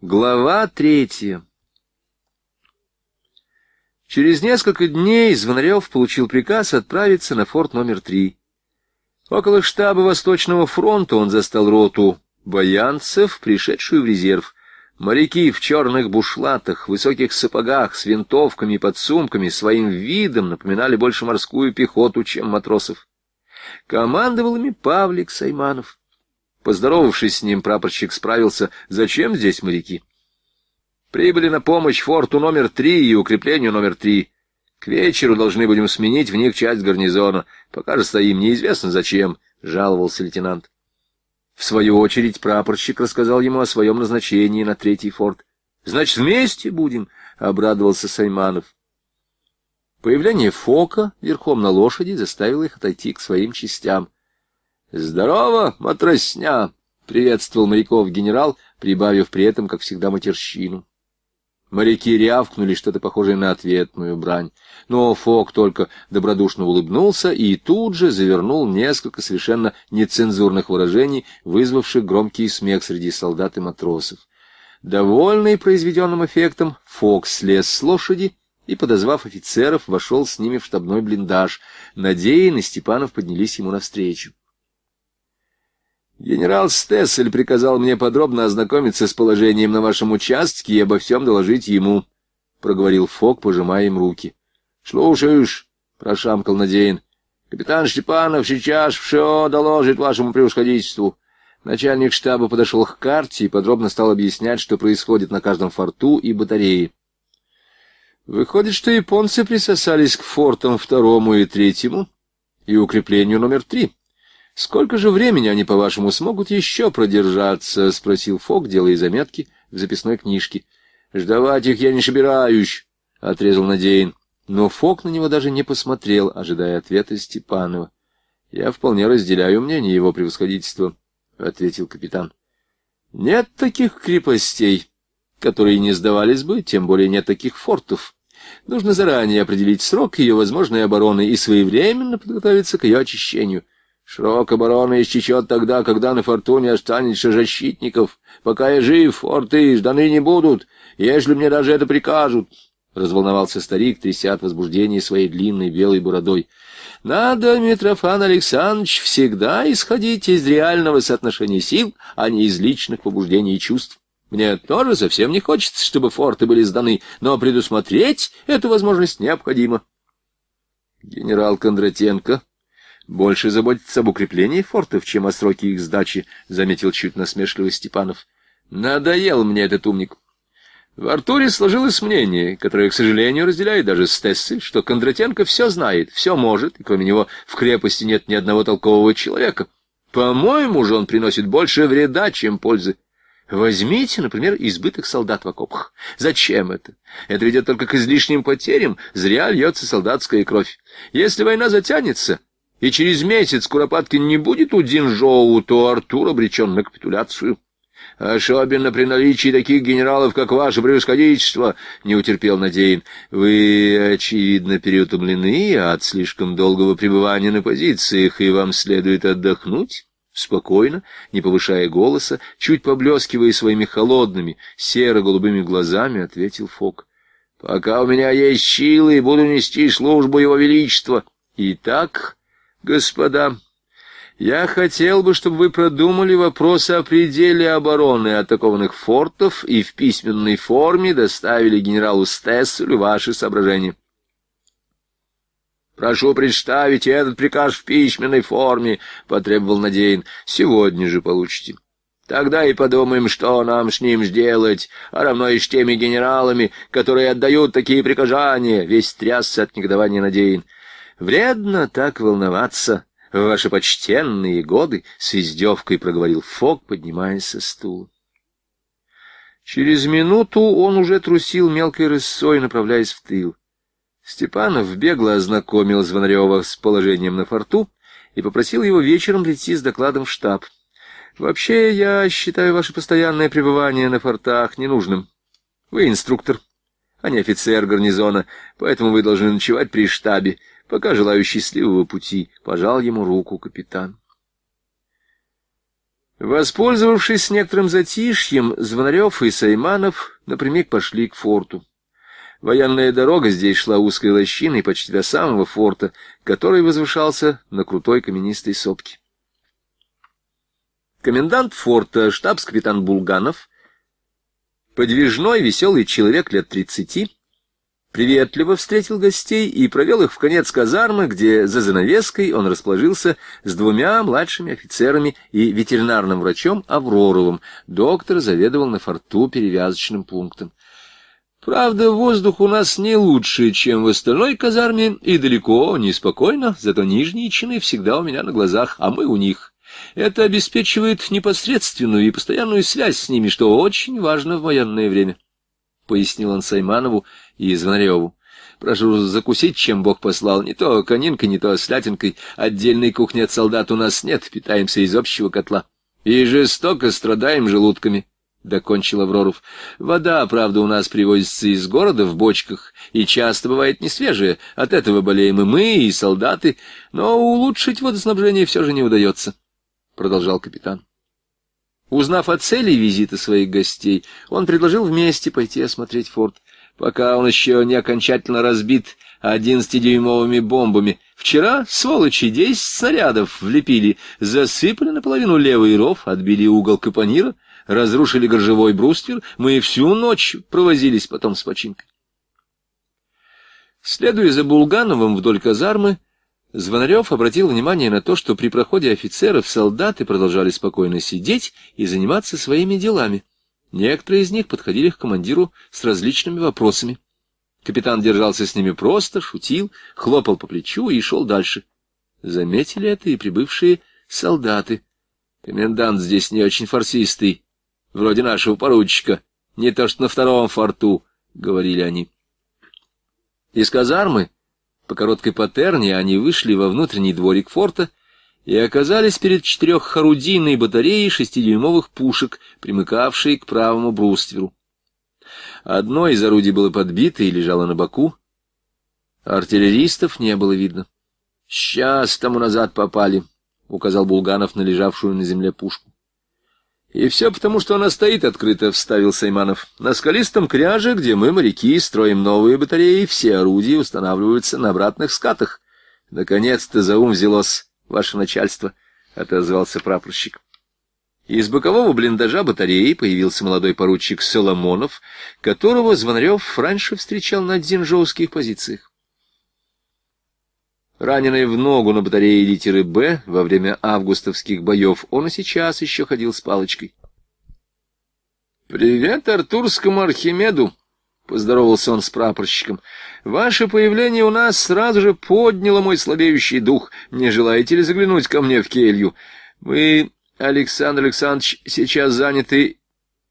Глава третья Через несколько дней Звонарев получил приказ отправиться на форт номер три. Около штаба Восточного фронта он застал роту баянцев, пришедшую в резерв. Моряки в черных бушлатах, высоких сапогах, с винтовками и подсумками своим видом напоминали больше морскую пехоту, чем матросов. Командовал ими Павлик Сайманов. Поздоровавшись с ним, прапорщик справился. «Зачем здесь моряки?» «Прибыли на помощь форту номер три и укреплению номер три. К вечеру должны будем сменить в них часть гарнизона. Пока же стоим, неизвестно зачем», — жаловался лейтенант. В свою очередь прапорщик рассказал ему о своем назначении на третий форт. «Значит, вместе будем», — обрадовался Сайманов. Появление Фока верхом на лошади заставило их отойти к своим частям — «Здорово, матросня!» — приветствовал моряков генерал, прибавив при этом, как всегда, матерщину. Моряки рявкнули что-то похожее на ответную брань, но Фок только добродушно улыбнулся и тут же завернул несколько совершенно нецензурных выражений, вызвавших громкий смех среди солдат и матросов. Довольный произведенным эффектом, Фок слез с лошади и, подозвав офицеров, вошел с ними в штабной блиндаж. Надеянно Степанов поднялись ему навстречу. Генерал Стессель приказал мне подробно ознакомиться с положением на вашем участке и обо всем доложить ему, — проговорил Фок, пожимая им руки. — Слушаешь, — прошамкал Надеин. — Капитан Степанов сейчас все доложит вашему превосходительству. Начальник штаба подошел к карте и подробно стал объяснять, что происходит на каждом форту и батарее. Выходит, что японцы присосались к фортам второму и третьему и укреплению номер три. «Сколько же времени они, по-вашему, смогут еще продержаться?» — спросил Фок, делая заметки в записной книжке. «Ждавать их я не собираюсь», — отрезал Надеин. Но Фок на него даже не посмотрел, ожидая ответа Степанова. «Я вполне разделяю мнение его превосходительства», — ответил капитан. «Нет таких крепостей, которые не сдавались бы, тем более нет таких фортов. Нужно заранее определить срок ее возможной обороны и своевременно подготовиться к ее очищению». Широк оборона истечет тогда, когда на фортуне останется защитников. Пока я жив, форты жданы не будут, ежели мне даже это прикажут. Разволновался старик, тряся от возбуждения своей длинной белой бородой. Надо, Митрофан Александрович, всегда исходить из реального соотношения сил, а не из личных побуждений и чувств. Мне тоже совсем не хочется, чтобы форты были сданы, но предусмотреть эту возможность необходимо. Генерал Кондратенко больше заботиться об укреплении фортов, чем о сроке их сдачи, — заметил чуть насмешливо Степанов. — Надоел мне этот умник. В Артуре сложилось мнение, которое, к сожалению, разделяет даже Стессы, что Кондратенко все знает, все может, и кроме него в крепости нет ни одного толкового человека. По-моему же он приносит больше вреда, чем пользы. Возьмите, например, избыток солдат в окопах. Зачем это? Это ведет только к излишним потерям, зря льется солдатская кровь. Если война затянется, и через месяц Куропаткин не будет у Динжоу, то Артур обречен на капитуляцию. Особенно при наличии таких генералов, как ваше превосходительство, — не утерпел Надеин. Вы, очевидно, переутомлены а от слишком долгого пребывания на позициях, и вам следует отдохнуть. Спокойно, не повышая голоса, чуть поблескивая своими холодными, серо-голубыми глазами, ответил Фок. — Пока у меня есть силы, буду нести службу его величества. — И так. Господа, я хотел бы, чтобы вы продумали вопрос о пределе обороны атакованных фортов и в письменной форме доставили генералу Стесселю ваши соображения. «Прошу представить этот приказ в письменной форме», — потребовал Надеин. «Сегодня же получите». Тогда и подумаем, что нам с ним сделать, а равно и с теми генералами, которые отдают такие приказания. Весь трясся от негодования Надеин. Вредно так волноваться в ваши почтенные годы, — с издевкой проговорил Фок, поднимаясь со стула. Через минуту он уже трусил мелкой рысой, направляясь в тыл. Степанов бегло ознакомил Звонарева с положением на форту и попросил его вечером прийти с докладом в штаб. «Вообще, я считаю ваше постоянное пребывание на фортах ненужным. Вы инструктор, а не офицер гарнизона, поэтому вы должны ночевать при штабе. Пока желаю счастливого пути, пожал ему руку капитан. Воспользовавшись некоторым затишьем, Звонарев и Сайманов напрямик пошли к форту. Военная дорога здесь шла узкой лощиной почти до самого форта, который возвышался на крутой каменистой сопке. Комендант форта, штабс-капитан Булганов, подвижной веселый человек лет тридцати, приветливо встретил гостей и провел их в конец казармы, где за занавеской он расположился с двумя младшими офицерами и ветеринарным врачом Авроровым. Доктор заведовал на форту перевязочным пунктом. Правда, воздух у нас не лучше, чем в остальной казарме, и далеко не спокойно, зато нижние чины всегда у меня на глазах, а мы у них. Это обеспечивает непосредственную и постоянную связь с ними, что очень важно в военное время, — пояснил он Сайманову, — и Звонареву. Прошу закусить, чем Бог послал, не то конинкой, не то слятинкой. Отдельной кухни от солдат у нас нет, питаемся из общего котла. И жестоко страдаем желудками, — докончил Авроров. Вода, правда, у нас привозится из города в бочках, и часто бывает не свежая. От этого болеем и мы, и солдаты, но улучшить водоснабжение все же не удается, — продолжал капитан. Узнав о цели визита своих гостей, он предложил вместе пойти осмотреть форт пока он еще не окончательно разбит одиннадцатидюймовыми бомбами. Вчера, сволочи, десять снарядов влепили, засыпали наполовину левый ров, отбили угол капонира, разрушили горжевой бруствер, мы всю ночь провозились потом с починкой. Следуя за Булгановым вдоль казармы, Звонарев обратил внимание на то, что при проходе офицеров солдаты продолжали спокойно сидеть и заниматься своими делами. Некоторые из них подходили к командиру с различными вопросами. Капитан держался с ними просто, шутил, хлопал по плечу и шел дальше. Заметили это и прибывшие солдаты. Комендант здесь не очень форсистый, вроде нашего поручика, не то что на втором форту, — говорили они. Из казармы по короткой патерне они вышли во внутренний дворик форта и оказались перед четырехорудийной батареей шестидюймовых пушек, примыкавшей к правому брустверу. Одно из орудий было подбито и лежало на боку. Артиллеристов не было видно. «Сейчас тому назад попали», — указал Булганов на лежавшую на земле пушку. «И все потому, что она стоит открыто», — вставил Сайманов. «На скалистом кряже, где мы, моряки, строим новые батареи, все орудия устанавливаются на обратных скатах. Наконец-то за ум взялось» ваше начальство, — отозвался прапорщик. Из бокового блиндажа батареи появился молодой поручик Соломонов, которого Звонарев раньше встречал на дзинжоуских позициях. Раненый в ногу на батарее литеры «Б» во время августовских боев, он и сейчас еще ходил с палочкой. «Привет Артурскому Архимеду!» Поздоровался он с прапорщиком. «Ваше появление у нас сразу же подняло мой слабеющий дух. Не желаете ли заглянуть ко мне в келью? Вы Александр Александрович, сейчас заняты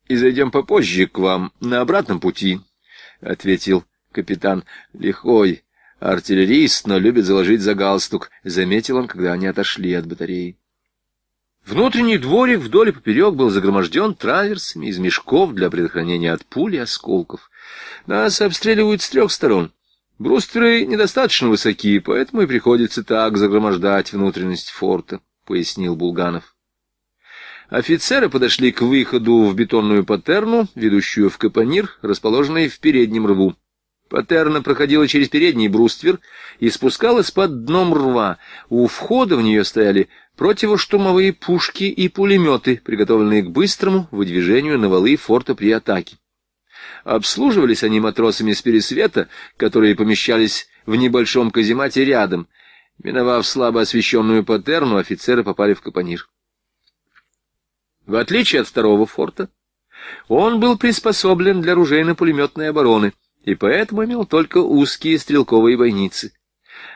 и зайдем попозже к вам, на обратном пути», — ответил капитан. «Лихой артиллерист, но любит заложить за галстук», — заметил он, когда они отошли от батареи. Внутренний дворик вдоль и поперек был загроможден траверсами из мешков для предохранения от пули и осколков. Нас обстреливают с трех сторон. Брустверы недостаточно высокие, поэтому и приходится так загромождать внутренность форта, — пояснил Булганов. Офицеры подошли к выходу в бетонную патерну, ведущую в капонир, расположенный в переднем рву. Патерна проходила через передний бруствер и спускалась под дном рва. У входа в нее стояли противоштурмовые пушки и пулеметы, приготовленные к быстрому выдвижению на валы форта при атаке. Обслуживались они матросами с пересвета, которые помещались в небольшом каземате рядом. Миновав слабо освещенную патерну, офицеры попали в капонир. В отличие от второго форта, он был приспособлен для ружейно-пулеметной обороны и поэтому имел только узкие стрелковые бойницы.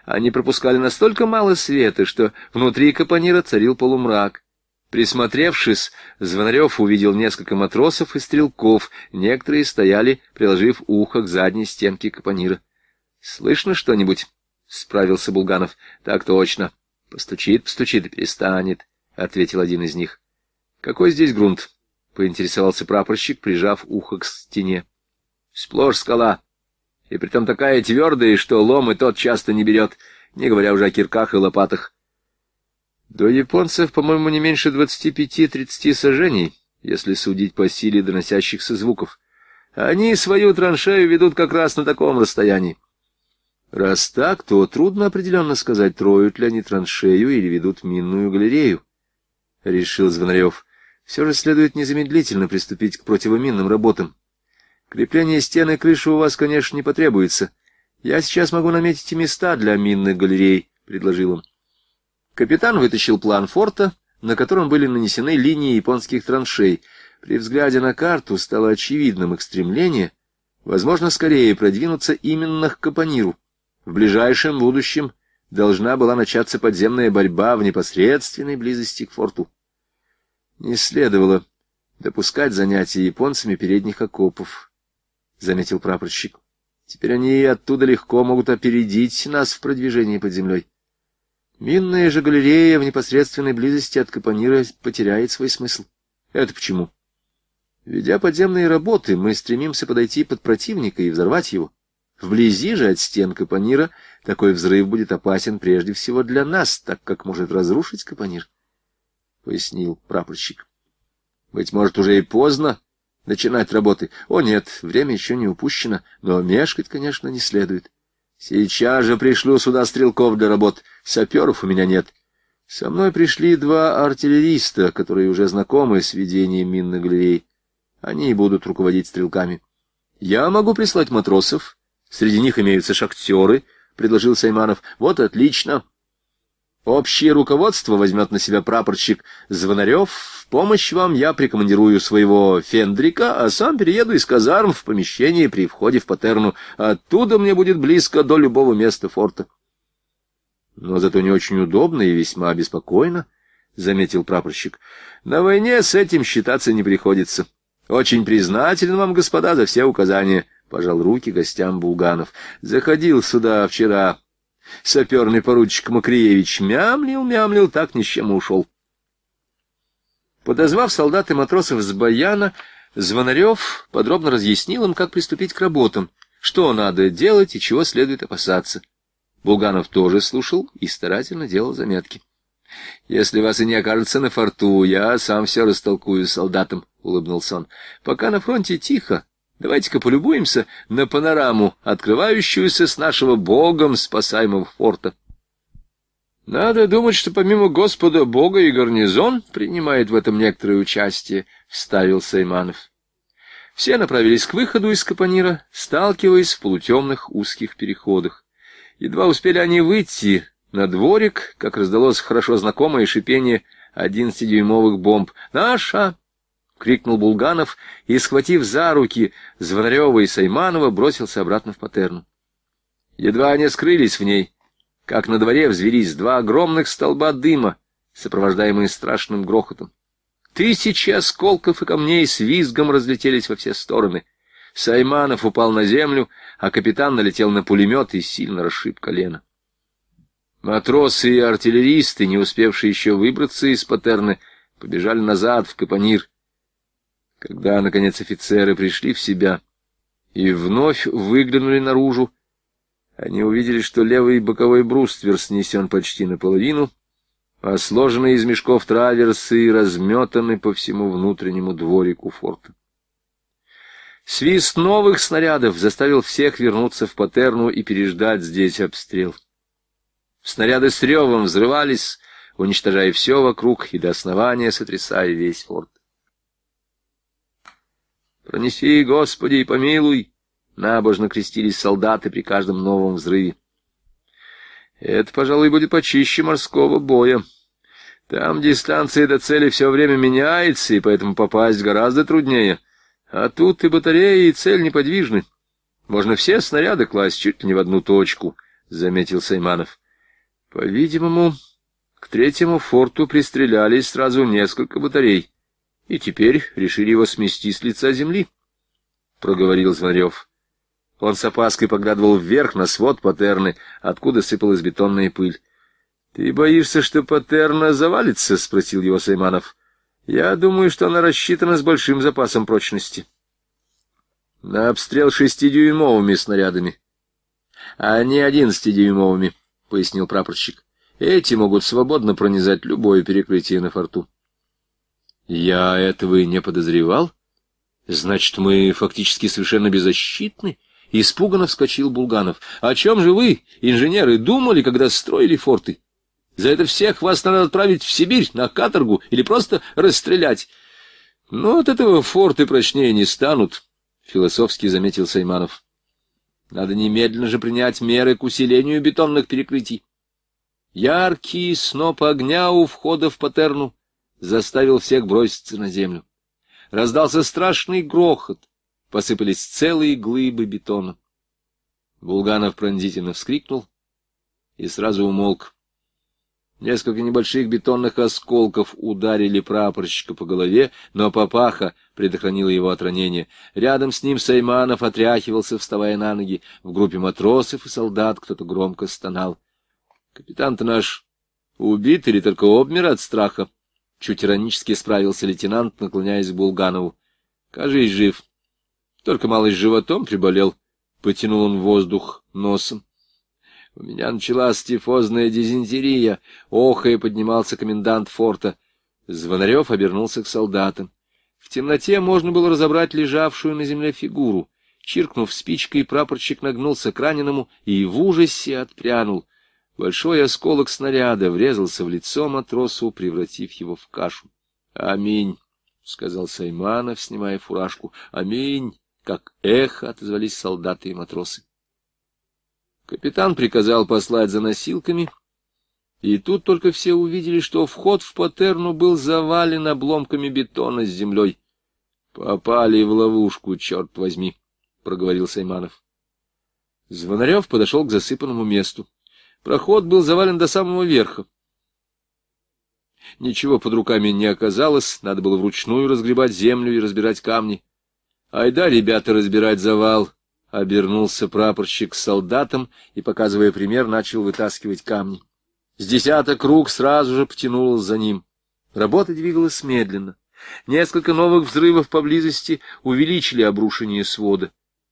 Они пропускали настолько мало света, что внутри капонира царил полумрак. Присмотревшись, Звонарев увидел несколько матросов и стрелков. Некоторые стояли, приложив ухо к задней стенке капонира. — Слышно что-нибудь? — справился Булганов. — Так точно. — Постучит, постучит и перестанет, — ответил один из них. — Какой здесь грунт? — поинтересовался прапорщик, прижав ухо к стене. — Сплошь скала и притом такая твердая, что лом и тот часто не берет, не говоря уже о кирках и лопатах. До японцев, по-моему, не меньше двадцати пяти-тридцати сажений, если судить по силе доносящихся звуков. Они свою траншею ведут как раз на таком расстоянии. Раз так, то трудно определенно сказать, троют ли они траншею или ведут минную галерею, — решил Звонарев. Все же следует незамедлительно приступить к противоминным работам. Крепление стены и крыши у вас, конечно, не потребуется. Я сейчас могу наметить места для минных галерей, — предложил он. Капитан вытащил план форта, на котором были нанесены линии японских траншей. При взгляде на карту стало очевидным их стремление, возможно, скорее продвинуться именно к Капониру. В ближайшем будущем должна была начаться подземная борьба в непосредственной близости к форту. Не следовало допускать занятия японцами передних окопов заметил прапорщик. Теперь они оттуда легко могут опередить нас в продвижении под землей. Минная же галерея в непосредственной близости от Капонира потеряет свой смысл. Это почему? Ведя подземные работы, мы стремимся подойти под противника и взорвать его. Вблизи же от стен Капонира такой взрыв будет опасен прежде всего для нас, так как может разрушить Капонир, — пояснил прапорщик. — Быть может, уже и поздно, начинать работы. О нет, время еще не упущено, но мешкать, конечно, не следует. Сейчас же пришлю сюда стрелков для работ. Саперов у меня нет. Со мной пришли два артиллериста, которые уже знакомы с ведением минных галерей. Они будут руководить стрелками. Я могу прислать матросов. Среди них имеются шахтеры, — предложил Сайманов. — Вот отлично. Общее руководство возьмет на себя прапорщик Звонарев. В помощь вам я прикомандирую своего Фендрика, а сам перееду из казарм в помещение при входе в Патерну. Оттуда мне будет близко до любого места форта. Но зато не очень удобно и весьма обеспокоенно, — заметил прапорщик. На войне с этим считаться не приходится. Очень признателен вам, господа, за все указания. Пожал руки гостям Булганов. Заходил сюда вчера Саперный поручик Макриевич мямлил-мямлил, так ни с чем и ушел. Подозвав солдат и матросов с баяна, Звонарев подробно разъяснил им, как приступить к работам, что надо делать и чего следует опасаться. Булганов тоже слушал и старательно делал заметки. «Если вас и не окажется на форту, я сам все растолкую солдатам», — улыбнулся он. «Пока на фронте тихо, Давайте-ка полюбуемся на панораму, открывающуюся с нашего Богом спасаемого форта. Надо думать, что помимо Господа Бога и гарнизон принимает в этом некоторое участие, — вставил Сайманов. Все направились к выходу из капонира, сталкиваясь в полутемных узких переходах. Едва успели они выйти на дворик, как раздалось хорошо знакомое шипение одиннадцатидюймовых бомб. «Наша!» — крикнул Булганов и, схватив за руки Звонарева и Сайманова, бросился обратно в патерну. Едва они скрылись в ней, как на дворе взвелись два огромных столба дыма, сопровождаемые страшным грохотом. Тысячи осколков и камней с визгом разлетелись во все стороны. Сайманов упал на землю, а капитан налетел на пулемет и сильно расшиб колено. Матросы и артиллеристы, не успевшие еще выбраться из патерны, побежали назад в капонир, когда, наконец, офицеры пришли в себя и вновь выглянули наружу, они увидели, что левый боковой бруствер снесен почти наполовину, а сложенные из мешков траверсы разметаны по всему внутреннему дворику форта. Свист новых снарядов заставил всех вернуться в Патерну и переждать здесь обстрел. Снаряды с ревом взрывались, уничтожая все вокруг и до основания сотрясая весь форт. «Пронеси, Господи, и помилуй!» Набожно крестились солдаты при каждом новом взрыве. «Это, пожалуй, будет почище морского боя. Там дистанция до цели все время меняется, и поэтому попасть гораздо труднее. А тут и батареи, и цель неподвижны. Можно все снаряды класть чуть ли не в одну точку», — заметил Сайманов. «По-видимому, к третьему форту пристрелялись сразу несколько батарей» и теперь решили его смести с лица земли, — проговорил Звонарев. Он с опаской поглядывал вверх на свод Патерны, откуда сыпалась бетонная пыль. — Ты боишься, что Патерна завалится? — спросил его Сайманов. — Я думаю, что она рассчитана с большим запасом прочности. — На обстрел шестидюймовыми снарядами, а не одиннадцатидюймовыми, — пояснил прапорщик. — Эти могут свободно пронизать любое перекрытие на форту. Я этого и не подозревал. Значит, мы фактически совершенно беззащитны? Испуганно вскочил Булганов. О чем же вы, инженеры, думали, когда строили форты? За это всех вас надо отправить в Сибирь, на каторгу, или просто расстрелять. Но ну, от этого форты прочнее не станут, — философски заметил Сайманов. Надо немедленно же принять меры к усилению бетонных перекрытий. Яркий сноп огня у входа в Патерну заставил всех броситься на землю. Раздался страшный грохот, посыпались целые глыбы бетона. Булганов пронзительно вскрикнул и сразу умолк. Несколько небольших бетонных осколков ударили прапорщика по голове, но папаха предохранила его от ранения. Рядом с ним Сайманов отряхивался, вставая на ноги. В группе матросов и солдат кто-то громко стонал. — Капитан-то наш убит или только обмер от страха? Чуть иронически справился лейтенант, наклоняясь к Булганову. Кажись, жив. Только малый животом приболел. Потянул он воздух носом. У меня началась тифозная дизентерия. Ох, и поднимался комендант форта. Звонарев обернулся к солдатам. В темноте можно было разобрать лежавшую на земле фигуру. Чиркнув спичкой, прапорщик нагнулся к раненому и в ужасе отпрянул — Большой осколок снаряда врезался в лицо матросу, превратив его в кашу. «Аминь!» — сказал Сайманов, снимая фуражку. «Аминь!» — как эхо отозвались солдаты и матросы. Капитан приказал послать за носилками, и тут только все увидели, что вход в Патерну был завален обломками бетона с землей. «Попали в ловушку, черт возьми!» — проговорил Сайманов. Звонарев подошел к засыпанному месту. Проход был завален до самого верха. Ничего под руками не оказалось, надо было вручную разгребать землю и разбирать камни. «Айда, ребята, разбирать завал!» — обернулся прапорщик к солдатам и, показывая пример, начал вытаскивать камни. С десяток рук сразу же потянулось за ним. Работа двигалась медленно. Несколько новых взрывов поблизости увеличили обрушение свода.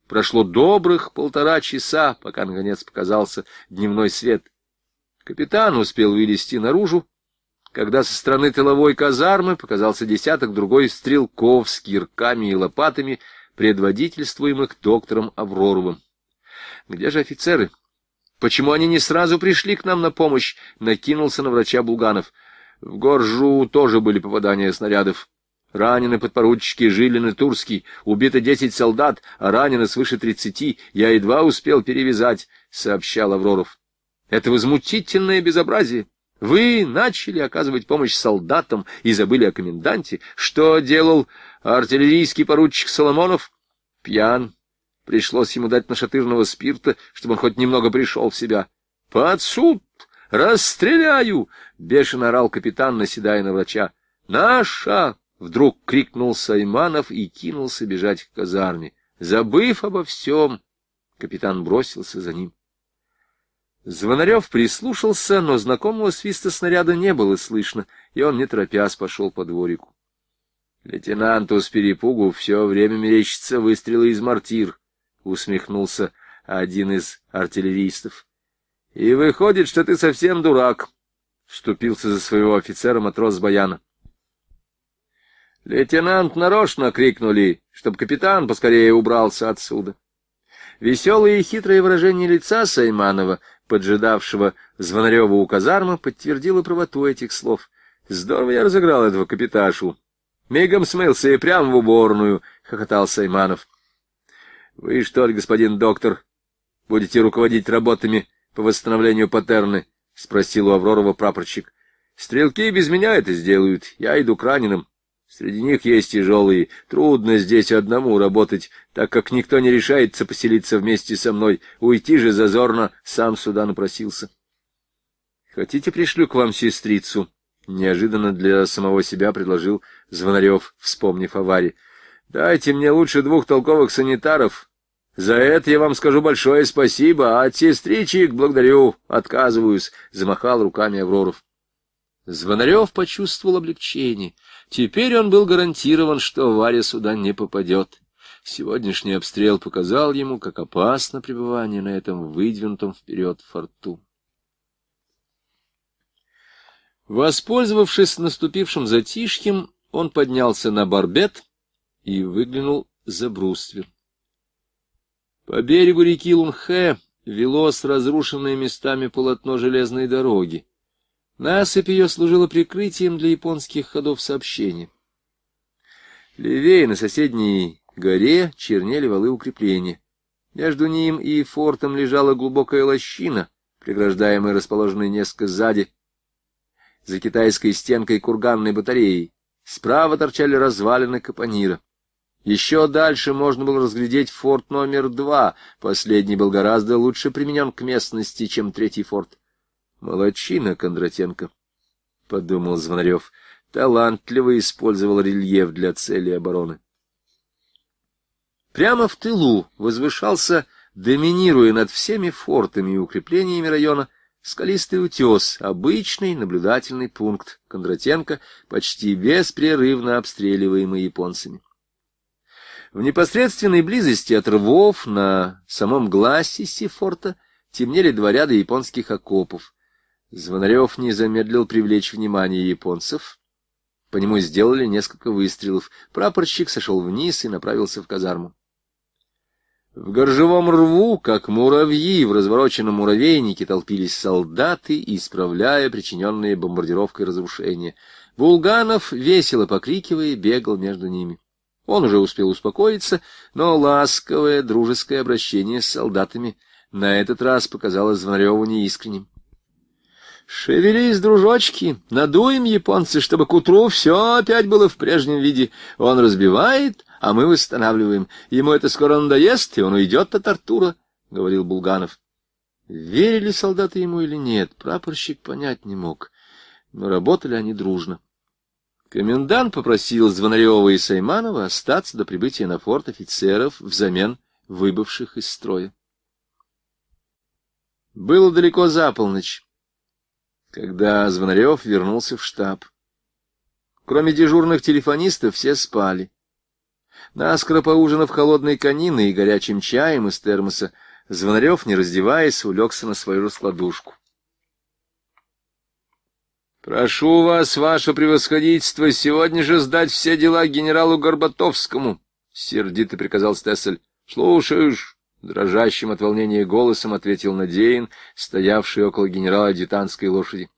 Прошло добрых полтора часа, пока, наконец, показался дневной свет. Капитан успел вылезти наружу, когда со стороны тыловой казармы показался десяток другой стрелков с кирками и лопатами, предводительствуемых доктором Авроровым. «Где же офицеры? Почему они не сразу пришли к нам на помощь?» — накинулся на врача Булганов. «В горжу тоже были попадания снарядов. Ранены подпоручики Жилин и Турский, убито десять солдат, а ранено свыше тридцати. Я едва успел перевязать, — сообщал Авроров. Это возмутительное безобразие. Вы начали оказывать помощь солдатам и забыли о коменданте. Что делал артиллерийский поручик Соломонов? Пьян. Пришлось ему дать нашатырного спирта, чтобы он хоть немного пришел в себя. Под суд! Расстреляю! — бешено орал капитан, наседая на врача. Наша Вдруг крикнул Сайманов и кинулся бежать к казарме. Забыв обо всем, капитан бросился за ним. Звонарев прислушался, но знакомого свиста снаряда не было слышно, и он, не торопясь, пошел по дворику. Лейтенанту с перепугу все время мерещится выстрелы из мортир, — усмехнулся один из артиллеристов. — И выходит, что ты совсем дурак, — вступился за своего офицера матрос Баяна. Лейтенант нарочно крикнули, чтобы капитан поскорее убрался отсюда. Веселое и хитрое выражение лица Сайманова, поджидавшего Звонарева у казармы, подтвердило правоту этих слов. «Здорово я разыграл этого капиташу!» Мигом смылся и прямо в уборную, — хохотал Сайманов. — Вы, что ли, господин доктор, будете руководить работами по восстановлению паттерны? — спросил у Авророва прапорщик. — Стрелки без меня это сделают, я иду к раненым. Среди них есть тяжелые. Трудно здесь одному работать, так как никто не решается поселиться вместе со мной. Уйти же зазорно, сам сюда напросился. Хотите, пришлю к вам сестрицу? Неожиданно для самого себя предложил Звонарев, вспомнив аварии. Дайте мне лучше двух толковых санитаров. За это я вам скажу большое спасибо, а от сестричек благодарю, отказываюсь, — замахал руками Авроров. Звонарев почувствовал облегчение — Теперь он был гарантирован, что Варя сюда не попадет. Сегодняшний обстрел показал ему, как опасно пребывание на этом выдвинутом вперед форту. Воспользовавшись наступившим затишьем, он поднялся на барбет и выглянул за бруствер. По берегу реки Лунхэ велось разрушенное местами полотно железной дороги. Насыпь ее служила прикрытием для японских ходов сообщения. Левее, на соседней горе, чернели валы укрепления. Между ним и фортом лежала глубокая лощина, преграждаемая расположенной несколько сзади, за китайской стенкой курганной батареей. Справа торчали развалины капонира. Еще дальше можно было разглядеть форт номер два. Последний был гораздо лучше применен к местности, чем третий форт. Молодчина Кондратенко, — подумал Звонарев, — талантливо использовал рельеф для цели обороны. Прямо в тылу возвышался, доминируя над всеми фортами и укреплениями района, скалистый утес, обычный наблюдательный пункт Кондратенко, почти беспрерывно обстреливаемый японцами. В непосредственной близости от рвов на самом гласисе форта темнели два ряда японских окопов. Звонарев не замедлил привлечь внимание японцев. По нему сделали несколько выстрелов. Прапорщик сошел вниз и направился в казарму. В горжевом рву, как муравьи, в развороченном муравейнике толпились солдаты, исправляя причиненные бомбардировкой разрушения. Булганов, весело покрикивая, бегал между ними. Он уже успел успокоиться, но ласковое дружеское обращение с солдатами на этот раз показалось Звонареву неискренним. «Шевелись, дружочки, надуем японцы, чтобы к утру все опять было в прежнем виде. Он разбивает, а мы восстанавливаем. Ему это скоро надоест, и он уйдет от Артура», — говорил Булганов. Верили солдаты ему или нет, прапорщик понять не мог, но работали они дружно. Комендант попросил Звонарева и Сайманова остаться до прибытия на форт офицеров взамен выбывших из строя. Было далеко за полночь когда Звонарев вернулся в штаб. Кроме дежурных телефонистов, все спали. Наскоро поужинав холодной кониной и горячим чаем из термоса, Звонарев, не раздеваясь, улегся на свою раскладушку. «Прошу вас, ваше превосходительство, сегодня же сдать все дела генералу Горбатовскому», — сердито приказал Стессель. «Слушаешь». Дрожащим от волнения голосом ответил Надеин, стоявший около генерала Дитанской лошади.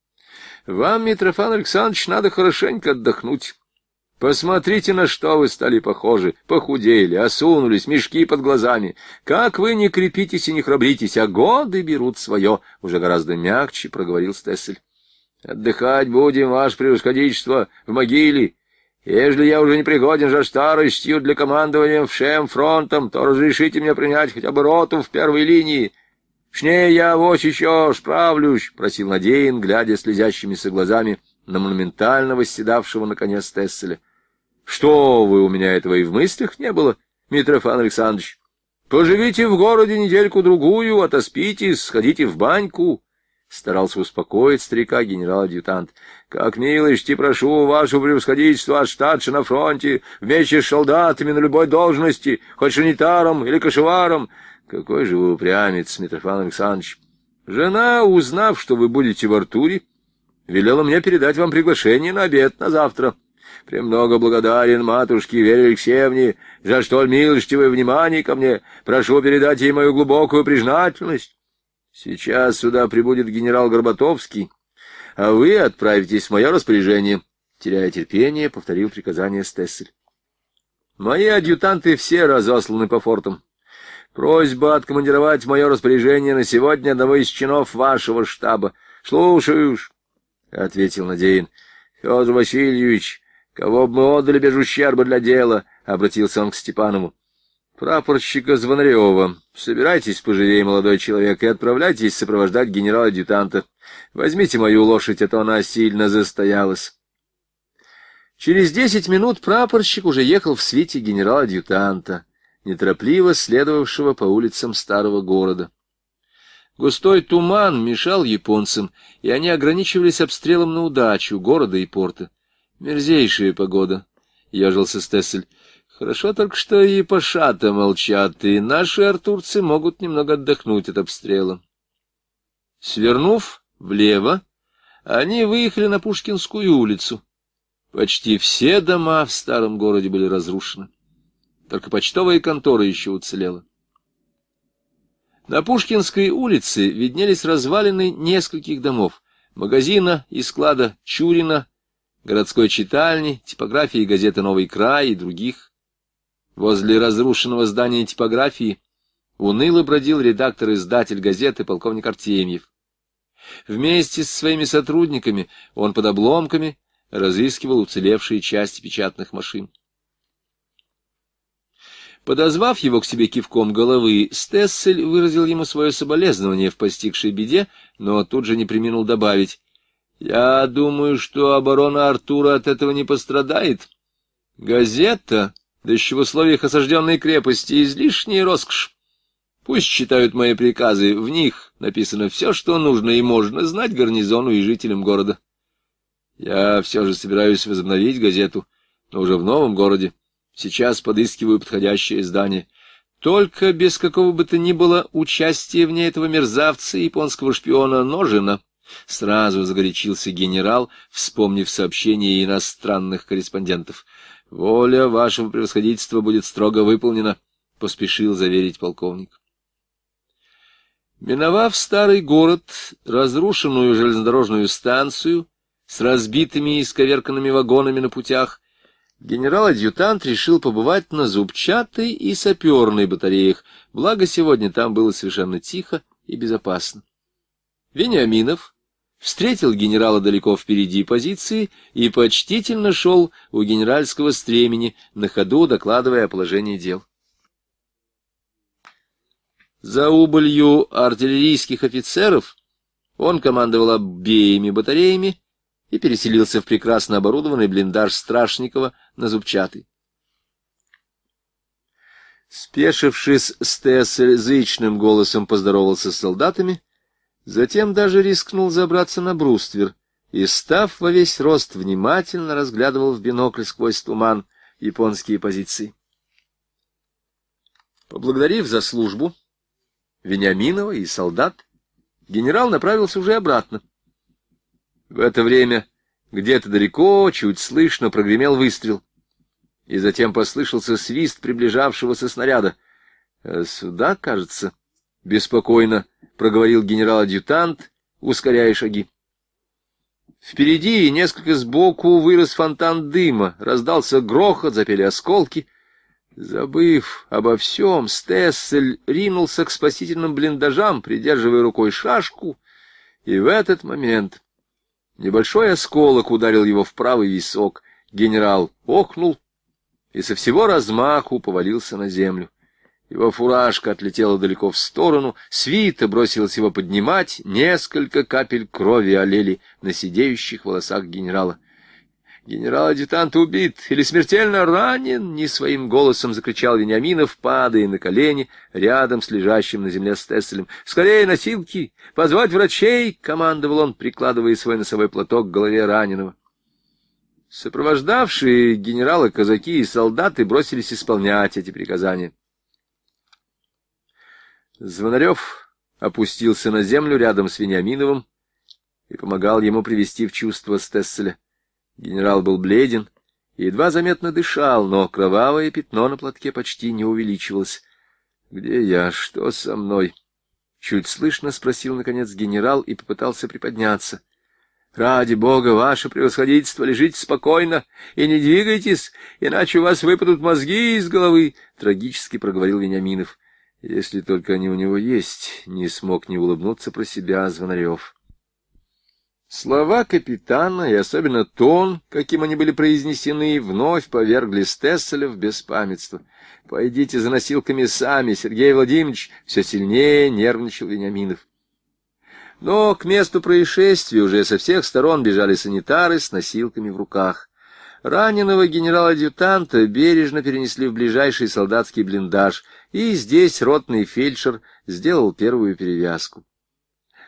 — Вам, Митрофан Александрович, надо хорошенько отдохнуть. Посмотрите, на что вы стали похожи. Похудели, осунулись, мешки под глазами. Как вы не крепитесь и не храбритесь, а годы берут свое. Уже гораздо мягче проговорил Стессель. — Отдыхать будем, ваше превосходительство, в могиле. Ежели я уже не пригоден за старостью для командования всем фронтом, то разрешите мне принять хотя бы роту в первой линии. С ней я вот еще справлюсь, — просил Надеин, глядя слезящимися глазами на монументально восседавшего наконец Тесселя. — Что вы, у меня этого и в мыслях не было, Митрофан Александрович. Поживите в городе недельку-другую, отоспитесь, сходите в баньку, Старался успокоить старика генерал-адъютант. — Как милости прошу, ваше превосходительство, от штатша на фронте, вместе с солдатами на любой должности, хоть санитаром или кошеваром. — Какой же вы упрямец, Митрофан Александрович! Жена, узнав, что вы будете в Артуре, велела мне передать вам приглашение на обед на завтра. Премного благодарен матушке Вере Алексеевне за столь милостивое внимание ко мне. Прошу передать ей мою глубокую признательность. Сейчас сюда прибудет генерал Горбатовский, а вы отправитесь в мое распоряжение. Теряя терпение, повторил приказание Стессель. Мои адъютанты все разосланы по фортам. Просьба откомандировать в мое распоряжение на сегодня одного из чинов вашего штаба. — Слушаюсь, ответил Надеин. — Федор Васильевич, кого бы мы отдали без ущерба для дела? — обратился он к Степанову прапорщика Звонарева. Собирайтесь поживее, молодой человек, и отправляйтесь сопровождать генерала-адъютанта. Возьмите мою лошадь, а то она сильно застоялась. Через десять минут прапорщик уже ехал в свите генерала-адъютанта, неторопливо следовавшего по улицам старого города. Густой туман мешал японцам, и они ограничивались обстрелом на удачу города и порта. Мерзейшая погода, — ежился Стессель. Хорошо только, что и пашата молчат, и наши артурцы могут немного отдохнуть от обстрела. Свернув влево, они выехали на Пушкинскую улицу. Почти все дома в старом городе были разрушены. Только почтовая контора еще уцелела. На Пушкинской улице виднелись развалины нескольких домов, магазина и склада Чурина, городской читальни, типографии газеты «Новый край» и других. Возле разрушенного здания типографии уныло бродил редактор-издатель газеты полковник Артемьев. Вместе с своими сотрудниками он под обломками разыскивал уцелевшие части печатных машин. Подозвав его к себе кивком головы, Стессель выразил ему свое соболезнование в постигшей беде, но тут же не приминул добавить. — Я думаю, что оборона Артура от этого не пострадает. — Газета, да еще в условиях осажденной крепости излишняя роскошь. Пусть читают мои приказы, в них написано все, что нужно и можно знать гарнизону и жителям города. Я все же собираюсь возобновить газету, но уже в новом городе. Сейчас подыскиваю подходящее здание. Только без какого бы то ни было участия в ней этого мерзавца японского шпиона Ножина. Сразу загорячился генерал, вспомнив сообщение иностранных корреспондентов —— Воля вашего превосходительства будет строго выполнена, — поспешил заверить полковник. Миновав старый город, разрушенную железнодорожную станцию с разбитыми и сковерканными вагонами на путях, генерал-адъютант решил побывать на зубчатой и саперной батареях, благо сегодня там было совершенно тихо и безопасно. Вениаминов встретил генерала далеко впереди позиции и почтительно шел у генеральского стремени, на ходу докладывая о положении дел. За убылью артиллерийских офицеров он командовал обеими батареями и переселился в прекрасно оборудованный блиндаж Страшникова на Зубчатый. Спешившись, Стессель зычным голосом поздоровался с солдатами Затем даже рискнул забраться на бруствер и, став во весь рост, внимательно разглядывал в бинокль сквозь туман японские позиции. Поблагодарив за службу Вениаминова и солдат, генерал направился уже обратно. В это время где-то далеко, чуть слышно, прогремел выстрел, и затем послышался свист приближавшегося снаряда. «Э, «Сюда, кажется, беспокойно», — проговорил генерал-адъютант, ускоряя шаги. Впереди и несколько сбоку вырос фонтан дыма, раздался грохот, запели осколки. Забыв обо всем, Стессель ринулся к спасительным блиндажам, придерживая рукой шашку, и в этот момент небольшой осколок ударил его в правый висок. Генерал охнул и со всего размаху повалился на землю. Его фуражка отлетела далеко в сторону, свита бросилась его поднимать, несколько капель крови олели на сидеющих волосах генерала. «Генерал-адъютант убит или смертельно ранен!» — не своим голосом закричал Вениаминов, падая на колени рядом с лежащим на земле Стесселем. «Скорее носилки! Позвать врачей!» — командовал он, прикладывая свой носовой платок к голове раненого. Сопровождавшие генерала казаки и солдаты бросились исполнять эти приказания. Звонарев опустился на землю рядом с Вениаминовым и помогал ему привести в чувство Стесселя. Генерал был бледен и едва заметно дышал, но кровавое пятно на платке почти не увеличивалось. — Где я? Что со мной? — чуть слышно спросил, наконец, генерал и попытался приподняться. — Ради бога, ваше превосходительство, лежите спокойно и не двигайтесь, иначе у вас выпадут мозги из головы, — трагически проговорил Вениаминов. — если только они у него есть, не смог не улыбнуться про себя Звонарев. Слова капитана и особенно тон, каким они были произнесены, вновь повергли Стесселя в беспамятство. «Пойдите за носилками сами, Сергей Владимирович!» — все сильнее нервничал Вениаминов. Но к месту происшествия уже со всех сторон бежали санитары с носилками в руках. Раненого генерала-адъютанта бережно перенесли в ближайший солдатский блиндаж, и здесь ротный фельдшер сделал первую перевязку.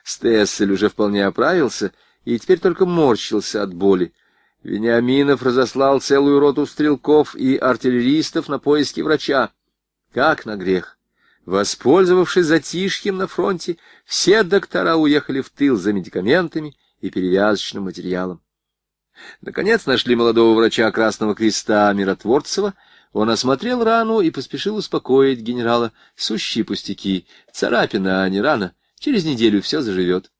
Стессель уже вполне оправился и теперь только морщился от боли. Вениаминов разослал целую роту стрелков и артиллеристов на поиски врача. Как на грех! Воспользовавшись затишьем на фронте, все доктора уехали в тыл за медикаментами и перевязочным материалом. Наконец нашли молодого врача Красного Креста Миротворцева. Он осмотрел рану и поспешил успокоить генерала. Сущие пустяки, царапина, а не рана. Через неделю все заживет.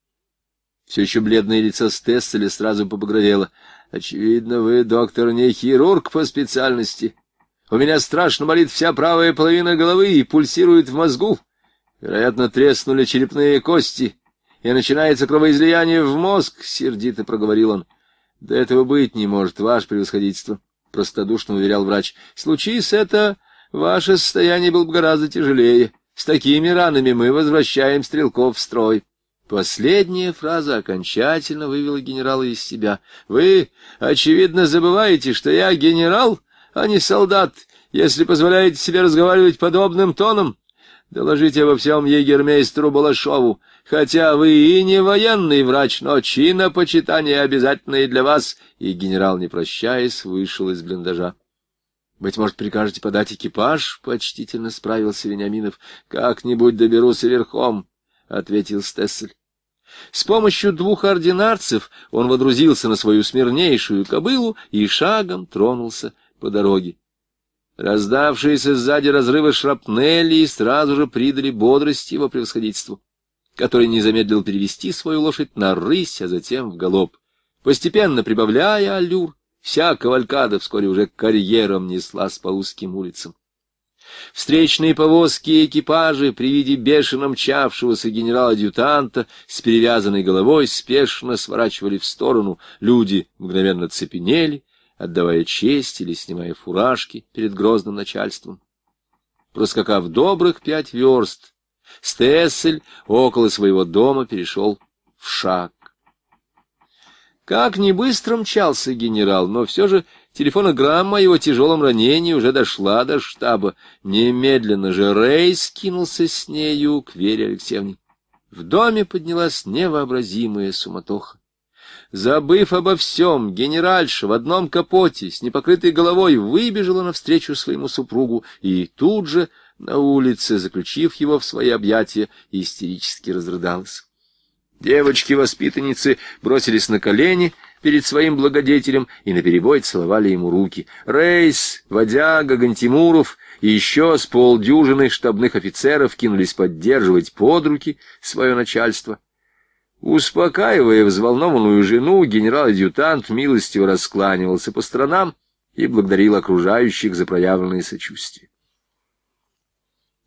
Все еще бледное лицо Стесселя сразу побагровело. — Очевидно, вы, доктор, не хирург по специальности. У меня страшно болит вся правая половина головы и пульсирует в мозгу. Вероятно, треснули черепные кости, и начинается кровоизлияние в мозг, — сердито проговорил он. — Да этого быть не может, ваше превосходительство, — простодушно уверял врач. — Случись это, ваше состояние было бы гораздо тяжелее. С такими ранами мы возвращаем стрелков в строй. Последняя фраза окончательно вывела генерала из себя. — Вы, очевидно, забываете, что я генерал, а не солдат, если позволяете себе разговаривать подобным тоном. Доложите обо всем егермейстру Балашову хотя вы и не военный врач, но чина почитания обязательные для вас». И генерал, не прощаясь, вышел из блиндажа. «Быть может, прикажете подать экипаж?» — почтительно справился Вениаминов. «Как-нибудь доберусь верхом», — ответил Стессель. С помощью двух ординарцев он водрузился на свою смирнейшую кобылу и шагом тронулся по дороге. Раздавшиеся сзади разрывы шрапнели сразу же придали бодрости его превосходительству который не замедлил перевести свою лошадь на рысь, а затем в галоп. Постепенно прибавляя аллюр, вся кавалькада вскоре уже карьером неслась по узким улицам. Встречные повозки и экипажи при виде бешено мчавшегося генерала-адъютанта с перевязанной головой спешно сворачивали в сторону. Люди мгновенно цепенели, отдавая честь или снимая фуражки перед грозным начальством. Проскакав добрых пять верст, Стессель около своего дома перешел в шаг. Как не быстро мчался генерал, но все же телефонограмма о его тяжелом ранении уже дошла до штаба. Немедленно же Рей скинулся с нею к Вере Алексеевне. В доме поднялась невообразимая суматоха. Забыв обо всем, генеральша в одном капоте с непокрытой головой выбежала навстречу своему супругу и тут же на улице, заключив его в свои объятия, истерически разрыдалась. Девочки-воспитанницы бросились на колени перед своим благодетелем и наперебой целовали ему руки. Рейс, Водяга, Гантимуров и еще с полдюжины штабных офицеров кинулись поддерживать под руки свое начальство. Успокаивая взволнованную жену, генерал-адъютант милостью раскланивался по сторонам и благодарил окружающих за проявленные сочувствие.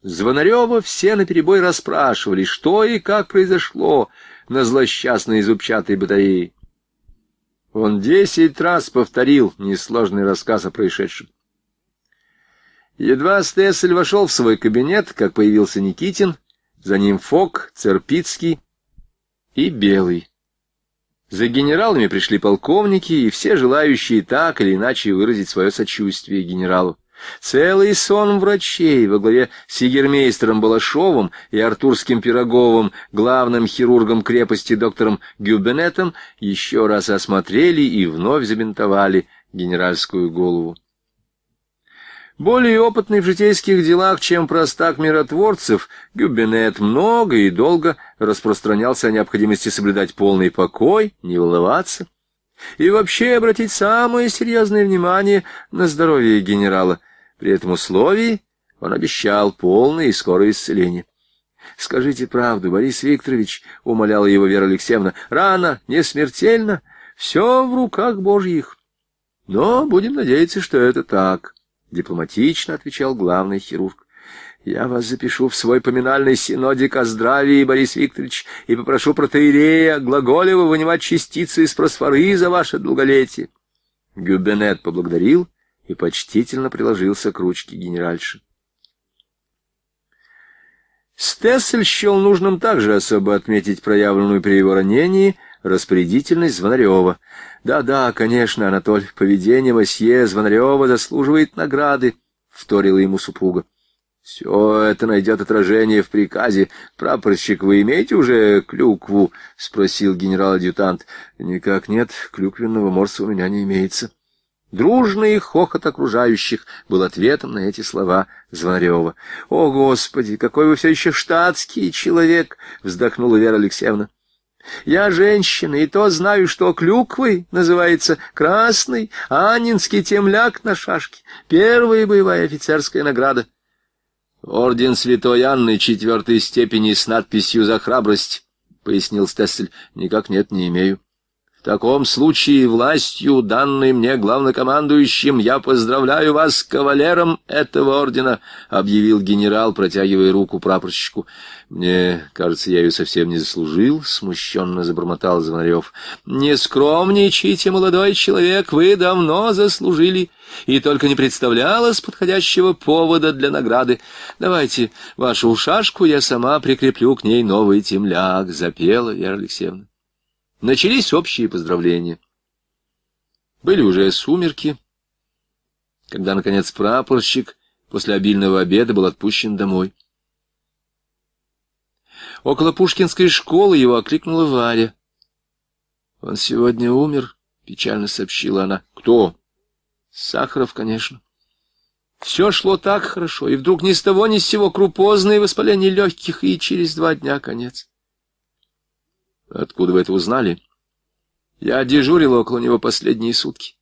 Звонарева все наперебой расспрашивали, что и как произошло на злосчастной зубчатой батарее. Он десять раз повторил несложный рассказ о происшедшем. Едва Стессель вошел в свой кабинет, как появился Никитин, за ним Фок, Церпицкий и Белый. За генералами пришли полковники и все желающие так или иначе выразить свое сочувствие генералу. Целый сон врачей во главе с егермейстером Балашовым и Артурским Пироговым, главным хирургом крепости доктором Гюбенетом, еще раз осмотрели и вновь забинтовали генеральскую голову. Более опытный в житейских делах, чем простак миротворцев, Гюбинет много и долго распространялся о необходимости соблюдать полный покой, не волноваться и вообще обратить самое серьезное внимание на здоровье генерала — при этом условии он обещал полное и скорое исцеление. «Скажите правду, Борис Викторович», — умоляла его Вера Алексеевна, — «рано, не смертельно, все в руках Божьих». «Но будем надеяться, что это так», — дипломатично отвечал главный хирург. «Я вас запишу в свой поминальный синодик о здравии, Борис Викторович, и попрошу протеерея Глаголева вынимать частицы из просфоры за ваше долголетие». Гюбенет поблагодарил и почтительно приложился к ручке генеральши. Стессель счел нужным также особо отметить проявленную при его ранении распорядительность Звонарева. «Да-да, конечно, Анатоль, поведение Васье Звонарева заслуживает награды», — вторила ему супруга. «Все это найдет отражение в приказе. Прапорщик, вы имеете уже клюкву?» — спросил генерал-адъютант. «Никак нет, клюквенного морса у меня не имеется». Дружный хохот окружающих был ответом на эти слова Звонарева. — О, Господи, какой вы все еще штатский человек! — вздохнула Вера Алексеевна. — Я женщина, и то знаю, что клюквой называется красный, анинский темляк на шашке, первая боевая офицерская награда. Орден Святой Анны четвертой степени с надписью «За храбрость», — пояснил Стессель. — Никак нет, не имею. — в таком случае властью, данной мне главнокомандующим, я поздравляю вас с кавалером этого ордена, — объявил генерал, протягивая руку прапорщику. — Мне, кажется, я ее совсем не заслужил, — смущенно забормотал Звонарев. — Не скромничайте, молодой человек, вы давно заслужили, и только не представлялось подходящего повода для награды. Давайте вашу шашку я сама прикреплю к ней новый темляк, — запела Вера Алексеевна. Начались общие поздравления. Были уже сумерки, когда, наконец, прапорщик после обильного обеда был отпущен домой. Около Пушкинской школы его окликнула Варя. «Он сегодня умер», — печально сообщила она. «Кто?» «Сахаров, конечно». Все шло так хорошо, и вдруг ни с того ни с сего крупозное воспаление легких, и через два дня конец. Откуда вы это узнали? Я дежурил около него последние сутки.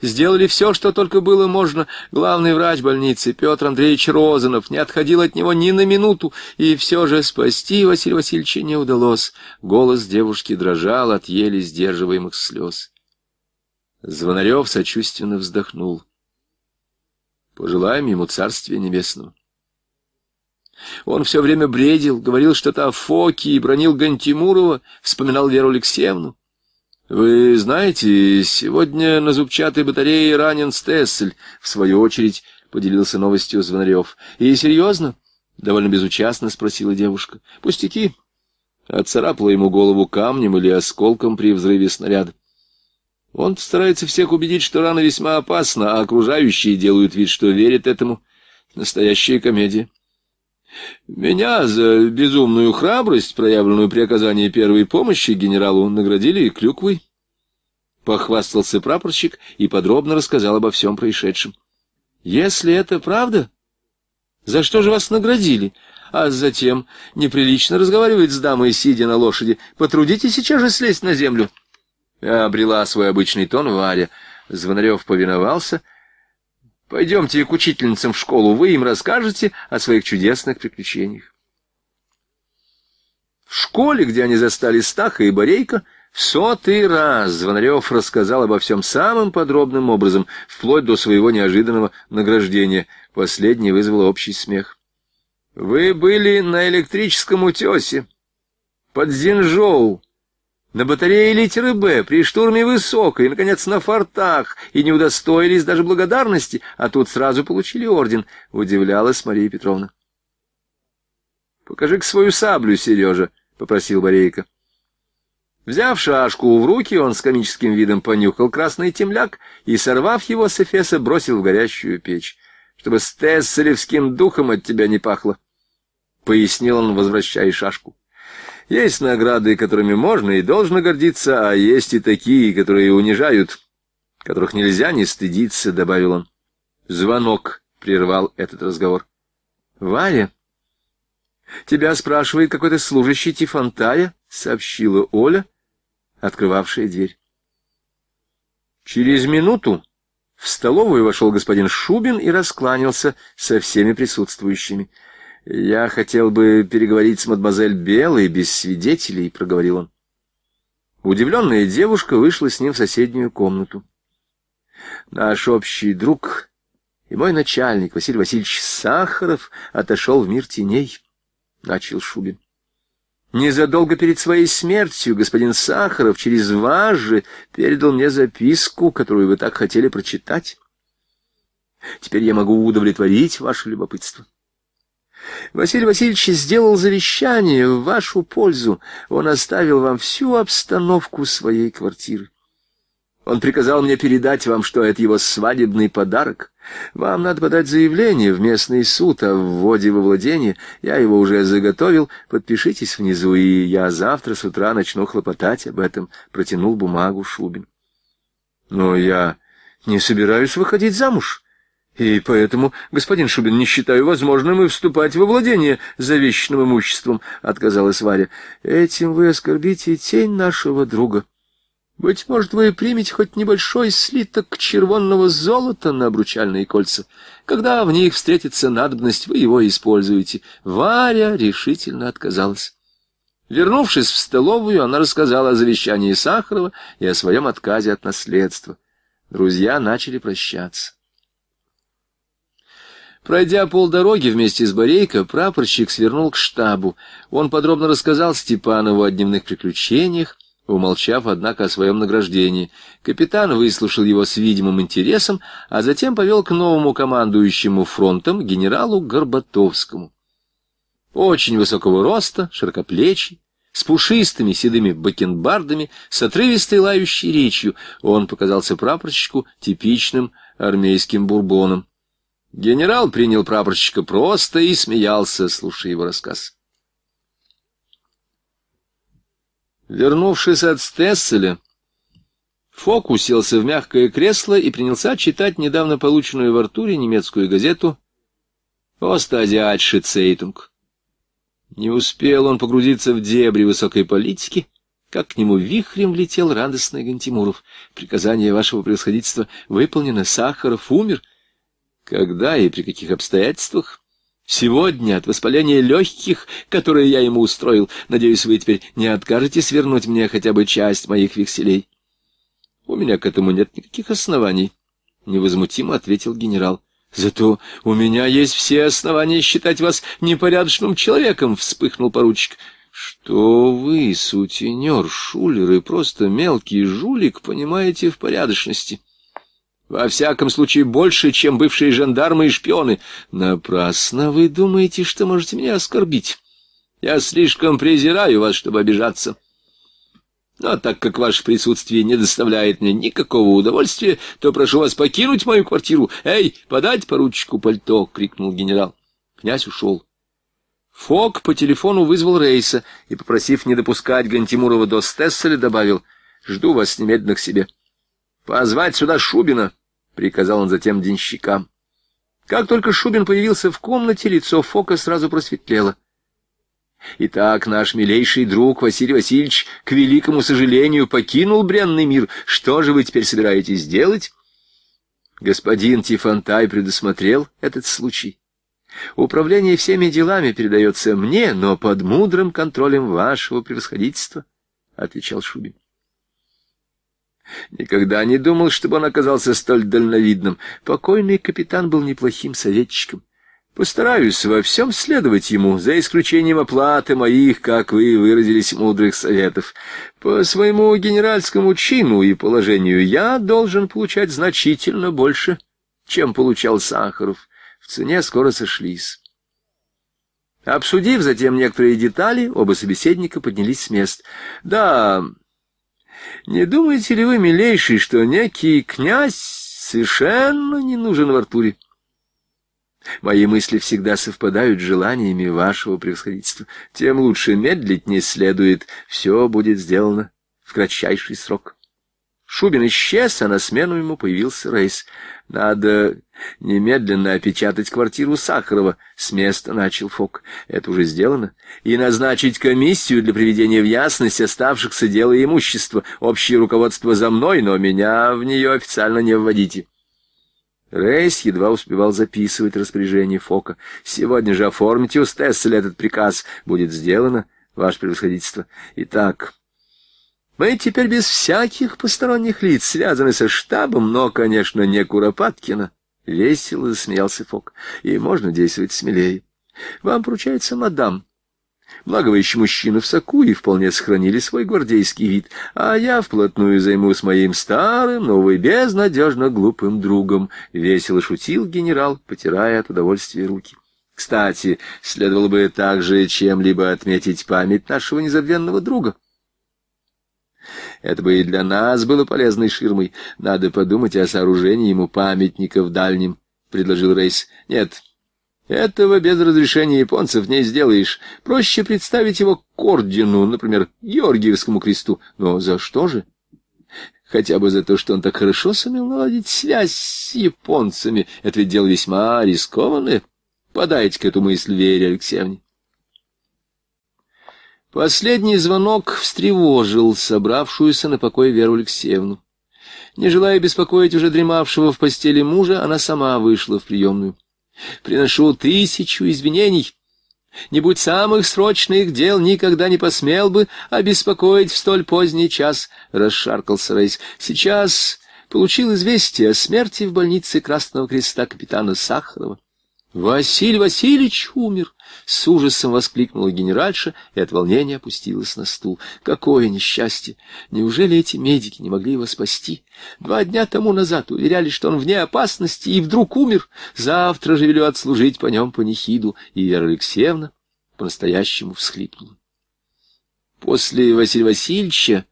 Сделали все, что только было можно. Главный врач больницы Петр Андреевич Розанов не отходил от него ни на минуту, и все же спасти Василия Васильевича не удалось. Голос девушки дрожал от еле сдерживаемых слез. Звонарев сочувственно вздохнул. «Пожелаем ему царствия небесного». Он все время бредил, говорил что-то о Фоке и бронил Гантимурова, вспоминал Веру Алексеевну. «Вы знаете, сегодня на зубчатой батарее ранен Стессель», — в свою очередь поделился новостью Звонарев. «И серьезно?» — довольно безучастно спросила девушка. «Пустяки». Отцарапала ему голову камнем или осколком при взрыве снаряда. Он старается всех убедить, что рана весьма опасна, а окружающие делают вид, что верят этому. Настоящая комедия. Меня за безумную храбрость, проявленную при оказании первой помощи генералу, наградили клюквой. Похвастался прапорщик и подробно рассказал обо всем происшедшем. «Если это правда, за что же вас наградили? А затем неприлично разговаривать с дамой, сидя на лошади. Потрудитесь сейчас же слезть на землю». Обрела свой обычный тон Варя. Звонарев повиновался, Пойдемте к учительницам в школу, вы им расскажете о своих чудесных приключениях. В школе, где они застали Стаха и Борейка, в сотый раз Звонарев рассказал обо всем самым подробным образом, вплоть до своего неожиданного награждения. Последнее вызвало общий смех. «Вы были на электрическом утесе, под Зинжоу, на батарее литеры «Б», при штурме «Высокой», наконец, на фортах, и не удостоились даже благодарности, а тут сразу получили орден, — удивлялась Мария Петровна. — Покажи-ка свою саблю, Сережа, — попросил Борейка. Взяв шашку в руки, он с комическим видом понюхал красный темляк и, сорвав его с эфеса, бросил в горящую печь, чтобы с тессалевским духом от тебя не пахло, — пояснил он, возвращая шашку. Есть награды, которыми можно и должно гордиться, а есть и такие, которые унижают, которых нельзя не стыдиться, — добавил он. Звонок прервал этот разговор. — Варя, тебя спрашивает какой-то служащий Тифантая, — сообщила Оля, открывавшая дверь. Через минуту в столовую вошел господин Шубин и раскланялся со всеми присутствующими. «Я хотел бы переговорить с мадемуазель Белой без свидетелей», — проговорил он. Удивленная девушка вышла с ним в соседнюю комнату. Наш общий друг и мой начальник Василий Васильевич Сахаров отошел в мир теней, — начал Шубин. Незадолго перед своей смертью господин Сахаров через вас же передал мне записку, которую вы так хотели прочитать. Теперь я могу удовлетворить ваше любопытство. Василий Васильевич сделал завещание в вашу пользу. Он оставил вам всю обстановку своей квартиры. Он приказал мне передать вам, что это его свадебный подарок. Вам надо подать заявление в местный суд о вводе во владение. Я его уже заготовил. Подпишитесь внизу, и я завтра с утра начну хлопотать об этом. Протянул бумагу Шубин. Но я не собираюсь выходить замуж. И поэтому, господин Шубин, не считаю возможным и вступать во владение завещанным имуществом, — отказалась Варя. — Этим вы оскорбите тень нашего друга. Быть может, вы примете хоть небольшой слиток червонного золота на обручальные кольца. Когда в них встретится надобность, вы его используете. Варя решительно отказалась. Вернувшись в столовую, она рассказала о завещании Сахарова и о своем отказе от наследства. Друзья начали прощаться. Пройдя полдороги вместе с Борейко, прапорщик свернул к штабу. Он подробно рассказал Степанову о дневных приключениях, умолчав, однако, о своем награждении. Капитан выслушал его с видимым интересом, а затем повел к новому командующему фронтом генералу Горбатовскому. Очень высокого роста, широкоплечий, с пушистыми седыми бакенбардами, с отрывистой лающей речью, он показался прапорщику типичным армейским бурбоном. Генерал принял прапорщика просто и смеялся, слушая его рассказ. Вернувшись от Стесселя, Фок уселся в мягкое кресло и принялся читать недавно полученную в Артуре немецкую газету «Остазиатши Цейтунг». Не успел он погрузиться в дебри высокой политики, как к нему вихрем влетел радостный Гантимуров. «Приказание вашего превосходительства выполнено, Сахаров умер». Когда и при каких обстоятельствах? Сегодня от воспаления легких, которые я ему устроил, надеюсь, вы теперь не откажете свернуть мне хотя бы часть моих векселей. — У меня к этому нет никаких оснований, — невозмутимо ответил генерал. — Зато у меня есть все основания считать вас непорядочным человеком, — вспыхнул поручик. — Что вы, сутенер, шулер и просто мелкий жулик, понимаете в порядочности? — во всяком случае, больше, чем бывшие жандармы и шпионы. Напрасно вы думаете, что можете меня оскорбить. Я слишком презираю вас, чтобы обижаться. Но так как ваше присутствие не доставляет мне никакого удовольствия, то прошу вас покинуть мою квартиру. Эй, подать поручику пальто!» — крикнул генерал. Князь ушел. Фок по телефону вызвал рейса и, попросив не допускать Гантимурова до Стесселя, добавил «Жду вас немедленно к себе». «Позвать сюда Шубина!» — приказал он затем денщикам. Как только Шубин появился в комнате, лицо Фока сразу просветлело. Итак, наш милейший друг Василий Васильевич, к великому сожалению, покинул бренный мир. Что же вы теперь собираетесь делать? Господин Тифантай предусмотрел этот случай. Управление всеми делами передается мне, но под мудрым контролем вашего превосходительства, — отвечал Шубин. Никогда не думал, чтобы он оказался столь дальновидным. Покойный капитан был неплохим советчиком. Постараюсь во всем следовать ему, за исключением оплаты моих, как вы выразились, мудрых советов. По своему генеральскому чину и положению я должен получать значительно больше, чем получал Сахаров. В цене скоро сошлись. Обсудив затем некоторые детали, оба собеседника поднялись с мест. «Да, не думаете ли вы, милейший, что некий князь совершенно не нужен в Артуре? Мои мысли всегда совпадают с желаниями вашего превосходительства. Тем лучше медлить не следует. Все будет сделано в кратчайший срок. Шубин исчез, а на смену ему появился Рейс. Надо немедленно опечатать квартиру Сахарова. С места начал Фок. Это уже сделано. И назначить комиссию для приведения в ясность оставшихся дел и имущества. Общее руководство за мной, но меня в нее официально не вводите. Рейс едва успевал записывать распоряжение Фока. «Сегодня же оформите у Стесселя этот приказ. Будет сделано, ваше превосходительство. Итак...» Мы теперь без всяких посторонних лиц связаны со штабом, но, конечно, не Куропаткина. — весело засмеялся Фок. — И можно действовать смелее. Вам поручается мадам. Благо вы еще мужчина в соку и вполне сохранили свой гвардейский вид, а я вплотную займусь моим старым, но, увы, безнадежно глупым другом, — весело шутил генерал, потирая от удовольствия руки. Кстати, следовало бы также чем-либо отметить память нашего незабвенного друга. Это бы и для нас было полезной ширмой. Надо подумать о сооружении ему памятника в дальнем, — предложил Рейс. — Нет, этого без разрешения японцев не сделаешь. Проще представить его к ордену, например, Георгиевскому кресту. Но за что же? Хотя бы за то, что он так хорошо сумел наладить связь с японцами. Это ведь дело весьма рискованное. Подайте к эту мысль Вере Алексеевне. Последний звонок встревожил собравшуюся на покой Веру Алексеевну. Не желая беспокоить уже дремавшего в постели мужа, она сама вышла в приемную. «Приношу тысячу извинений. Не будь самых срочных дел, никогда не посмел бы обеспокоить в столь поздний час», — расшаркался Рейс. «Сейчас получил известие о смерти в больнице Красного Креста капитана Сахарова. Василий Васильевич умер». С ужасом воскликнула генеральша и от волнения опустилась на стул. Какое несчастье! Неужели эти медики не могли его спасти? Два дня тому назад уверяли, что он вне опасности, и вдруг умер. Завтра же велю отслужить по нем панихиду. И Вера Алексеевна по-настоящему всхлипнула. После Василия Васильевича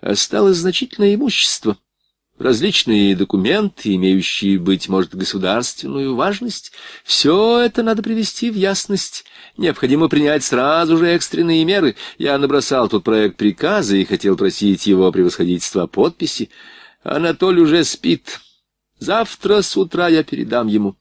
осталось значительное имущество — различные документы, имеющие, быть может, государственную важность. Все это надо привести в ясность. Необходимо принять сразу же экстренные меры. Я набросал тут проект приказа и хотел просить его превосходительства подписи. Анатоль уже спит. Завтра с утра я передам ему.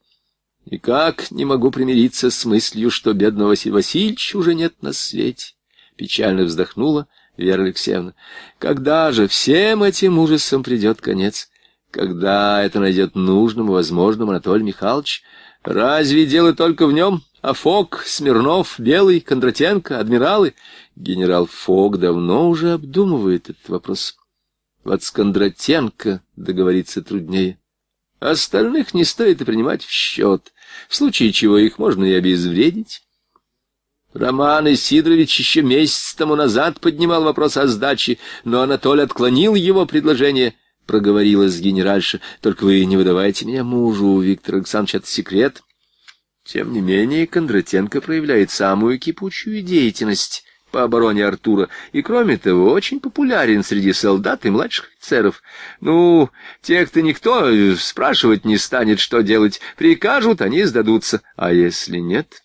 Никак не могу примириться с мыслью, что бедного Василь Васильевича уже нет на свете. Печально вздохнула Вера Алексеевна. Когда же всем этим ужасам придет конец? Когда это найдет нужным и возможным Анатолий Михайлович? Разве дело только в нем? А Фок, Смирнов, Белый, Кондратенко, адмиралы? Генерал Фок давно уже обдумывает этот вопрос. Вот с Кондратенко договориться труднее. Остальных не стоит и принимать в счет, в случае чего их можно и обезвредить. Роман Исидорович еще месяц тому назад поднимал вопрос о сдаче, но Анатолий отклонил его предложение, — Проговорилась с генеральша. — Только вы не выдавайте меня мужу, Виктор Александрович, это секрет. Тем не менее, Кондратенко проявляет самую кипучую деятельность по обороне Артура, и, кроме того, очень популярен среди солдат и младших офицеров. Ну, тех-то никто спрашивать не станет, что делать. Прикажут, они сдадутся. А если нет...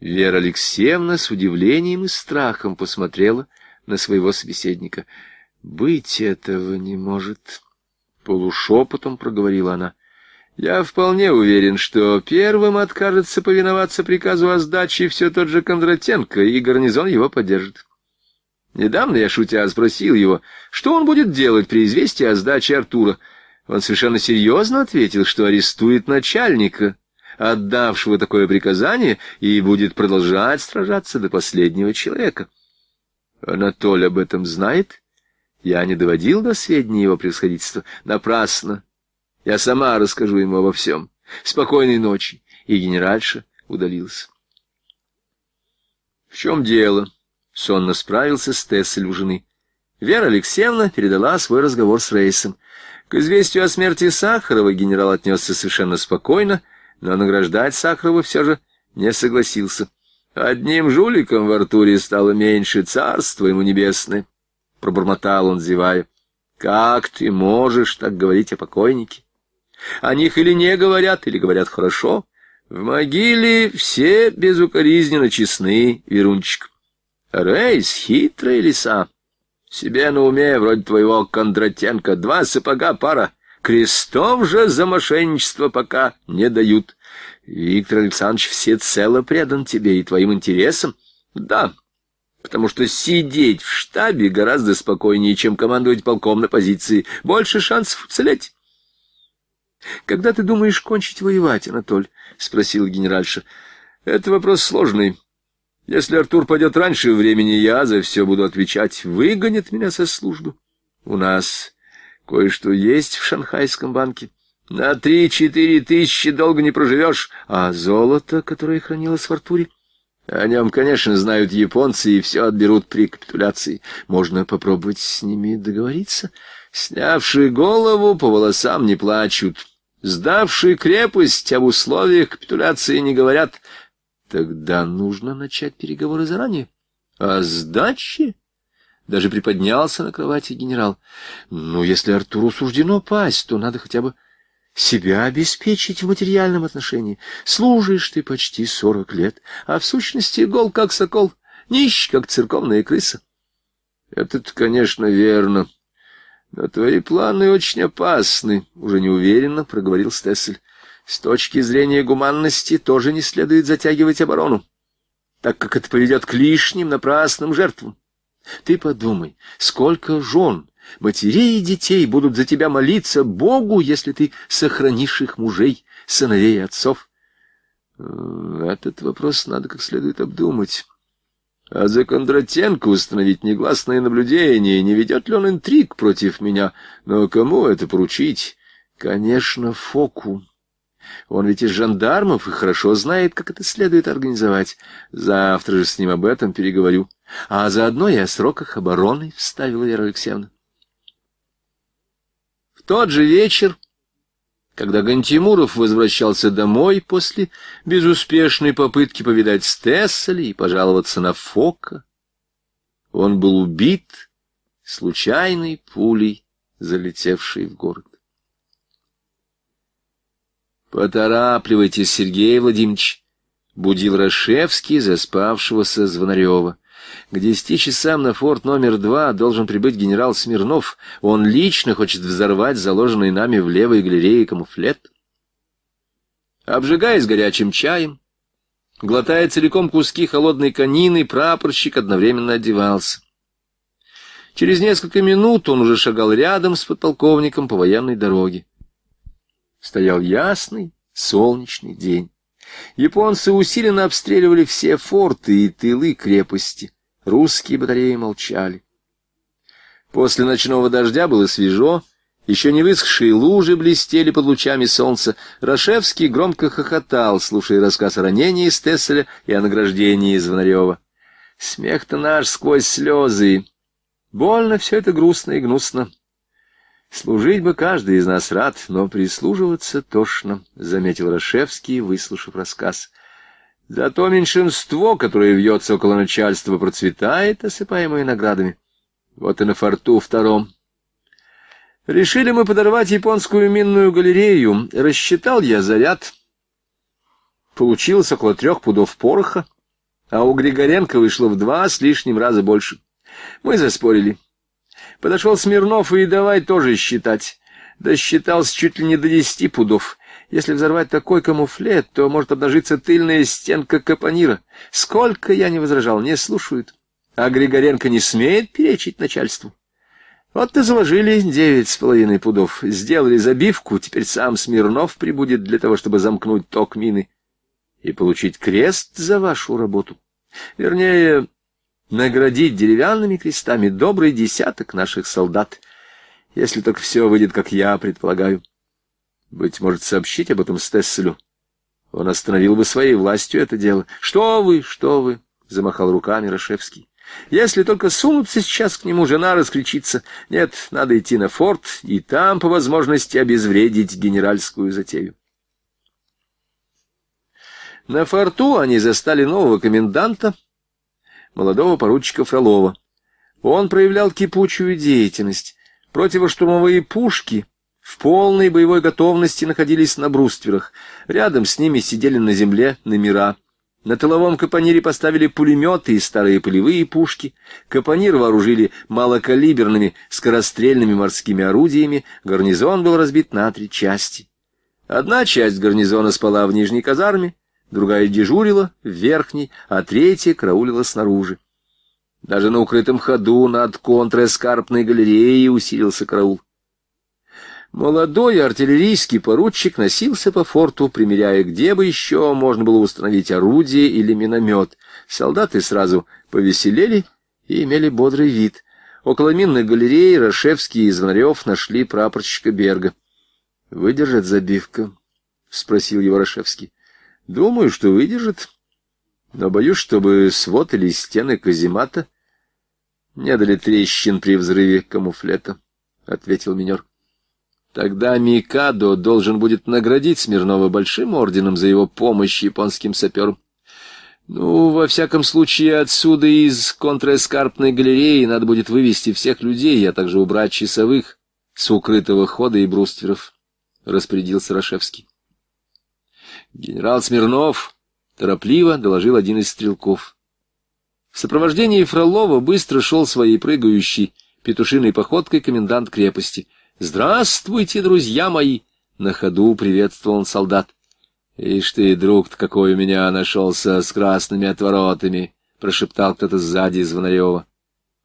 Вера Алексеевна с удивлением и страхом посмотрела на своего собеседника. «Быть этого не может», — полушепотом проговорила она. «Я вполне уверен, что первым откажется повиноваться приказу о сдаче все тот же Кондратенко, и гарнизон его поддержит». Недавно я, шутя, спросил его, что он будет делать при известии о сдаче Артура. Он совершенно серьезно ответил, что арестует начальника, отдавшего такое приказание, и будет продолжать сражаться до последнего человека. Анатоль об этом знает? Я не доводил до сведения его превосходительства. Напрасно. Я сама расскажу ему обо всем. Спокойной ночи. И генеральша удалился. В чем дело? Сонно справился с Тессель у жены. Вера Алексеевна передала свой разговор с Рейсом. К известию о смерти Сахарова генерал отнесся совершенно спокойно, но награждать Сахарова все же не согласился. «Одним жуликом в Артуре стало меньше царства ему небесное», — пробормотал он, зевая. «Как ты можешь так говорить о покойнике? О них или не говорят, или говорят хорошо. В могиле все безукоризненно честны, Верунчик. Рейс — хитрая лиса. Себе на уме, вроде твоего Кондратенко, два сапога пара, Крестов же за мошенничество пока не дают. Виктор Александрович всецело предан тебе и твоим интересам. Да, потому что сидеть в штабе гораздо спокойнее, чем командовать полком на позиции. Больше шансов уцелеть. — Когда ты думаешь кончить воевать, Анатоль? — спросил генеральша. — Это вопрос сложный. Если Артур пойдет раньше времени, я за все буду отвечать. Выгонят меня со службы. У нас Кое-что есть в шанхайском банке. На три-четыре тысячи долго не проживешь. А золото, которое хранилось в Артуре? О нем, конечно, знают японцы и все отберут при капитуляции. Можно попробовать с ними договориться. Снявшие голову, по волосам не плачут. Сдавшие крепость, об условиях капитуляции не говорят. Тогда нужно начать переговоры заранее. О сдаче? Даже приподнялся на кровати генерал. Ну, если Артуру суждено пасть, то надо хотя бы себя обеспечить в материальном отношении. Служишь ты почти сорок лет, а в сущности гол как сокол, нищ как церковная крыса. это конечно, верно. Но твои планы очень опасны, — уже неуверенно проговорил Стессель. С точки зрения гуманности тоже не следует затягивать оборону, так как это поведет к лишним напрасным жертвам. Ты подумай, сколько жен, матерей и детей будут за тебя молиться Богу, если ты сохранишь их мужей, сыновей и отцов. Э, этот вопрос надо как следует обдумать. А за Кондратенко установить негласное наблюдение, не ведет ли он интриг против меня. Но кому это поручить? Конечно, Фоку. Он ведь из жандармов и хорошо знает, как это следует организовать. Завтра же с ним об этом переговорю а заодно и о сроках обороны, — вставила Вера Алексеевна. В тот же вечер, когда Гантимуров возвращался домой после безуспешной попытки повидать Стессали и пожаловаться на Фока, он был убит случайной пулей, залетевшей в город. «Поторапливайтесь, Сергей Владимирович!» — будил Рашевский заспавшегося Звонарева. К десяти часам на форт номер два должен прибыть генерал Смирнов. Он лично хочет взорвать заложенный нами в левой галерее камуфлет. Обжигаясь горячим чаем, глотая целиком куски холодной конины, прапорщик одновременно одевался. Через несколько минут он уже шагал рядом с подполковником по военной дороге. Стоял ясный солнечный день. Японцы усиленно обстреливали все форты и тылы крепости. Русские батареи молчали. После ночного дождя было свежо, еще не высохшие лужи блестели под лучами солнца. Рашевский громко хохотал, слушая рассказ о ранении Стесселя и о награждении из Звонарева. «Смех-то наш сквозь слезы. Больно все это грустно и гнусно. Служить бы каждый из нас рад, но прислуживаться тошно», — заметил Рашевский, выслушав рассказ. Зато меньшинство, которое вьется около начальства, процветает, осыпаемое наградами. Вот и на форту втором. Решили мы подорвать японскую минную галерею. Рассчитал я заряд. Получилось около трех пудов пороха, а у Григоренко вышло в два с лишним раза больше. Мы заспорили. Подошел Смирнов и давай тоже считать. Досчитался чуть ли не до десяти пудов. Если взорвать такой камуфлет, то может обнажиться тыльная стенка капонира. Сколько я не возражал, не слушают. А Григоренко не смеет перечить начальству. Вот и заложили девять с половиной пудов. Сделали забивку, теперь сам Смирнов прибудет для того, чтобы замкнуть ток мины и получить крест за вашу работу. Вернее, наградить деревянными крестами добрый десяток наших солдат, если только все выйдет, как я предполагаю. Быть может, сообщить об этом Стесселю? Он остановил бы своей властью это дело. «Что вы, что вы!» — замахал руками Рашевский. «Если только сунуться сейчас к нему, жена раскричится. Нет, надо идти на форт и там, по возможности, обезвредить генеральскую затею». На форту они застали нового коменданта, молодого поручика Фролова. Он проявлял кипучую деятельность. Противоштурмовые пушки — в полной боевой готовности находились на брустверах. Рядом с ними сидели на земле номера. На тыловом капонире поставили пулеметы и старые полевые пушки. Капонир вооружили малокалиберными скорострельными морскими орудиями. Гарнизон был разбит на три части. Одна часть гарнизона спала в нижней казарме, другая дежурила в верхней, а третья караулила снаружи. Даже на укрытом ходу над контрэскарпной галереей усилился караул. Молодой артиллерийский поручик носился по форту, примеряя, где бы еще можно было установить орудие или миномет. Солдаты сразу повеселели и имели бодрый вид. Около минной галереи Рашевский и Звонарев нашли прапорщика Берга. — Выдержит забивка? — спросил его Рашевский. — Думаю, что выдержит. Но боюсь, чтобы свод или стены каземата не дали трещин при взрыве камуфлета, — ответил минер. Тогда Микадо должен будет наградить Смирнова большим орденом за его помощь японским саперам. Ну, во всяком случае, отсюда из контрэскарпной галереи надо будет вывести всех людей, а также убрать часовых с укрытого хода и брустверов, — распорядился Рашевский. Генерал Смирнов торопливо доложил один из стрелков. В сопровождении Фролова быстро шел своей прыгающей петушиной походкой комендант крепости — «Здравствуйте, друзья мои!» — на ходу приветствовал он солдат. «Ишь ты, друг-то, какой у меня нашелся с красными отворотами!» — прошептал кто-то сзади Звонарева.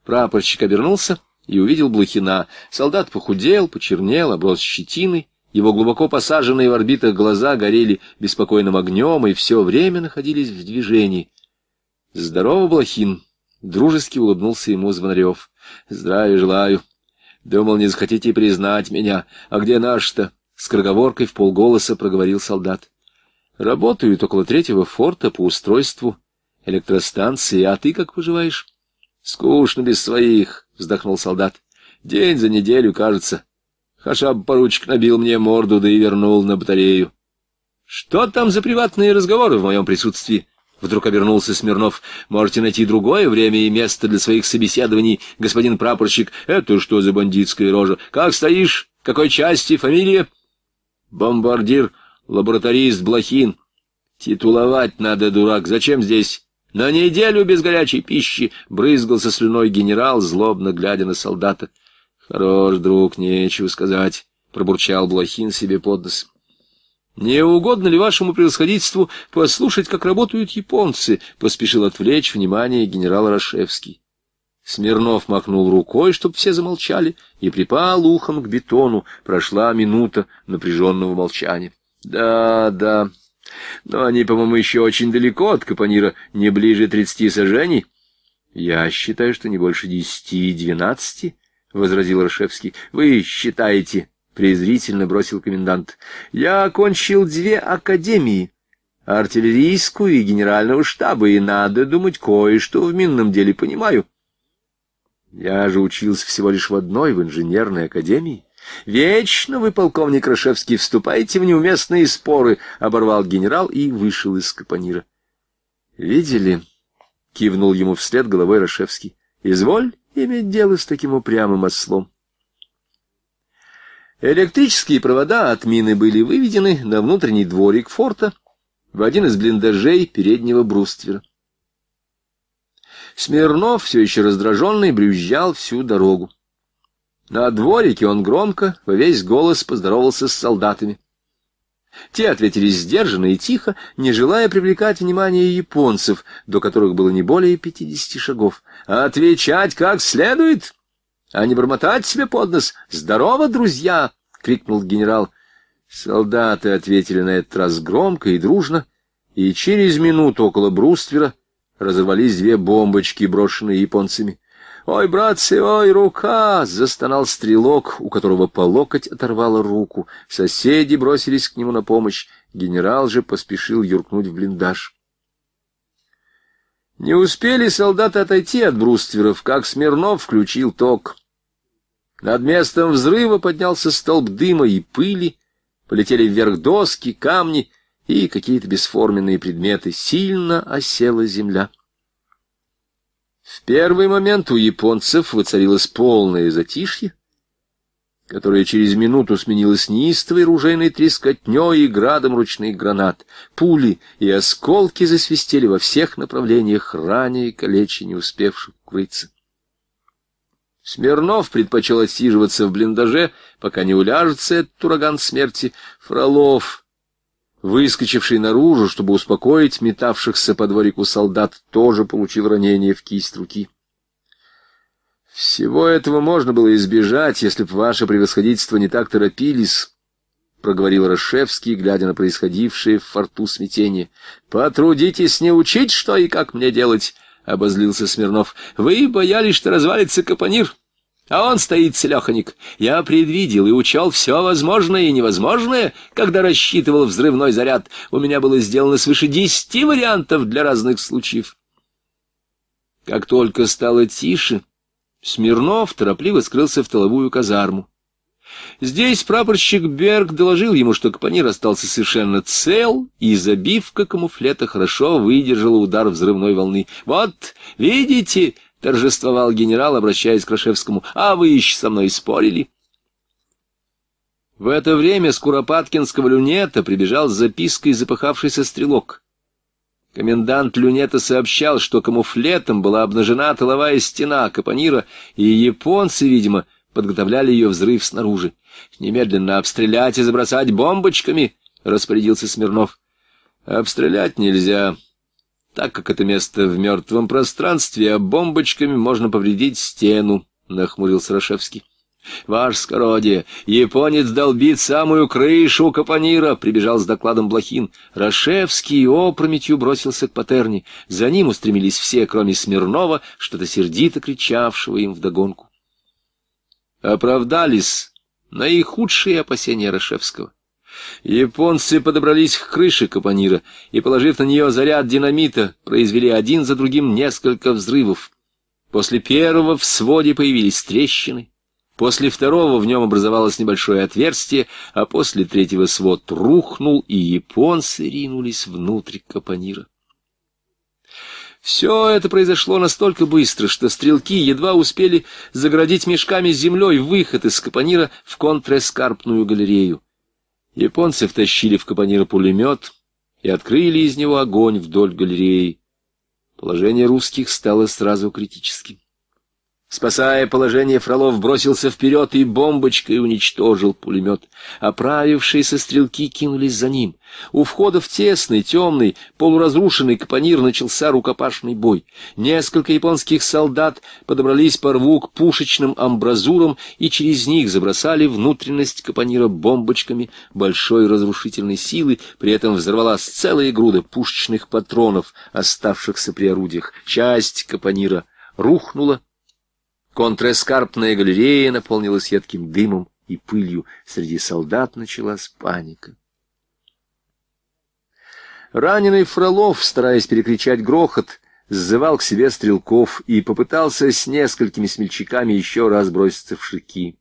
Прапорщик обернулся и увидел Блохина. Солдат похудел, почернел, оброс щетиной. Его глубоко посаженные в орбитах глаза горели беспокойным огнем и все время находились в движении. «Здорово, Блохин!» — дружески улыбнулся ему Звонарев. «Здравия желаю!» Думал, не захотите признать меня. А где наш-то? С кроговоркой в полголоса проговорил солдат. Работают около третьего форта по устройству электростанции. А ты как поживаешь? Скучно без своих, вздохнул солдат. День за неделю, кажется. Хашаб поручик набил мне морду, да и вернул на батарею. Что там за приватные разговоры в моем присутствии? Вдруг обернулся Смирнов. «Можете найти другое время и место для своих собеседований, господин прапорщик. Это что за бандитская рожа? Как стоишь? Какой части? Фамилия?» «Бомбардир, лабораторист Блохин. Титуловать надо, дурак. Зачем здесь?» «На неделю без горячей пищи!» — брызгался слюной генерал, злобно глядя на солдата. «Хорош, друг, нечего сказать», — пробурчал Блохин себе под нос. «Не угодно ли вашему превосходительству послушать, как работают японцы?» — поспешил отвлечь внимание генерал Рашевский. Смирнов махнул рукой, чтобы все замолчали, и припал ухом к бетону. Прошла минута напряженного молчания. «Да, да, но они, по-моему, еще очень далеко от Капанира, не ближе тридцати сажений». «Я считаю, что не больше десяти-двенадцати», — возразил Рашевский. «Вы считаете — презрительно бросил комендант. — Я окончил две академии — артиллерийскую и генерального штаба, и, надо думать, кое-что в минном деле понимаю. Я же учился всего лишь в одной, в инженерной академии. «Вечно вы, полковник Рашевский, вступаете в неуместные споры!» — оборвал генерал и вышел из капонира. «Видели?» — кивнул ему вслед головой Рашевский. «Изволь иметь дело с таким упрямым ослом. Электрические провода от мины были выведены на внутренний дворик форта в один из блиндажей переднего бруствера. Смирнов, все еще раздраженный, брюзжал всю дорогу. На дворике он громко, во весь голос поздоровался с солдатами. Те ответили сдержанно и тихо, не желая привлекать внимание японцев, до которых было не более пятидесяти шагов. А «Отвечать как следует!» а не бормотать себе под нос. Здорово, друзья! — крикнул генерал. Солдаты ответили на этот раз громко и дружно, и через минуту около бруствера разорвались две бомбочки, брошенные японцами. «Ой, братцы, ой, рука!» — застонал стрелок, у которого по локоть оторвало руку. Соседи бросились к нему на помощь. Генерал же поспешил юркнуть в блиндаж. Не успели солдаты отойти от брустверов, как Смирнов включил ток. Над местом взрыва поднялся столб дыма и пыли, полетели вверх доски, камни и какие-то бесформенные предметы. Сильно осела земля. В первый момент у японцев воцарилось полное затишье, которое через минуту сменилось неистовой ружейной трескотней и градом ручных гранат. Пули и осколки засвистели во всех направлениях, ранее калечи не успевших укрыться. Смирнов предпочел отсиживаться в блиндаже, пока не уляжется этот ураган смерти. Фролов, выскочивший наружу, чтобы успокоить метавшихся по дворику солдат, тоже получил ранение в кисть руки. «Всего этого можно было избежать, если бы ваше превосходительство не так торопились», — проговорил Рашевский, глядя на происходившее в форту смятение. «Потрудитесь не учить, что и как мне делать. — обозлился Смирнов. — Вы боялись, что развалится капонир? А он стоит, селеханик. Я предвидел и учел все возможное и невозможное, когда рассчитывал взрывной заряд. У меня было сделано свыше десяти вариантов для разных случаев. Как только стало тише, Смирнов торопливо скрылся в толовую казарму. Здесь прапорщик Берг доложил ему, что капонир остался совершенно цел, и забивка камуфлета хорошо выдержала удар взрывной волны. «Вот, видите!» — торжествовал генерал, обращаясь к Крашевскому. «А вы еще со мной спорили?» В это время с Куропаткинского люнета прибежал с запиской запыхавшийся стрелок. Комендант люнета сообщал, что камуфлетом была обнажена тыловая стена капонира, и японцы, видимо, — подготовляли ее взрыв снаружи. «Немедленно обстрелять и забросать бомбочками!» — распорядился Смирнов. «Обстрелять нельзя, так как это место в мертвом пространстве, а бомбочками можно повредить стену», — нахмурился Рашевский. «Ваш скородие! Японец долбит самую крышу Капанира!» — прибежал с докладом Блохин. Рашевский опрометью бросился к Патерне. За ним устремились все, кроме Смирнова, что-то сердито кричавшего им вдогонку оправдались наихудшие опасения Рашевского. Японцы подобрались к крыше Капанира и, положив на нее заряд динамита, произвели один за другим несколько взрывов. После первого в своде появились трещины, после второго в нем образовалось небольшое отверстие, а после третьего свод рухнул, и японцы ринулись внутрь Капанира. Все это произошло настолько быстро, что стрелки едва успели заградить мешками с землей выход из капонира в контрэскарпную галерею. Японцы втащили в капонира пулемет и открыли из него огонь вдоль галереи. Положение русских стало сразу критическим. Спасая положение, Фролов бросился вперед и бомбочкой уничтожил пулемет. Оправившиеся стрелки кинулись за ним. У входа в тесный, темный, полуразрушенный капонир начался рукопашный бой. Несколько японских солдат подобрались по рву к пушечным амбразурам и через них забросали внутренность капонира бомбочками большой разрушительной силы, при этом взорвалась целая груда пушечных патронов, оставшихся при орудиях. Часть капонира рухнула, Контраскарпная галерея наполнилась едким дымом и пылью. Среди солдат началась паника. Раненый Фролов, стараясь перекричать грохот, сзывал к себе стрелков и попытался с несколькими смельчаками еще раз броситься в шики.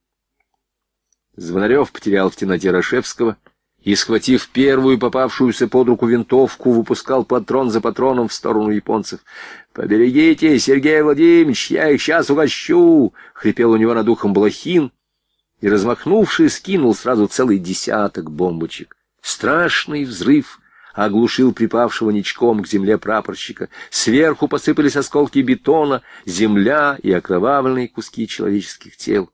Звонарев потерял в темноте Рашевского — и, схватив первую попавшуюся под руку винтовку, выпускал патрон за патроном в сторону японцев. «Поберегите, Сергей Владимирович, я их сейчас угощу!» — хрипел у него над ухом Блохин, и, размахнувшись, скинул сразу целый десяток бомбочек. Страшный взрыв оглушил припавшего ничком к земле прапорщика. Сверху посыпались осколки бетона, земля и окровавленные куски человеческих тел.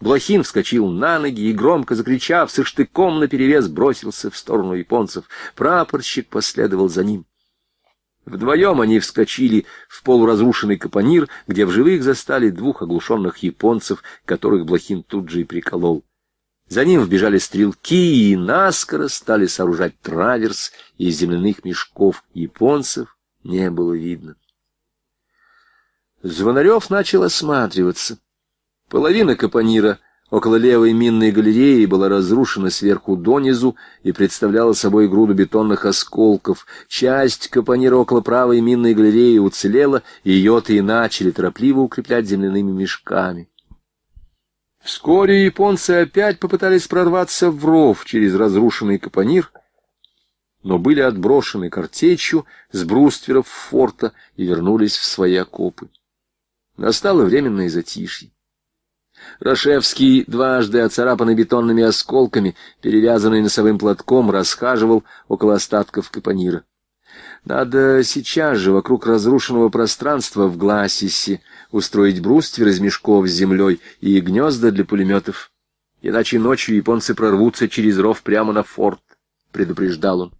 Блохин вскочил на ноги и, громко закричав, со штыком наперевес бросился в сторону японцев. Прапорщик последовал за ним. Вдвоем они вскочили в полуразрушенный капонир, где в живых застали двух оглушенных японцев, которых Блохин тут же и приколол. За ним вбежали стрелки и наскоро стали сооружать траверс из земляных мешков. Японцев не было видно. Звонарев начал осматриваться. Половина капонира около левой минной галереи была разрушена сверху донизу и представляла собой груду бетонных осколков. Часть капонира около правой минной галереи уцелела, и ее-то и начали торопливо укреплять земляными мешками. Вскоре японцы опять попытались прорваться в ров через разрушенный капонир, но были отброшены картечью с брустверов форта и вернулись в свои окопы. Настало временное затишье. Рашевский, дважды оцарапанный бетонными осколками, перевязанный носовым платком, расхаживал около остатков капонира. Надо сейчас же вокруг разрушенного пространства в Гласисе устроить бруствер из мешков с землей и гнезда для пулеметов. Иначе ночью японцы прорвутся через ров прямо на форт, — предупреждал он.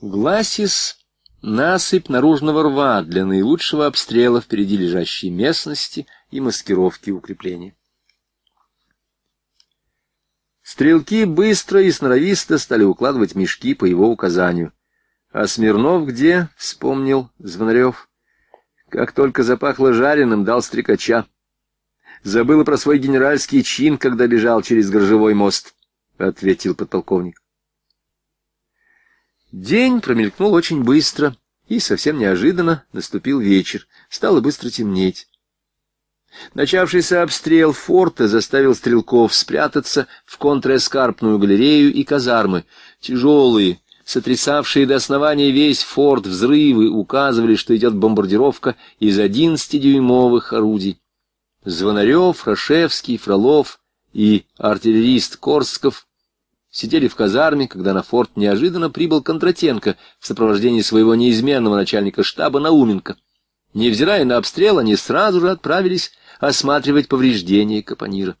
Гласис — насыпь наружного рва для наилучшего обстрела впереди лежащей местности — и маскировки укрепления. Стрелки быстро и сноровисто стали укладывать мешки по его указанию. «А Смирнов где?» — вспомнил Звонарев. Как только запахло жареным, дал стрекача. Забыл про свой генеральский чин, когда бежал через Горжевой мост», — ответил подполковник. День промелькнул очень быстро, и совсем неожиданно наступил вечер. Стало быстро темнеть. Начавшийся обстрел форта заставил стрелков спрятаться в контрэскарпную галерею и казармы. Тяжелые, сотрясавшие до основания весь форт взрывы, указывали, что идет бомбардировка из 11-дюймовых орудий. Звонарев, Рашевский, Фролов и артиллерист Корсков сидели в казарме, когда на форт неожиданно прибыл Кондратенко в сопровождении своего неизменного начальника штаба Науменко. Невзирая на обстрел, они сразу же отправились осматривать повреждения Капонира.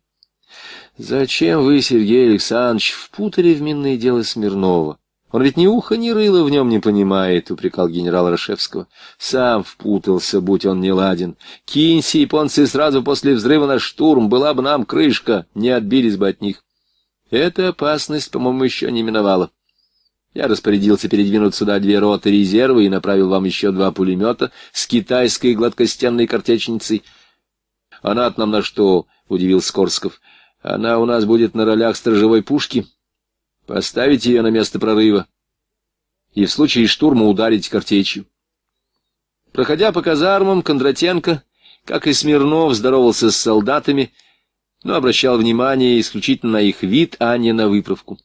Зачем вы, Сергей Александрович, впутали в минное дело Смирнова? Он ведь ни уха, ни рыла в нем не понимает, — упрекал генерал Рашевского. Сам впутался, будь он не ладен. Кинься японцы сразу после взрыва на штурм, была бы нам крышка, не отбились бы от них. Эта опасность, по-моему, еще не миновала. Я распорядился передвинуть сюда две роты резервы и направил вам еще два пулемета с китайской гладкостенной картечницей — она от нам на что?» — удивил Скорсков. «Она у нас будет на ролях сторожевой пушки. Поставите ее на место прорыва и в случае штурма ударить картечью». Проходя по казармам, Кондратенко, как и Смирнов, здоровался с солдатами, но обращал внимание исключительно на их вид, а не на выправку.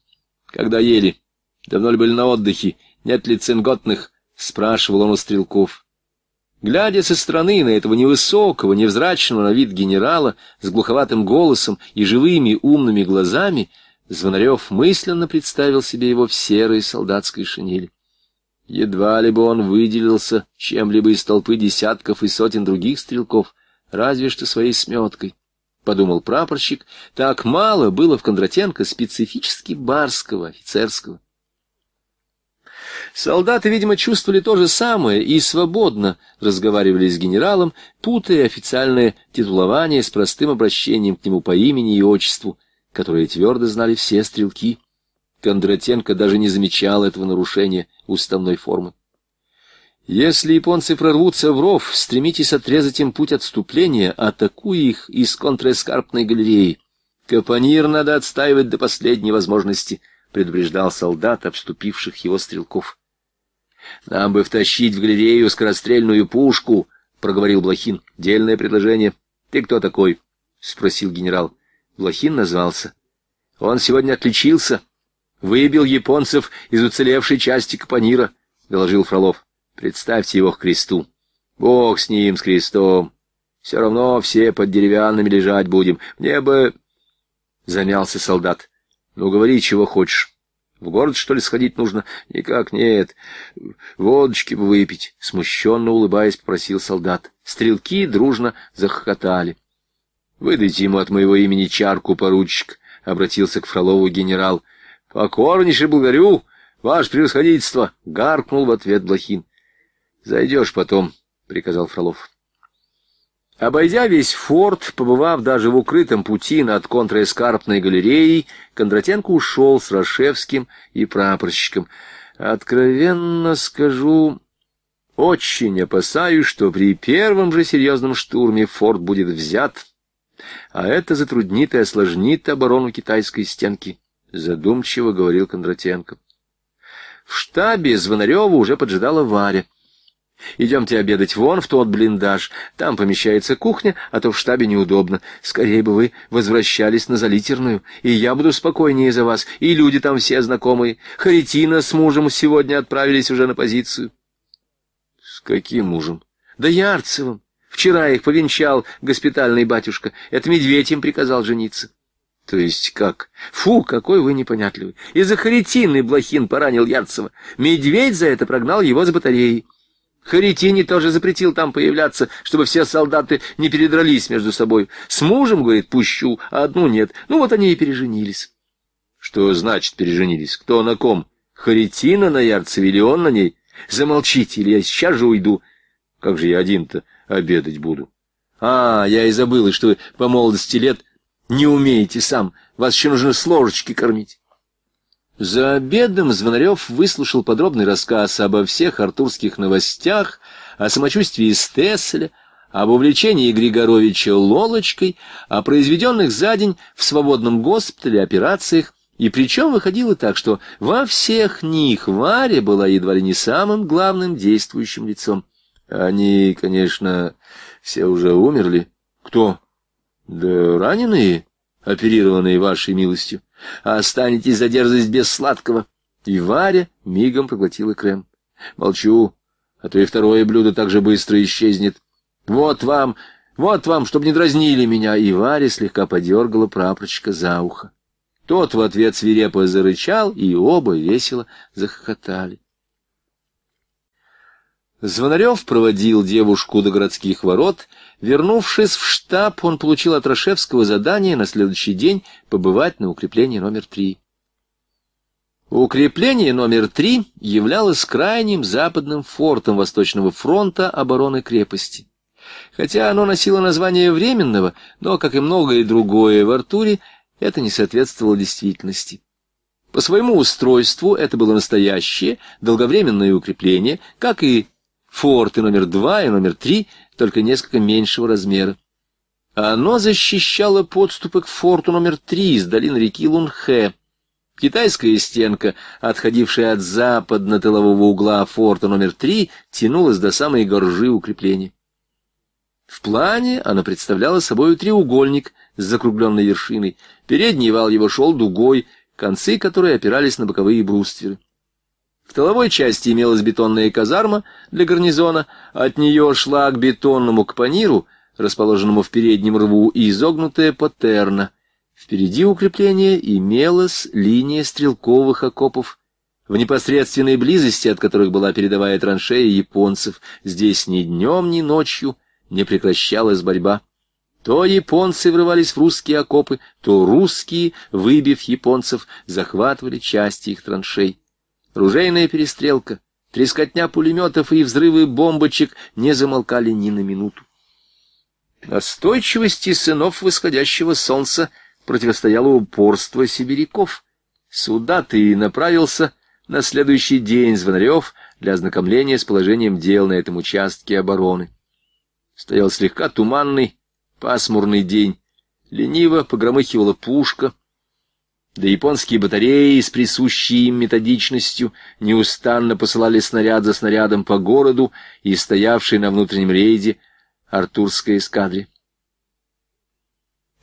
«Когда ели? Давно ли были на отдыхе? Нет ли цинготных?» — спрашивал он у стрелков. Глядя со стороны на этого невысокого, невзрачного на вид генерала с глуховатым голосом и живыми умными глазами, Звонарев мысленно представил себе его в серой солдатской шинели. Едва ли бы он выделился чем-либо из толпы десятков и сотен других стрелков, разве что своей сметкой. — подумал прапорщик, — так мало было в Кондратенко специфически барского, офицерского. Солдаты, видимо, чувствовали то же самое и свободно разговаривали с генералом, путая официальное титулование с простым обращением к нему по имени и отчеству, которое твердо знали все стрелки. Кондратенко даже не замечал этого нарушения уставной формы. Если японцы прорвутся в ров, стремитесь отрезать им путь отступления, атакуя их из контрэскарпной галереи. Капонир надо отстаивать до последней возможности, предупреждал солдат, обступивших его стрелков. Нам бы втащить в галерею скорострельную пушку, — проговорил Блохин. — Дельное предложение. — Ты кто такой? — спросил генерал. Блохин назвался. — Он сегодня отличился. Выбил японцев из уцелевшей части Капанира, — доложил Фролов. — Представьте его к кресту. — Бог с ним, с крестом. Все равно все под деревянными лежать будем. Мне бы... — замялся солдат. — Ну, говори, чего хочешь. В город, что ли, сходить нужно? Никак нет. Водочки бы выпить, — смущенно улыбаясь, попросил солдат. Стрелки дружно захохотали. — Выдайте ему от моего имени чарку, поручик, — обратился к Фролову генерал. — Покорнейше благодарю, ваше превосходительство, — гаркнул в ответ Блохин. — Зайдешь потом, — приказал Фролов. Обойдя весь форт, побывав даже в укрытом пути над контраэскарпной галереей, Кондратенко ушел с Рашевским и прапорщиком. Откровенно скажу, очень опасаюсь, что при первом же серьезном штурме форт будет взят, а это затруднит и осложнит оборону китайской стенки, — задумчиво говорил Кондратенко. В штабе Звонарева уже поджидала Варя. Идемте обедать вон в тот блиндаж. Там помещается кухня, а то в штабе неудобно. Скорее бы вы возвращались на Залитерную, и я буду спокойнее за вас, и люди там все знакомые. Харитина с мужем сегодня отправились уже на позицию. — С каким мужем? — Да Ярцевым. Вчера их повенчал госпитальный батюшка. Это медведь им приказал жениться. То есть как? Фу, какой вы непонятливый. Из-за Харитины Блохин поранил Ярцева. Медведь за это прогнал его с батареи. Харитини тоже запретил там появляться, чтобы все солдаты не передрались между собой. С мужем, говорит, пущу, а одну нет. Ну вот они и переженились. Что значит переженились? Кто на ком? Харитина на Ярцеве или он на ней? Замолчите, или я сейчас же уйду. Как же я один-то обедать буду? А, я и забыла, что вы по молодости лет не умеете сам. Вас еще нужно с ложечки кормить. За обедом Звонарев выслушал подробный рассказ обо всех артурских новостях, о самочувствии Стесселя, об увлечении Григоровича Лолочкой, о произведенных за день в свободном госпитале операциях, и причем выходило так, что во всех них Варя была едва ли не самым главным действующим лицом. Они, конечно, все уже умерли. Кто? Да раненые, оперированные вашей милостью а останетесь за дерзость без сладкого. И Варя мигом проглотила крем. Молчу, а то и второе блюдо так же быстро исчезнет. Вот вам, вот вам, чтобы не дразнили меня. И Варя слегка подергала прапорщика за ухо. Тот в ответ свирепо зарычал, и оба весело захохотали. Звонарев проводил девушку до городских ворот — Вернувшись в штаб, он получил от Рашевского задание на следующий день побывать на укреплении номер три. Укрепление номер три являлось крайним западным фортом Восточного фронта обороны крепости. Хотя оно носило название временного, но, как и многое другое в Артуре, это не соответствовало действительности. По своему устройству это было настоящее, долговременное укрепление, как и форты номер два и номер три, только несколько меньшего размера. Оно защищало подступы к форту номер три с долины реки Лунхэ. Китайская стенка, отходившая от западно-тылового угла форта номер три, тянулась до самой горжи укрепления. В плане она представляла собой треугольник с закругленной вершиной. Передний вал его шел дугой, концы которой опирались на боковые брустверы. В тыловой части имелась бетонная казарма для гарнизона, от нее шла к бетонному капониру, расположенному в переднем рву, и изогнутая патерна. Впереди укрепления имелась линия стрелковых окопов, в непосредственной близости от которых была передовая траншея японцев. Здесь ни днем, ни ночью не прекращалась борьба. То японцы врывались в русские окопы, то русские, выбив японцев, захватывали части их траншей. Ружейная перестрелка, трескотня пулеметов и взрывы бомбочек не замолкали ни на минуту. Настойчивости сынов восходящего солнца противостояло упорство сибиряков. Сюда-то и направился на следующий день Звонарев для ознакомления с положением дел на этом участке обороны. Стоял слегка туманный, пасмурный день. Лениво погромыхивала пушка — да японские батареи с присущей им методичностью неустанно посылали снаряд за снарядом по городу и стоявшей на внутреннем рейде артурской эскадре.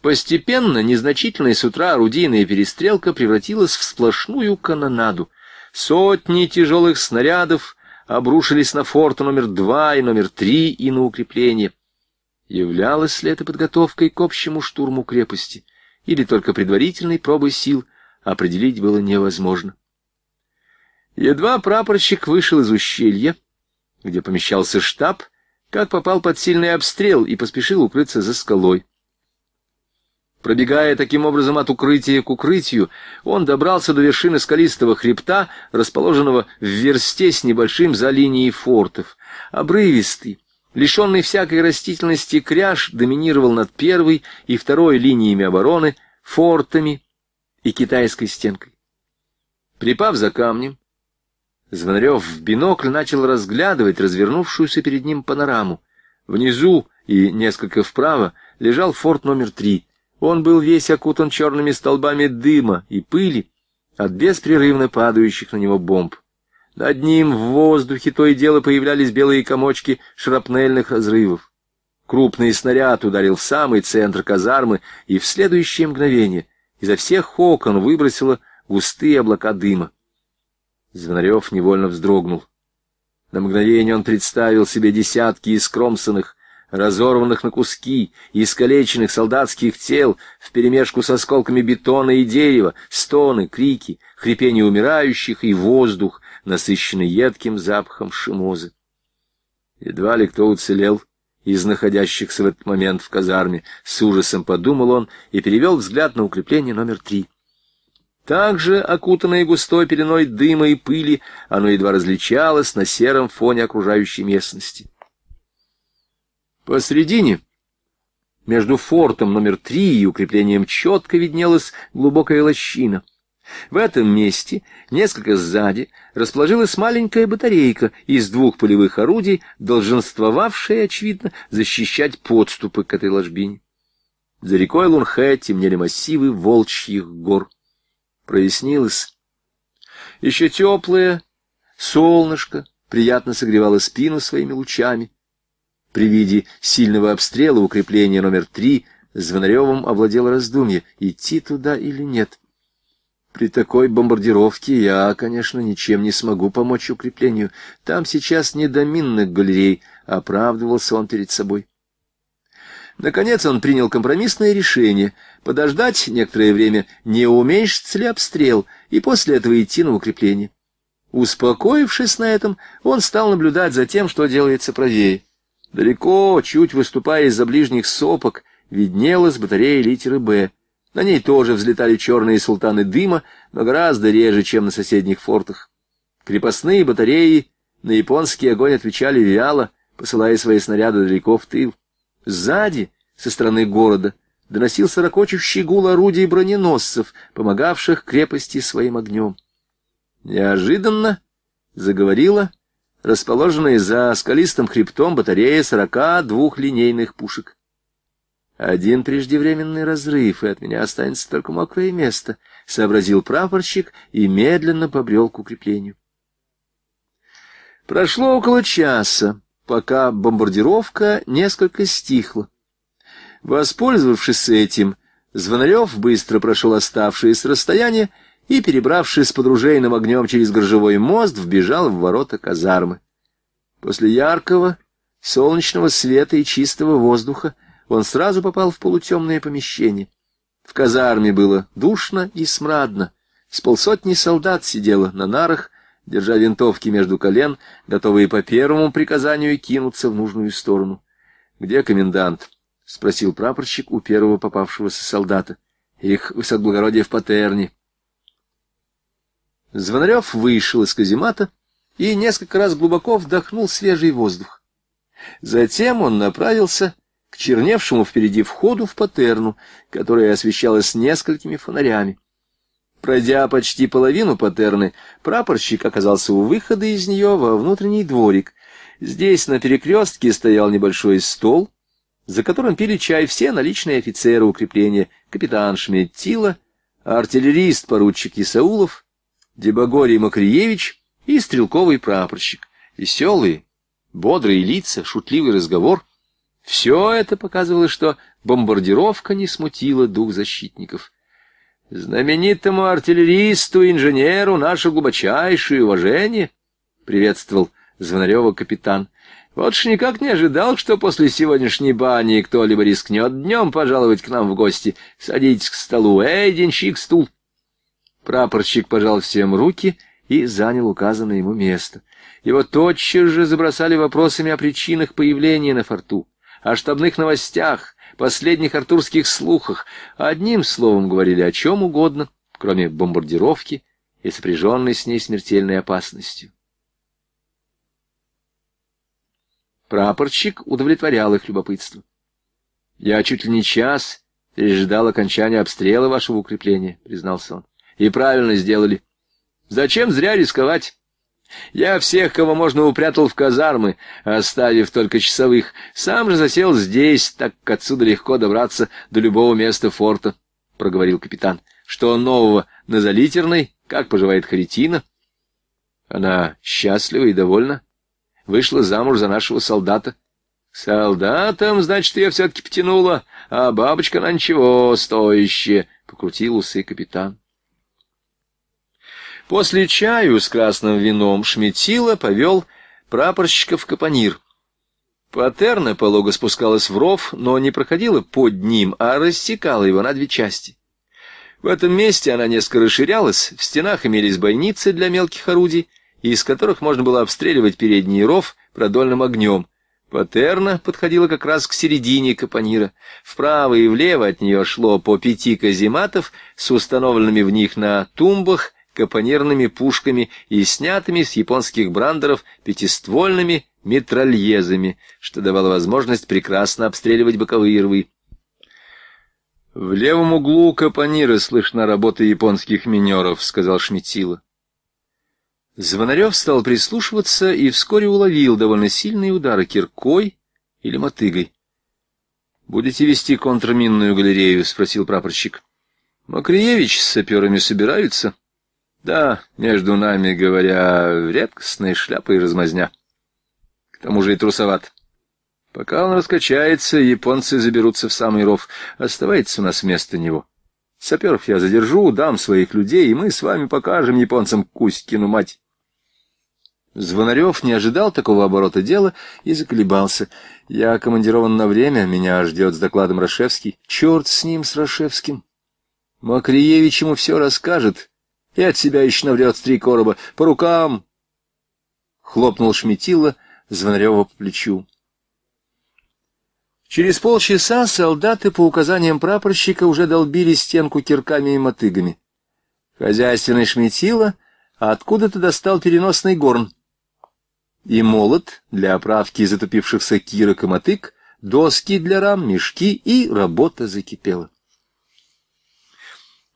Постепенно незначительная с утра орудийная перестрелка превратилась в сплошную канонаду. Сотни тяжелых снарядов обрушились на форты номер два и номер три и на укрепление. Являлась ли это подготовкой к общему штурму крепости? или только предварительной пробы сил определить было невозможно. Едва прапорщик вышел из ущелья, где помещался штаб, как попал под сильный обстрел и поспешил укрыться за скалой. Пробегая таким образом от укрытия к укрытию, он добрался до вершины скалистого хребта, расположенного в версте с небольшим за линией фортов. Обрывистый, Лишенный всякой растительности кряж доминировал над первой и второй линиями обороны, фортами и китайской стенкой. Припав за камнем, Звонарев в бинокль начал разглядывать развернувшуюся перед ним панораму. Внизу и несколько вправо лежал форт номер три. Он был весь окутан черными столбами дыма и пыли от беспрерывно падающих на него бомб. Над ним в воздухе то и дело появлялись белые комочки шрапнельных разрывов. Крупный снаряд ударил в самый центр казармы, и в следующее мгновение изо всех окон выбросило густые облака дыма. Звонарев невольно вздрогнул. На мгновение он представил себе десятки искромсанных, разорванных на куски, искалеченных солдатских тел вперемешку с осколками бетона и дерева, стоны, крики, хрипение умирающих и воздух, насыщенный едким запахом шимозы. Едва ли кто уцелел из находящихся в этот момент в казарме. С ужасом подумал он и перевел взгляд на укрепление номер три. Также, окутанное густой переной дыма и пыли, оно едва различалось на сером фоне окружающей местности. Посредине, между фортом номер три и укреплением четко виднелась глубокая лощина — в этом месте, несколько сзади, расположилась маленькая батарейка из двух полевых орудий, долженствовавшая, очевидно, защищать подступы к этой ложбине. За рекой Лунхэ темнели массивы волчьих гор. Прояснилось. Еще теплое солнышко приятно согревало спину своими лучами. При виде сильного обстрела укрепления номер три Звонаревым овладело раздумье, идти туда или нет — при такой бомбардировке я, конечно, ничем не смогу помочь укреплению. Там сейчас не до минных галерей, оправдывался он перед собой. Наконец он принял компромиссное решение — подождать некоторое время, не уменьшится ли обстрел, и после этого идти на укрепление. Успокоившись на этом, он стал наблюдать за тем, что делается правее. Далеко, чуть выступая из-за ближних сопок, виднелась батарея литеры «Б». На ней тоже взлетали черные султаны дыма, но гораздо реже, чем на соседних фортах. Крепостные батареи на японский огонь отвечали вяло, посылая свои снаряды далеко в тыл. Сзади, со стороны города, доносился ракочущий гул орудий броненосцев, помогавших крепости своим огнем. Неожиданно заговорила расположенная за скалистым хребтом батарея сорока двухлинейных пушек. Один преждевременный разрыв, и от меня останется только мокрое место, — сообразил прапорщик и медленно побрел к укреплению. Прошло около часа, пока бомбардировка несколько стихла. Воспользовавшись этим, Звонарев быстро прошел оставшееся расстояние и, перебравшись под ружейным огнем через горжевой мост, вбежал в ворота казармы. После яркого солнечного света и чистого воздуха — он сразу попал в полутемное помещение. В казарме было душно и смрадно. С полсотни солдат сидело на нарах, держа винтовки между колен, готовые по первому приказанию кинуться в нужную сторону. «Где комендант?» — спросил прапорщик у первого попавшегося солдата. «Их высокоблагородие в Патерне». Звонарев вышел из каземата и несколько раз глубоко вдохнул свежий воздух. Затем он направился черневшему впереди входу в патерну, которая освещалась несколькими фонарями. Пройдя почти половину патерны, прапорщик оказался у выхода из нее во внутренний дворик. Здесь на перекрестке стоял небольшой стол, за которым пили чай все наличные офицеры укрепления, капитан Шметила, артиллерист-поручик Исаулов, Дебагорий Макриевич и стрелковый прапорщик. Веселые, бодрые лица, шутливый разговор — все это показывало, что бомбардировка не смутила дух защитников. «Знаменитому артиллеристу-инженеру наше глубочайшее уважение!» — приветствовал Звонарева капитан. «Вот ж никак не ожидал, что после сегодняшней бани кто-либо рискнет днем пожаловать к нам в гости. Садитесь к столу, эй, денщик, стул!» Прапорщик пожал всем руки и занял указанное ему место. Его тотчас же забросали вопросами о причинах появления на форту о штабных новостях, последних артурских слухах, одним словом говорили о чем угодно, кроме бомбардировки и сопряженной с ней смертельной опасностью. Прапорщик удовлетворял их любопытство. «Я чуть ли не час переждал окончания обстрела вашего укрепления», — признался он. «И правильно сделали. Зачем зря рисковать? Я всех, кого можно, упрятал в казармы, оставив только часовых. Сам же засел здесь, так как отсюда легко добраться до любого места форта, — проговорил капитан. — Что нового на Залитерной? Как поживает Харитина? Она счастлива и довольна. Вышла замуж за нашего солдата. — Солдатом, значит, ее все-таки потянула, а бабочка на ничего стоящая, — покрутил усы капитан. После чаю с красным вином Шметила повел прапорщика в капонир. Патерна полого спускалась в ров, но не проходила под ним, а рассекала его на две части. В этом месте она несколько расширялась, в стенах имелись бойницы для мелких орудий, из которых можно было обстреливать передний ров продольным огнем. Патерна подходила как раз к середине капонира. Вправо и влево от нее шло по пяти казематов с установленными в них на тумбах капонерными пушками и снятыми с японских брандеров пятиствольными митральезами, что давало возможность прекрасно обстреливать боковые рвы. «В левом углу капонира слышна работа японских минеров», — сказал Шметила. Звонарев стал прислушиваться и вскоре уловил довольно сильные удары киркой или мотыгой. «Будете вести контрминную галерею?» — спросил прапорщик. «Макриевич с саперами собираются?» Да, между нами, говоря, редкостная шляпа и размазня. К тому же и трусоват. Пока он раскачается, японцы заберутся в самый ров. Оставается у нас вместо него. Саперов я задержу, дам своих людей, и мы с вами покажем японцам Кузькину мать. Звонарев не ожидал такого оборота дела и заколебался. Я командирован на время, меня ждет с докладом Рашевский. Черт с ним, с Рашевским. Макриевич ему все расскажет. И от себя еще наврет три короба. По рукам! Хлопнул Шметила Звонарева по плечу. Через полчаса солдаты по указаниям прапорщика уже долбили стенку кирками и мотыгами. Хозяйственный Шметила откуда-то достал переносный горн. И молот для оправки затупившихся кирок и мотык, доски для рам, мешки, и работа закипела.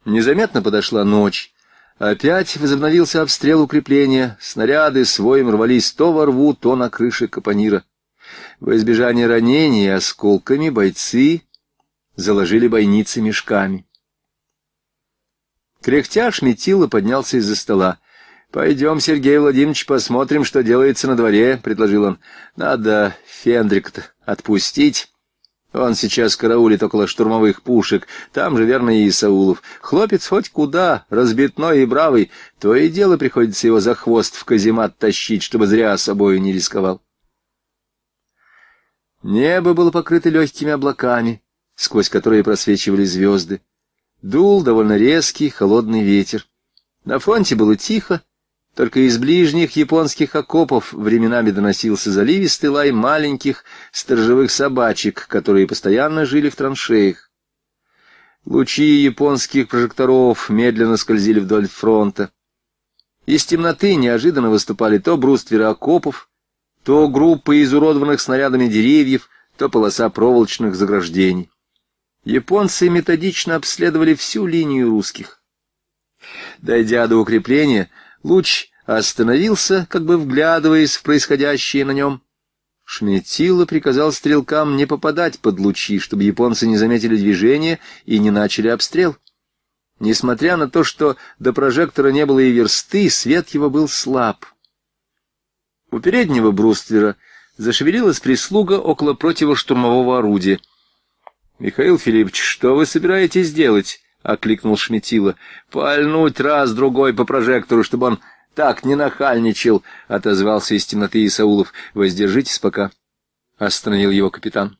Незаметно подошла ночь. Опять возобновился обстрел укрепления, снаряды своим рвались то во рву, то на крыше капонира. Во избежание ранений осколками бойцы заложили бойницы мешками. Кряхтя Шметила поднялся из-за стола. — Пойдем, Сергей Владимирович, посмотрим, что делается на дворе, — предложил он. — Надо Фендрик-то отпустить. Он сейчас караулит около штурмовых пушек, там же, верно, и Исаулов. Хлопец хоть куда, разбитной и бравый, то и дело приходится его за хвост в каземат тащить, чтобы зря собою не рисковал. Небо было покрыто легкими облаками, сквозь которые просвечивали звезды. Дул довольно резкий, холодный ветер. На фронте было тихо, только из ближних японских окопов временами доносился заливистый лай маленьких сторожевых собачек, которые постоянно жили в траншеях. Лучи японских прожекторов медленно скользили вдоль фронта. Из темноты неожиданно выступали то брустверы окопов, то группы изуродованных снарядами деревьев, то полоса проволочных заграждений. Японцы методично обследовали всю линию русских. Дойдя до укрепления, Луч остановился, как бы вглядываясь в происходящее на нем. Шметило приказал стрелкам не попадать под лучи, чтобы японцы не заметили движения и не начали обстрел. Несмотря на то, что до прожектора не было и версты, свет его был слаб. У переднего бруствера зашевелилась прислуга около противоштурмового орудия. «Михаил Филиппович, что вы собираетесь делать?» окликнул Шметила. «Пальнуть раз-другой по прожектору, чтобы он так не нахальничал!» — отозвался из темноты Исаулов. «Воздержитесь пока!» — остановил его капитан.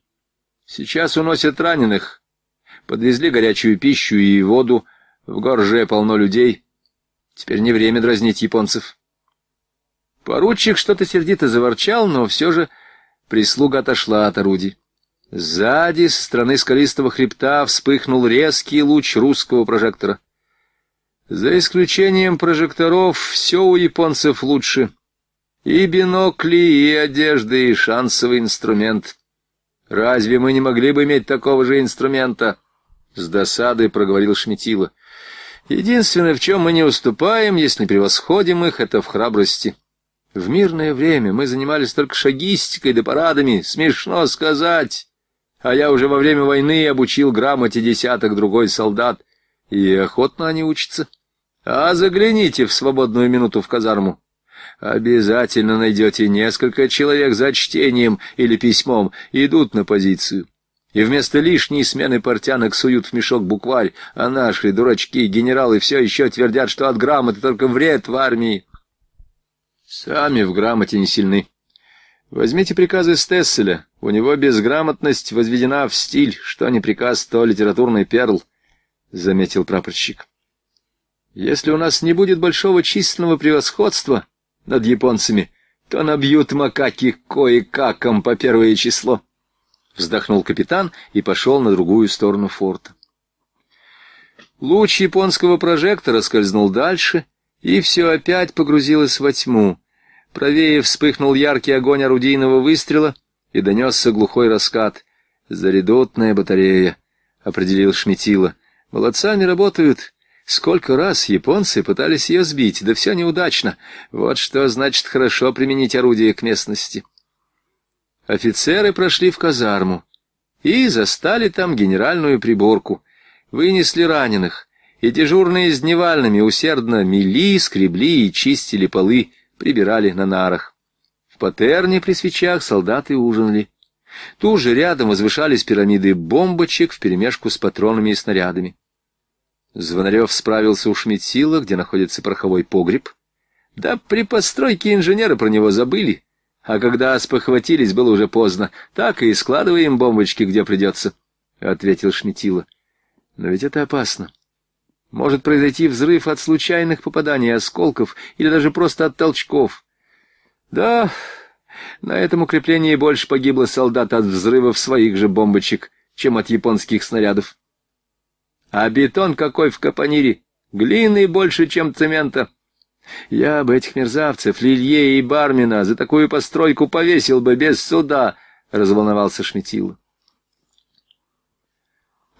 «Сейчас уносят раненых. Подвезли горячую пищу и воду. В горже полно людей. Теперь не время дразнить японцев». Поручик что-то сердито заворчал, но все же прислуга отошла от орудий. Сзади, со стороны скалистого хребта, вспыхнул резкий луч русского прожектора. За исключением прожекторов, все у японцев лучше. И бинокли, и одежда, и шансовый инструмент. Разве мы не могли бы иметь такого же инструмента? С досадой проговорил Шметила. Единственное, в чем мы не уступаем, если превосходим их, это в храбрости. В мирное время мы занимались только шагистикой да парадами. Смешно сказать а я уже во время войны обучил грамоте десяток другой солдат, и охотно они учатся. А загляните в свободную минуту в казарму. Обязательно найдете несколько человек за чтением или письмом, идут на позицию. И вместо лишней смены портянок суют в мешок букварь, а наши дурачки генералы все еще твердят, что от грамоты только вред в армии. Сами в грамоте не сильны. Возьмите приказы Стесселя, у него безграмотность возведена в стиль, что не приказ, то литературный перл, — заметил прапорщик. Если у нас не будет большого численного превосходства над японцами, то набьют макаки кое-каком по первое число. Вздохнул капитан и пошел на другую сторону форта. Луч японского прожектора скользнул дальше, и все опять погрузилось во тьму. Правее вспыхнул яркий огонь орудийного выстрела — и донесся глухой раскат. «Заредутная батарея», — определил Шметила. «Молодцами работают. Сколько раз японцы пытались ее сбить, да все неудачно. Вот что значит хорошо применить орудие к местности». Офицеры прошли в казарму и застали там генеральную приборку. Вынесли раненых, и дежурные с дневальными усердно мели, скребли и чистили полы, прибирали на нарах. В Патерне при свечах солдаты ужинали. Тут же рядом возвышались пирамиды бомбочек вперемешку с патронами и снарядами. Звонарев справился у Шметила, где находится пороховой погреб. Да при постройке инженеры про него забыли. А когда спохватились, было уже поздно. Так и складываем бомбочки, где придется, — ответил Шметила. Но ведь это опасно. Может произойти взрыв от случайных попаданий осколков или даже просто от толчков. Да, на этом укреплении больше погибло солдат от взрывов своих же бомбочек, чем от японских снарядов. А бетон какой в Капонире! Глины больше, чем цемента. Я бы этих мерзавцев, Лилье и Бармина, за такую постройку повесил бы без суда, — разволновался Шметила.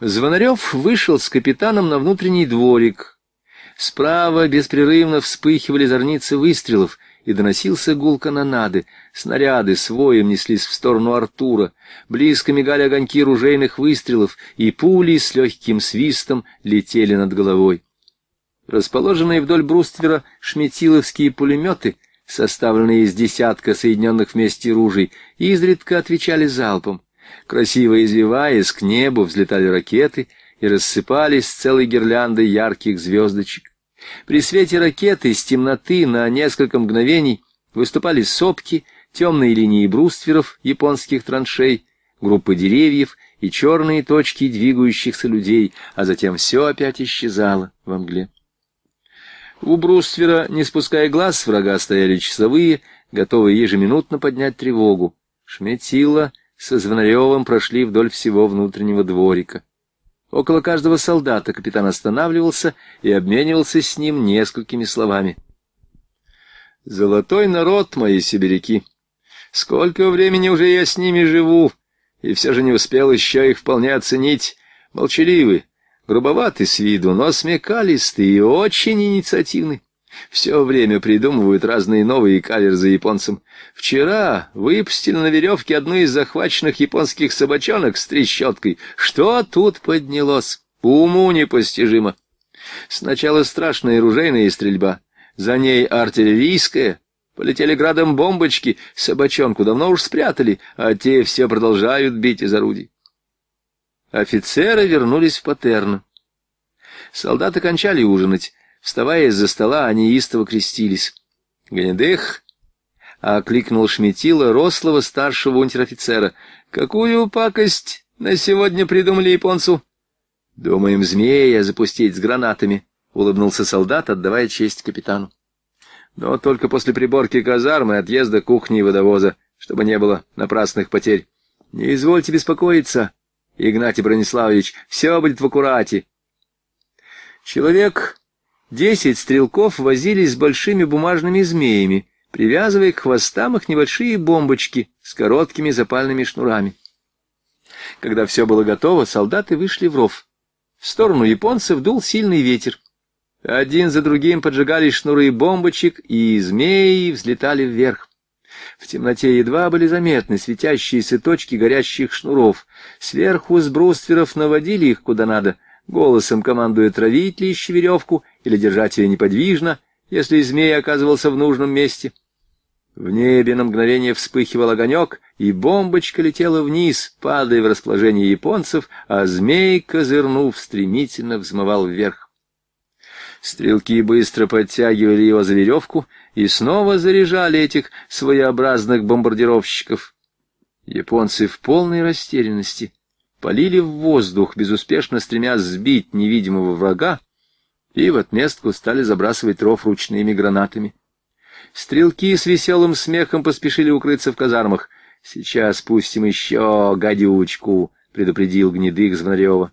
Звонарев вышел с капитаном на внутренний дворик. Справа беспрерывно вспыхивали зорницы выстрелов — и доносился гул канонады. Снаряды с воем неслись в сторону Артура. Близко мигали огоньки ружейных выстрелов, и пули с легким свистом летели над головой. Расположенные вдоль бруствера шметиловские пулеметы, составленные из десятка соединенных вместе ружей, изредка отвечали залпом. Красиво извиваясь, к небу взлетали ракеты и рассыпались целой гирляндой ярких звездочек. При свете ракеты из темноты на несколько мгновений выступали сопки, темные линии брустверов японских траншей, группы деревьев и черные точки двигающихся людей, а затем все опять исчезало в мгле. У бруствера, не спуская глаз с врага, стояли часовые, готовые ежеминутно поднять тревогу. Шметила со Звонаревым прошли вдоль всего внутреннего дворика. Около каждого солдата капитан останавливался и обменивался с ним несколькими словами. «Золотой народ, мои сибиряки! Сколько времени уже я с ними живу, и все же не успел еще их вполне оценить. Молчаливы, грубоваты с виду, но смекалисты и очень инициативны. Все время придумывают разные новые каверзы японцам. Вчера выпустили на веревке одну из захваченных японских собачонок с трещоткой. Что тут поднялось? Уму непостижимо. Сначала страшная ружейная стрельба, за ней артиллерийская. Полетели градом бомбочки, собачонку давно уж спрятали, а те все продолжают бить из орудий. Офицеры вернулись в Патерн. Солдаты кончали ужинать. Вставая из-за стола, они истово крестились. Генедех окликнул Шметила, рослого старшего унтер-офицера. «Какую пакость на сегодня придумали японцу?» «Думаем, змея запустить с гранатами», — улыбнулся солдат, отдавая честь капитану. «Но только после приборки казармы и отъезда кухни и водовоза, чтобы не было напрасных потерь. Не извольте беспокоиться, Игнатий Брониславович, все будет в аккурате». Человек Десять стрелков возились с большими бумажными змеями, привязывая к хвостам их небольшие бомбочки с короткими запальными шнурами. Когда все было готово, солдаты вышли в ров. В сторону японцев дул сильный ветер. Один за другим поджигали шнуры бомбочек, и змеи взлетали вверх. В темноте едва были заметны светящиеся точки горящих шнуров. Сверху с брустверов наводили их куда надо — Голосом командует травить ли еще веревку или держать ее неподвижно, если змей оказывался в нужном месте. В небе на мгновение вспыхивал огонек, и бомбочка летела вниз, падая в расположение японцев, а змей, козырнув, стремительно взмывал вверх. Стрелки быстро подтягивали его за веревку и снова заряжали этих своеобразных бомбардировщиков. Японцы в полной растерянности — Полили в воздух, безуспешно стремясь сбить невидимого врага, и в отместку стали забрасывать ров ручными гранатами. Стрелки с веселым смехом поспешили укрыться в казармах. «Сейчас пустим еще гадючку», — предупредил гнедых Звонарева.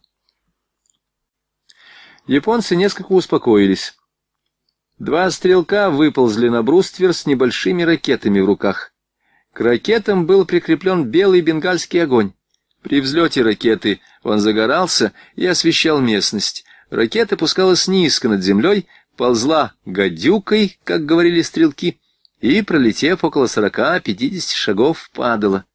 Японцы несколько успокоились. Два стрелка выползли на бруствер с небольшими ракетами в руках. К ракетам был прикреплен белый бенгальский огонь. При взлете ракеты он загорался и освещал местность. Ракета пускалась низко над землей, ползла «гадюкой», как говорили стрелки, и, пролетев около сорока-пятидесяти шагов, падала.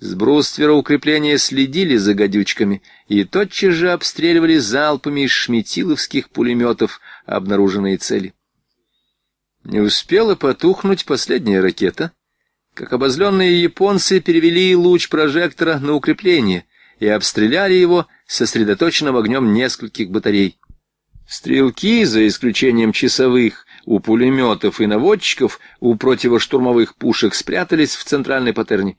С бруствера укрепления следили за гадючками и тотчас же обстреливали залпами из шметиловских пулеметов обнаруженные цели. Не успела потухнуть последняя ракета, как обозленные японцы перевели луч прожектора на укрепление и обстреляли его сосредоточенным огнем нескольких батарей. Стрелки, за исключением часовых, у пулеметов и наводчиков, у противоштурмовых пушек спрятались в центральной паттерне.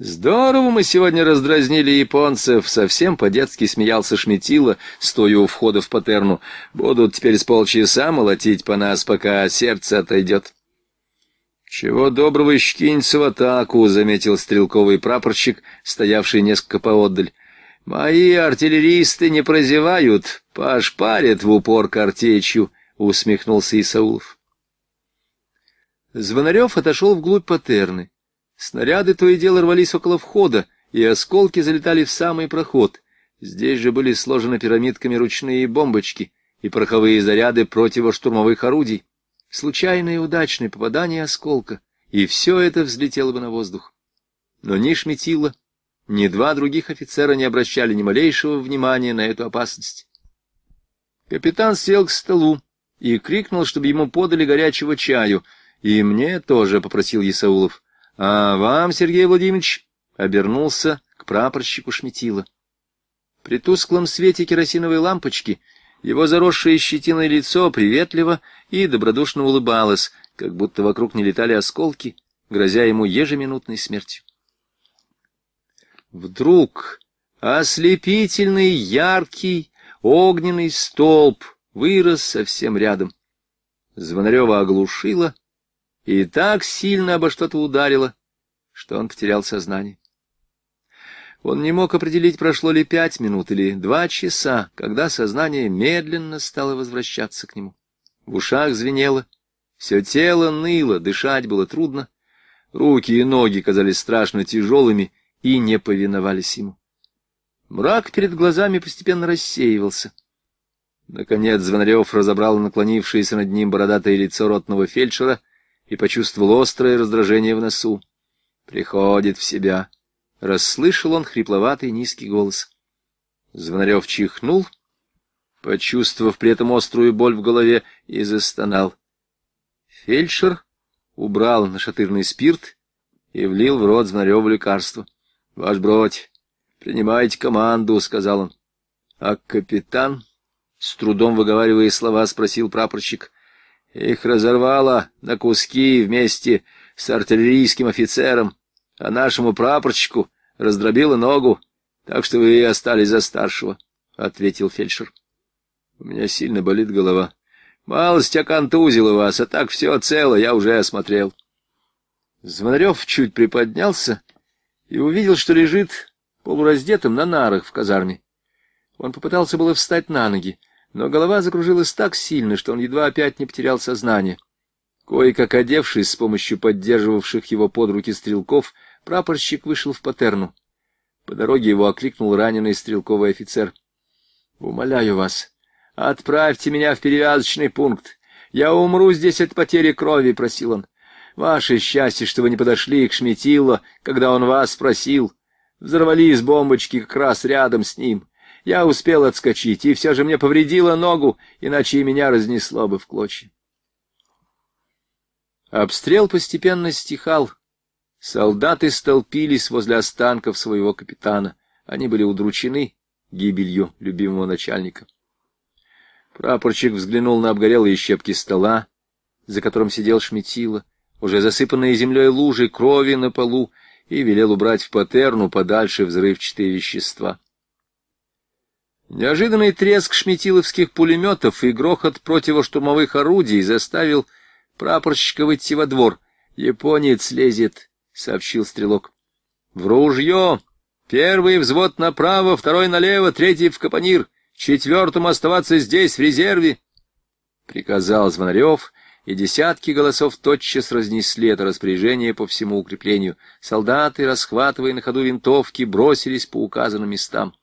«Здорово мы сегодня раздразнили японцев!» — совсем по-детски смеялся Шметила, стоя у входа в патерну. «Будут теперь с полчаса молотить по нас, пока сердце отойдет». «Чего доброго, щкинься в атаку!» — заметил стрелковый прапорщик, стоявший несколько поотдаль. «Мои артиллеристы не прозевают, пошпарят в упор картечью!» — усмехнулся Исаулов. Звонарев отошел вглубь патерны. Снаряды то и дело рвались около входа, и осколки залетали в самый проход. Здесь же были сложены пирамидками ручные бомбочки и пороховые заряды противоштурмовых орудий случайное удачное попадание осколка, и все это взлетело бы на воздух. Но ни Шметила, ни два других офицера не обращали ни малейшего внимания на эту опасность. Капитан сел к столу и крикнул, чтобы ему подали горячего чаю, и мне тоже попросил Исаулов. — А вам, Сергей Владимирович, обернулся к прапорщику Шметила. При тусклом свете керосиновой лампочки — его заросшее щетиной лицо приветливо и добродушно улыбалось, как будто вокруг не летали осколки, грозя ему ежеминутной смертью. Вдруг ослепительный, яркий, огненный столб вырос совсем рядом. Звонарева оглушила и так сильно обо что-то ударила, что он потерял сознание. Он не мог определить, прошло ли пять минут или два часа, когда сознание медленно стало возвращаться к нему. В ушах звенело, все тело ныло, дышать было трудно, руки и ноги казались страшно тяжелыми и не повиновались ему. Мрак перед глазами постепенно рассеивался. Наконец Звонарев разобрал наклонившееся над ним бородатое лицо ротного фельдшера и почувствовал острое раздражение в носу. «Приходит в себя» расслышал он хрипловатый низкий голос. Звонарев чихнул, почувствовав при этом острую боль в голове, и застонал. Фельдшер убрал нашатырный спирт и влил в рот Звонареву лекарство. — Ваш бродь, принимайте команду, — сказал он. — А капитан, с трудом выговаривая слова, спросил прапорщик, — их разорвало на куски вместе с артиллерийским офицером а нашему прапорщику раздробила ногу, так что вы и остались за старшего, — ответил фельдшер. — У меня сильно болит голова. Малость оконтузила вас, а так все цело, я уже осмотрел. Звонарев чуть приподнялся и увидел, что лежит полураздетым на нарах в казарме. Он попытался было встать на ноги, но голова закружилась так сильно, что он едва опять не потерял сознание. Кое-как одевшись с помощью поддерживавших его под руки стрелков, Прапорщик вышел в патерну. По дороге его окликнул раненый стрелковый офицер. «Умоляю вас, отправьте меня в перевязочный пункт. Я умру здесь от потери крови», — просил он. «Ваше счастье, что вы не подошли к Шметило, когда он вас спросил. Взорвались бомбочки как раз рядом с ним. Я успел отскочить, и все же мне повредило ногу, иначе и меня разнесло бы в клочья». Обстрел постепенно стихал. Солдаты столпились возле останков своего капитана. Они были удручены гибелью любимого начальника. Прапорщик взглянул на обгорелые щепки стола, за которым сидел Шметила, уже засыпанные землей лужи крови на полу, и велел убрать в патерну подальше взрывчатые вещества. Неожиданный треск шметиловских пулеметов и грохот противоштурмовых орудий заставил прапорщика выйти во двор. «Японец лезет!» сообщил стрелок. — В ружье! Первый взвод направо, второй налево, третий в капонир, четвертому оставаться здесь, в резерве! — приказал Звонарев, и десятки голосов тотчас разнесли это распоряжение по всему укреплению. Солдаты, расхватывая на ходу винтовки, бросились по указанным местам.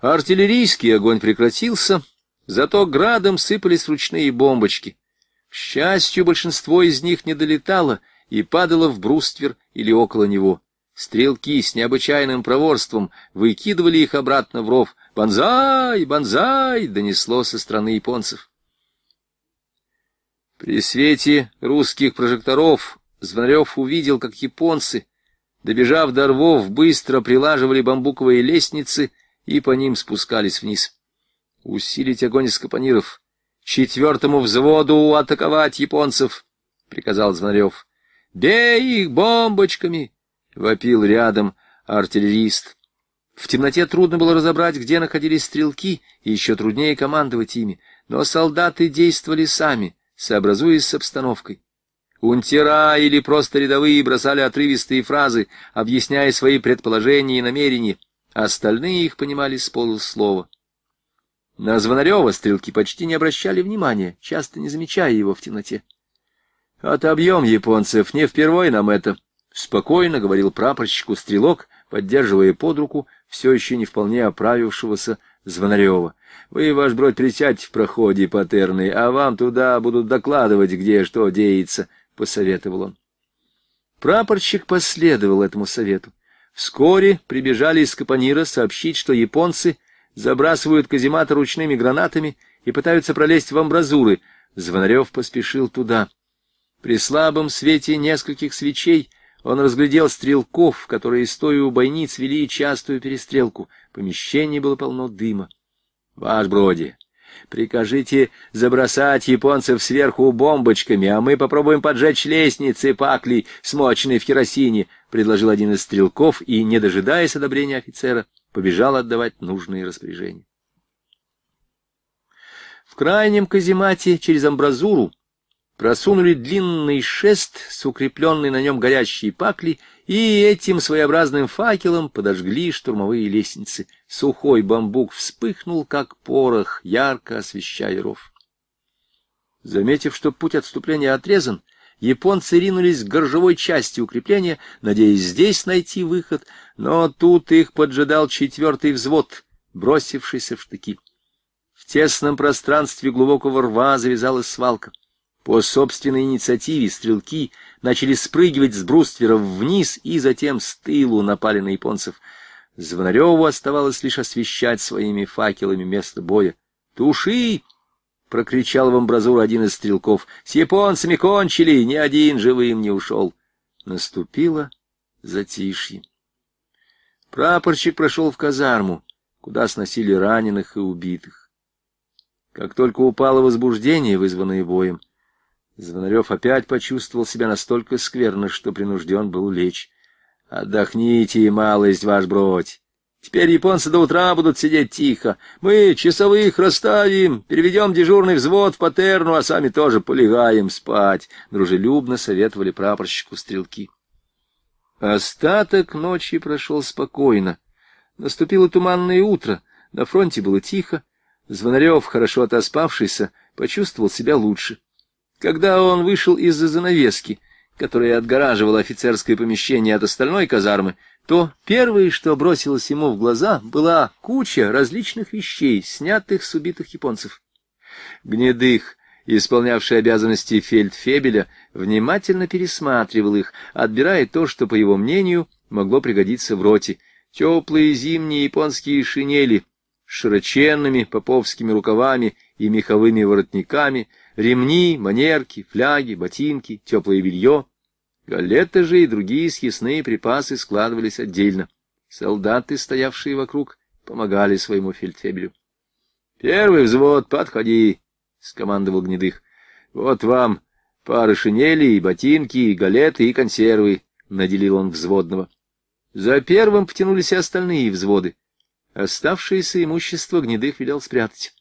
Артиллерийский огонь прекратился, зато градом сыпались ручные бомбочки. К счастью, большинство из них не долетало — и падала в бруствер или около него. Стрелки с необычайным проворством выкидывали их обратно в ров. «Бонзай! Бонзай!» — донесло со стороны японцев. При свете русских прожекторов Звонарев увидел, как японцы, добежав до рвов, быстро прилаживали бамбуковые лестницы и по ним спускались вниз. «Усилить огонь из капониров! Четвертому взводу атаковать японцев!» — приказал Звонарев. «Бей их бомбочками!» — вопил рядом артиллерист. В темноте трудно было разобрать, где находились стрелки, и еще труднее командовать ими, но солдаты действовали сами, сообразуясь с обстановкой. Унтера или просто рядовые бросали отрывистые фразы, объясняя свои предположения и намерения. Остальные их понимали с полуслова. На Звонарева стрелки почти не обращали внимания, часто не замечая его в темноте. Отобьем японцев, не впервой нам это, — спокойно говорил прапорщику стрелок, поддерживая под руку все еще не вполне оправившегося Звонарева. Вы, ваш бродь, присядьте в проходе патерны, а вам туда будут докладывать, где что деется, — посоветовал он. Прапорщик последовал этому совету. Вскоре прибежали из Капанира сообщить, что японцы забрасывают казематы ручными гранатами и пытаются пролезть в амбразуры. Звонарев поспешил туда. При слабом свете нескольких свечей он разглядел стрелков, которые, стоя у бойниц, вели частую перестрелку. Помещение было полно дыма. — Ваш Броди, прикажите забросать японцев сверху бомбочками, а мы попробуем поджечь лестницы пакли, смоченные в керосине, — предложил один из стрелков и, не дожидаясь одобрения офицера, побежал отдавать нужные распоряжения. В крайнем каземате через амбразуру просунули длинный шест с укрепленной на нем горящей паклей и этим своеобразным факелом подожгли штурмовые лестницы. Сухой бамбук вспыхнул, как порох, ярко освещая ров. Заметив, что путь отступления отрезан, японцы ринулись к горжевой части укрепления, надеясь здесь найти выход, но тут их поджидал четвертый взвод, бросившийся в штыки. В тесном пространстве глубокого рва завязалась свалка. По собственной инициативе стрелки начали спрыгивать с брустверов вниз и затем с тылу напали на японцев. Звонареву оставалось лишь освещать своими факелами место боя. «Туши!» — прокричал в амбразуру один из стрелков. «С японцами кончили! Ни один живым не ушел!» Наступило затишье. Прапорщик прошел в казарму, куда сносили раненых и убитых. Как только упало возбуждение, вызванное боем, Звонарев опять почувствовал себя настолько скверно, что принужден был лечь. «Отдохните, малость, ваш бродь! Теперь японцы до утра будут сидеть тихо. Мы часовых расставим, переведем дежурный взвод в патерну, а сами тоже полегаем спать», — дружелюбно советовали прапорщику стрелки. Остаток ночи прошел спокойно. Наступило туманное утро, на фронте было тихо. Звонарев, хорошо отоспавшийся, почувствовал себя лучше. Когда он вышел из-за занавески, которая отгораживала офицерское помещение от остальной казармы, то первое, что бросилось ему в глаза, была куча различных вещей, снятых с убитых японцев. Гнедых, исполнявший обязанности фельдфебеля, внимательно пересматривал их, отбирая то, что, по его мнению, могло пригодиться в роте. Теплые зимние японские шинели с широченными поповскими рукавами и меховыми воротниками — Ремни, манерки, фляги, ботинки, теплое белье. Галеты же и другие съестные припасы складывались отдельно. Солдаты, стоявшие вокруг, помогали своему фельдфебелю. — Первый взвод, подходи, — скомандовал Гнедых. — Вот вам пары шинелей, и ботинки, и галеты, и консервы, — наделил он взводного. За первым потянулись и остальные взводы. Оставшееся имущество Гнедых велел спрятать.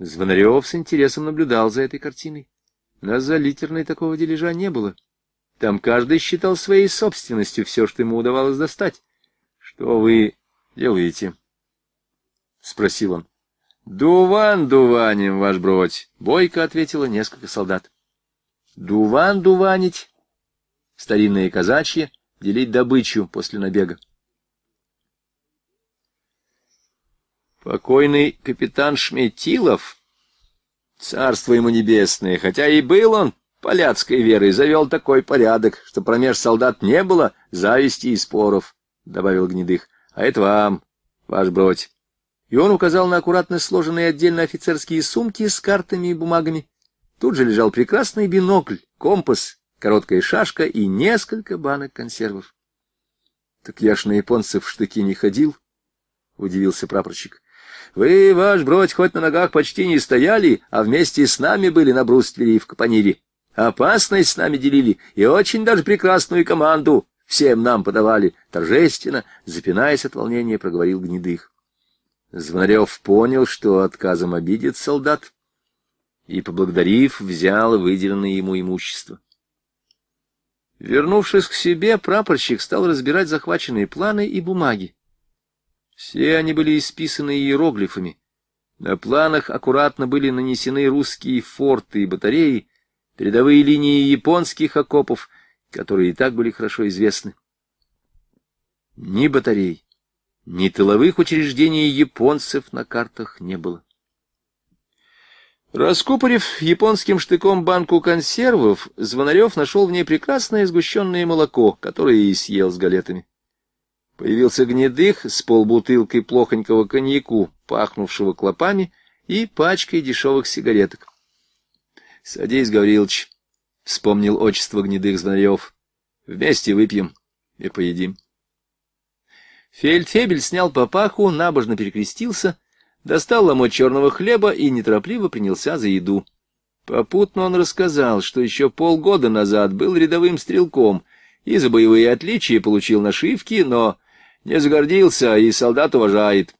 Звонарев с интересом наблюдал за этой картиной. На залитерной такого дележа не было. Там каждый считал своей собственностью все, что ему удавалось достать. — Что вы делаете? — спросил он. — Дуван дуванем, ваш бродь! — бойко ответила несколько солдат. — Дуван дуванить! Старинные казачьи делить добычу после набега. Покойный капитан Шметилов, царство ему небесное, хотя и был он поляцкой верой, завел такой порядок, что промеж солдат не было зависти и споров, — добавил Гнедых. — А это вам, ваш бродь. И он указал на аккуратно сложенные отдельно офицерские сумки с картами и бумагами. Тут же лежал прекрасный бинокль, компас, короткая шашка и несколько банок консервов. — Так я ж на японцев в штыки не ходил, — удивился прапорщик. Вы, ваш бродь, хоть на ногах почти не стояли, а вместе с нами были на бруствере и в Капонире. Опасность с нами делили, и очень даже прекрасную команду всем нам подавали. Торжественно, запинаясь от волнения, проговорил Гнедых. Звонарев понял, что отказом обидит солдат, и, поблагодарив, взял выделенное ему имущество. Вернувшись к себе, прапорщик стал разбирать захваченные планы и бумаги. Все они были исписаны иероглифами. На планах аккуратно были нанесены русские форты и батареи, передовые линии японских окопов, которые и так были хорошо известны. Ни батарей, ни тыловых учреждений японцев на картах не было. Раскупорив японским штыком банку консервов, Звонарев нашел в ней прекрасное сгущенное молоко, которое и съел с галетами. Появился гнедых с полбутылкой плохонького коньяку, пахнувшего клопами, и пачкой дешевых сигареток. — Садись, Гаврилович, — вспомнил отчество гнедых звонарев. — Вместе выпьем и поедим. Фельдфебель снял папаху, набожно перекрестился, достал ломоть черного хлеба и неторопливо принялся за еду. Попутно он рассказал, что еще полгода назад был рядовым стрелком и за боевые отличия получил нашивки, но не загордился, и солдат уважает.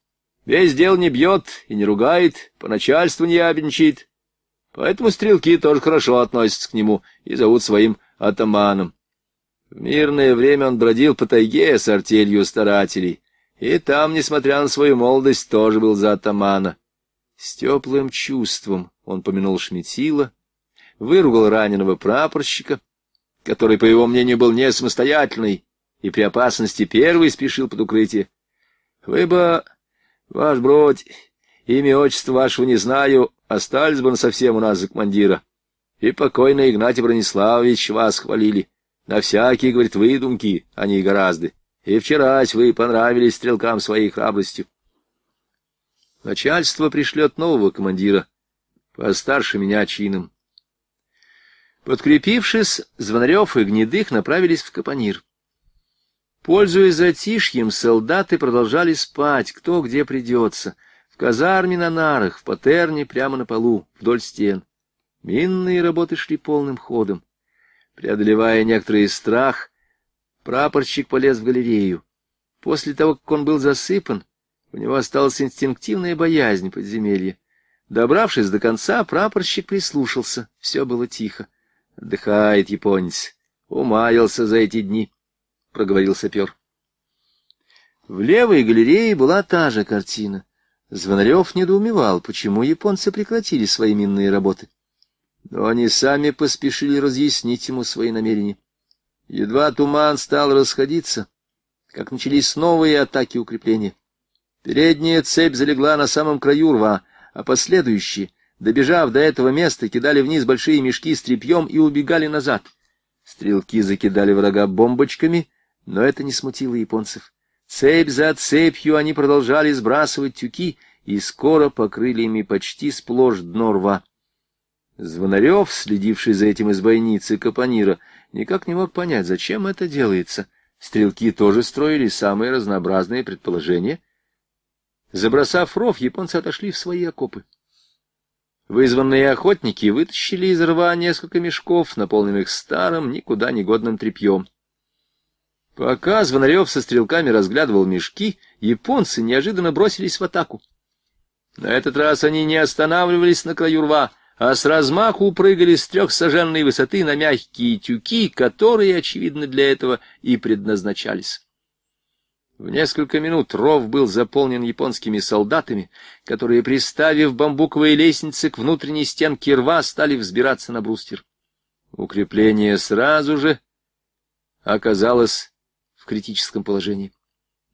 Весь дел не бьет и не ругает, по начальству не ябенчит. Поэтому стрелки тоже хорошо относятся к нему и зовут своим атаманом. В мирное время он бродил по тайге с артелью старателей, и там, несмотря на свою молодость, тоже был за атамана. С теплым чувством он помянул Шметила, выругал раненого прапорщика, который, по его мнению, был не самостоятельный и при опасности первый спешил под укрытие. — Вы бы, ваш бродь, имя отчество вашего не знаю, остались бы совсем у нас за командира. И покойный Игнатий Брониславович вас хвалили. На всякие, говорит, выдумки, а не гораздо. И вчерась вы понравились стрелкам своей храбростью. Начальство пришлет нового командира, постарше меня чином. Подкрепившись, Звонарев и Гнедых направились в Капонир. Пользуясь затишьем, солдаты продолжали спать, кто где придется. В казарме на нарах, в патерне прямо на полу, вдоль стен. Минные работы шли полным ходом. Преодолевая некоторый страх, прапорщик полез в галерею. После того, как он был засыпан, у него осталась инстинктивная боязнь подземелья. Добравшись до конца, прапорщик прислушался. Все было тихо. Отдыхает японец. Умаялся за эти дни. — проговорил сапер. В левой галерее была та же картина. Звонарев недоумевал, почему японцы прекратили свои минные работы. Но они сами поспешили разъяснить ему свои намерения. Едва туман стал расходиться, как начались новые атаки укрепления. Передняя цепь залегла на самом краю рва, а последующие, добежав до этого места, кидали вниз большие мешки с тряпьем и убегали назад. Стрелки закидали врага бомбочками — но это не смутило японцев. Цепь за цепью они продолжали сбрасывать тюки и скоро покрыли ими почти сплошь дно рва. Звонарев, следивший за этим из бойницы Капонира, никак не мог понять, зачем это делается. Стрелки тоже строили самые разнообразные предположения. Забросав ров, японцы отошли в свои окопы. Вызванные охотники вытащили из рва несколько мешков, наполненных старым, никуда негодным тряпьем. Пока Звонарев со стрелками разглядывал мешки, японцы неожиданно бросились в атаку. На этот раз они не останавливались на краю рва, а с размаху прыгали с трехсаженной высоты на мягкие тюки, которые, очевидно, для этого и предназначались. В несколько минут ров был заполнен японскими солдатами, которые, приставив бамбуковые лестницы к внутренней стенке рва, стали взбираться на брустер. Укрепление сразу же оказалось критическом положении.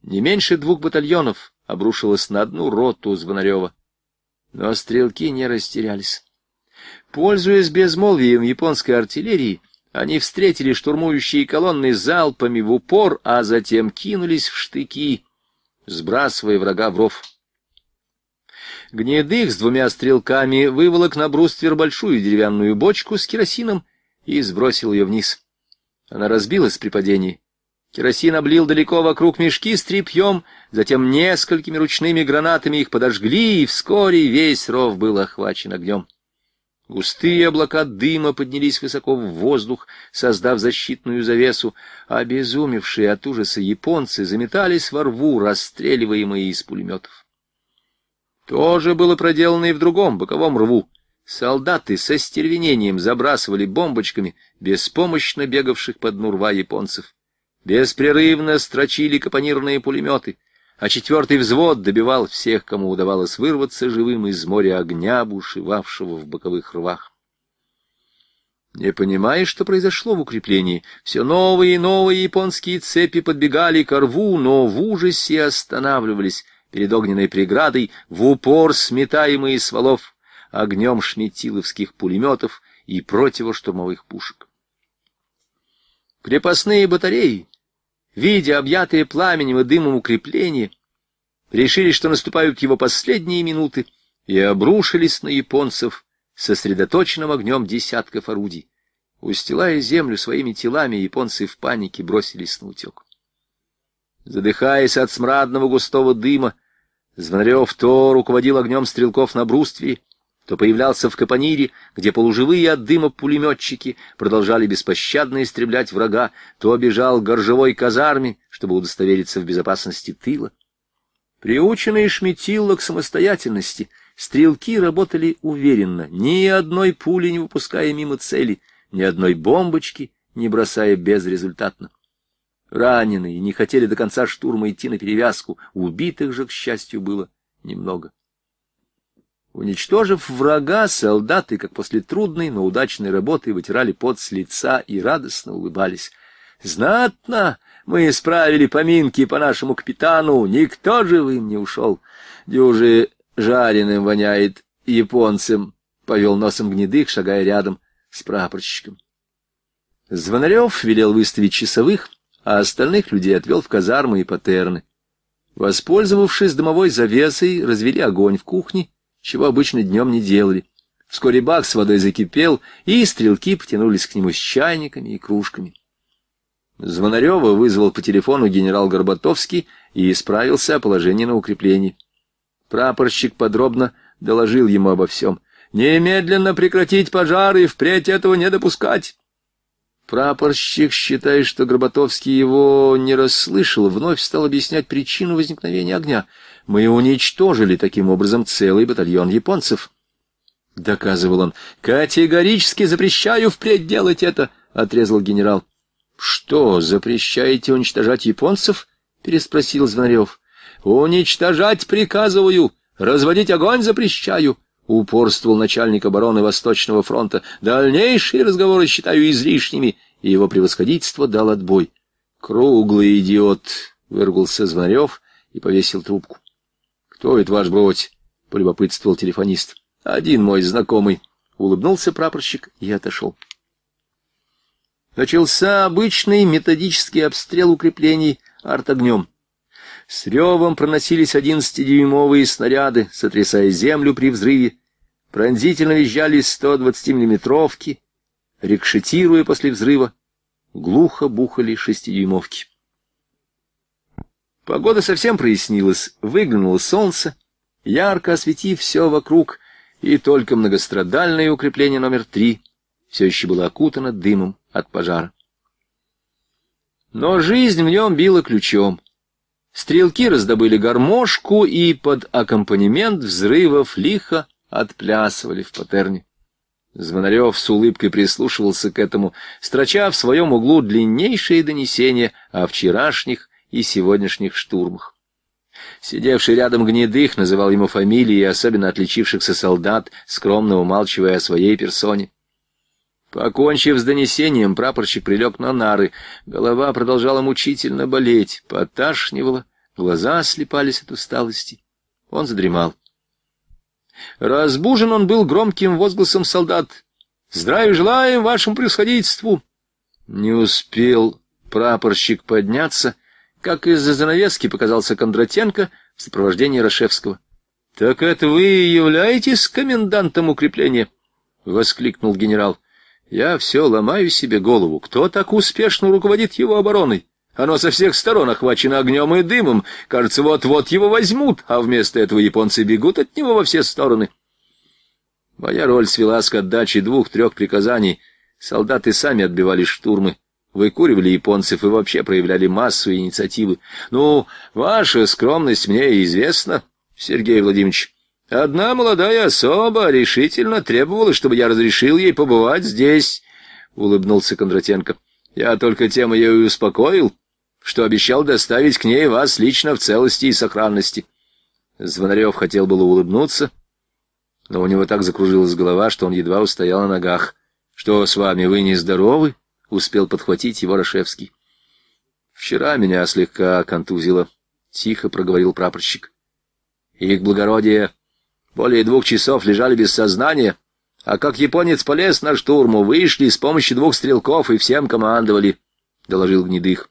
Не меньше двух батальонов обрушилось на одну роту Звонарева. Но стрелки не растерялись. Пользуясь безмолвием японской артиллерии, они встретили штурмующие колонны залпами в упор, а затем кинулись в штыки, сбрасывая врага в ров. Гнедых с двумя стрелками выволок на бруствер большую деревянную бочку с керосином и сбросил ее вниз. Она разбилась при падении, Керосин облил далеко вокруг мешки с тряпьем, затем несколькими ручными гранатами их подожгли, и вскоре весь ров был охвачен огнем. Густые облака дыма поднялись высоко в воздух, создав защитную завесу. а Обезумевшие от ужаса японцы заметались во рву, расстреливаемые из пулеметов. То же было проделано и в другом боковом рву. Солдаты со стервенением забрасывали бомбочками беспомощно бегавших под дну рва японцев. Беспрерывно строчили капонирные пулеметы, а четвертый взвод добивал всех, кому удавалось вырваться живым из моря огня, бушевавшего в боковых рвах. Не понимая, что произошло в укреплении, все новые и новые японские цепи подбегали к рву, но в ужасе останавливались перед огненной преградой, в упор сметаемые с валов огнем шметиловских пулеметов и противоштурмовых пушек. Крепостные батареи, видя объятые пламенем и дымом укрепления, решили, что наступают его последние минуты, и обрушились на японцев сосредоточенным огнем десятков орудий. Устилая землю своими телами, японцы в панике бросились на утек. Задыхаясь от смрадного густого дыма, Звонарев то руководил огнем стрелков на бруствере, то появлялся в Капонире, где полуживые от дыма пулеметчики продолжали беспощадно истреблять врага, то бежал к горжевой казарме, чтобы удостовериться в безопасности тыла. Приученные Шметилла к самостоятельности, стрелки работали уверенно, ни одной пули не выпуская мимо цели, ни одной бомбочки не бросая безрезультатно. Раненые не хотели до конца штурма идти на перевязку, убитых же, к счастью, было немного. Уничтожив врага, солдаты, как после трудной, но удачной работы, вытирали пот с лица и радостно улыбались. «Знатно! Мы исправили поминки по нашему капитану, никто живым не ушел. Дюжи жареным воняет японцем», — повел носом гнедых, шагая рядом с прапорщиком. Звонарев велел выставить часовых, а остальных людей отвел в казармы и патерны. Воспользовавшись домовой завесой, развели огонь в кухне, — чего обычно днем не делали. Вскоре бак с водой закипел, и стрелки потянулись к нему с чайниками и кружками. Звонарева вызвал по телефону генерал Горбатовский и исправился о положении на укреплении. Прапорщик подробно доложил ему обо всем. «Немедленно прекратить пожар и впредь этого не допускать!» Прапорщик, считая, что Горбатовский его не расслышал, вновь стал объяснять причину возникновения огня. Мы уничтожили таким образом целый батальон японцев. — доказывал он. — Категорически запрещаю впредь делать это, — отрезал генерал. — Что, запрещаете уничтожать японцев? — переспросил Звонарев. — Уничтожать приказываю, разводить огонь запрещаю, — упорствовал начальник обороны Восточного фронта. — Дальнейшие разговоры считаю излишними, и его превосходительство дал отбой. — Круглый идиот, — выругался Звонарев и повесил трубку. «Кто это ваш бродь?» — полюбопытствовал телефонист. «Один мой знакомый». Улыбнулся прапорщик и отошел. Начался обычный методический обстрел укреплений артогнем. С ревом проносились одиннадцатидюймовые снаряды, сотрясая землю при взрыве. Пронзительно визжали 120-миллиметровки, рикшетируя после взрыва. Глухо бухали шестидюймовки. Погода совсем прояснилась, выглянуло солнце, ярко осветив все вокруг, и только многострадальное укрепление номер три все еще было окутано дымом от пожара. Но жизнь в нем била ключом. Стрелки раздобыли гармошку и под аккомпанемент взрывов лихо отплясывали в патерне. Звонарев с улыбкой прислушивался к этому, строча в своем углу длиннейшие донесения о вчерашних и сегодняшних штурмах. Сидевший рядом гнедых называл ему фамилии особенно отличившихся солдат, скромно умалчивая о своей персоне. Покончив с донесением, прапорщик прилег на нары. Голова продолжала мучительно болеть, поташнивала, глаза слепались от усталости. Он задремал. Разбужен он был громким возгласом солдат. «Здравия желаем вашему превосходительству!» Не успел прапорщик подняться — как из-за занавески показался Кондратенко в сопровождении Рашевского. — Так это вы и являетесь комендантом укрепления? — воскликнул генерал. — Я все ломаю себе голову. Кто так успешно руководит его обороной? Оно со всех сторон охвачено огнем и дымом. Кажется, вот-вот его возьмут, а вместо этого японцы бегут от него во все стороны. Моя роль свелась к отдаче двух-трех приказаний. Солдаты сами отбивали штурмы выкуривали японцев и вообще проявляли массу инициативы. Ну, ваша скромность мне известна, Сергей Владимирович. Одна молодая особа решительно требовала, чтобы я разрешил ей побывать здесь, — улыбнулся Кондратенко. Я только тем ее и успокоил, что обещал доставить к ней вас лично в целости и сохранности. Звонарев хотел было улыбнуться, но у него так закружилась голова, что он едва устоял на ногах. — Что с вами, вы нездоровы? —— успел подхватить его Рашевский. «Вчера меня слегка контузило», — тихо проговорил прапорщик. «Их благородие более двух часов лежали без сознания, а как японец полез на штурму, вышли с помощью двух стрелков и всем командовали», — доложил Гнедых.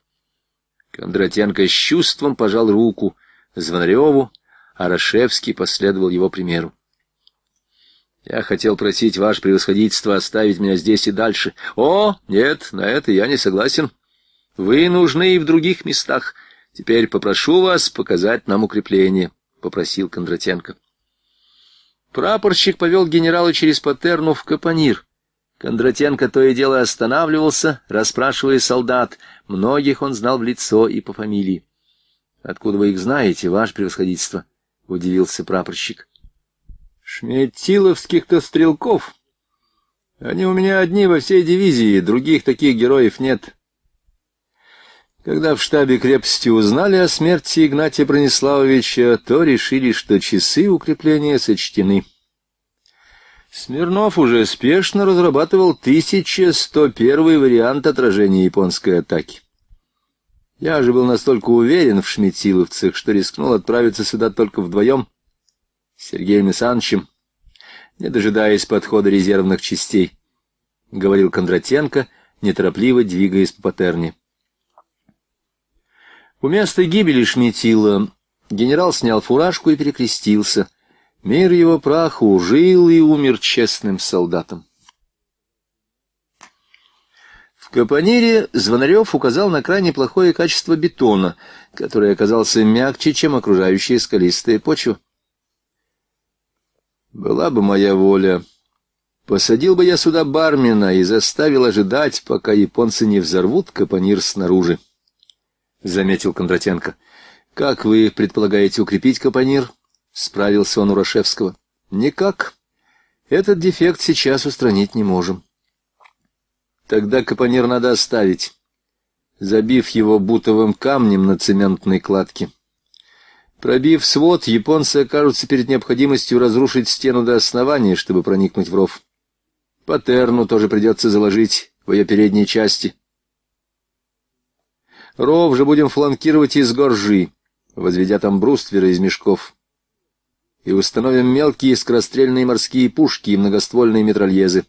Кондратенко с чувством пожал руку Звонареву, а Рашевский последовал его примеру. Я хотел просить ваше превосходительство оставить меня здесь и дальше. О, нет, на это я не согласен. Вы нужны и в других местах. Теперь попрошу вас показать нам укрепление, — попросил Кондратенко. Прапорщик повел генерала через Патерну в Капонир. Кондратенко то и дело останавливался, расспрашивая солдат. Многих он знал в лицо и по фамилии. — Откуда вы их знаете, ваше превосходительство? — удивился прапорщик. — Шметиловских-то стрелков. Они у меня одни во всей дивизии, других таких героев нет. Когда в штабе крепости узнали о смерти Игнатия Брониславовича, то решили, что часы укрепления сочтены. Смирнов уже спешно разрабатывал 1101 вариант отражения японской атаки. Я же был настолько уверен в шметиловцах, что рискнул отправиться сюда только вдвоем, Сергеем Исановичем, не дожидаясь подхода резервных частей, — говорил Кондратенко, неторопливо двигаясь по патерне. У места гибели Шметила генерал снял фуражку и перекрестился. Мир его праху ужил и умер честным солдатом. В Капонире Звонарев указал на крайне плохое качество бетона, который оказался мягче, чем окружающая скалистая почва. Была бы моя воля. Посадил бы я сюда бармена и заставил ожидать, пока японцы не взорвут капонир снаружи, — заметил Кондратенко. — Как вы предполагаете укрепить капонир? — справился он у Рашевского. — Никак. Этот дефект сейчас устранить не можем. — Тогда капонир надо оставить, забив его бутовым камнем на цементной кладке. Пробив свод, японцы окажутся перед необходимостью разрушить стену до основания, чтобы проникнуть в ров. Патерну тоже придется заложить в ее передней части. Ров же будем фланкировать из горжи, возведя там брустверы из мешков. И установим мелкие скорострельные морские пушки и многоствольные метрольезы.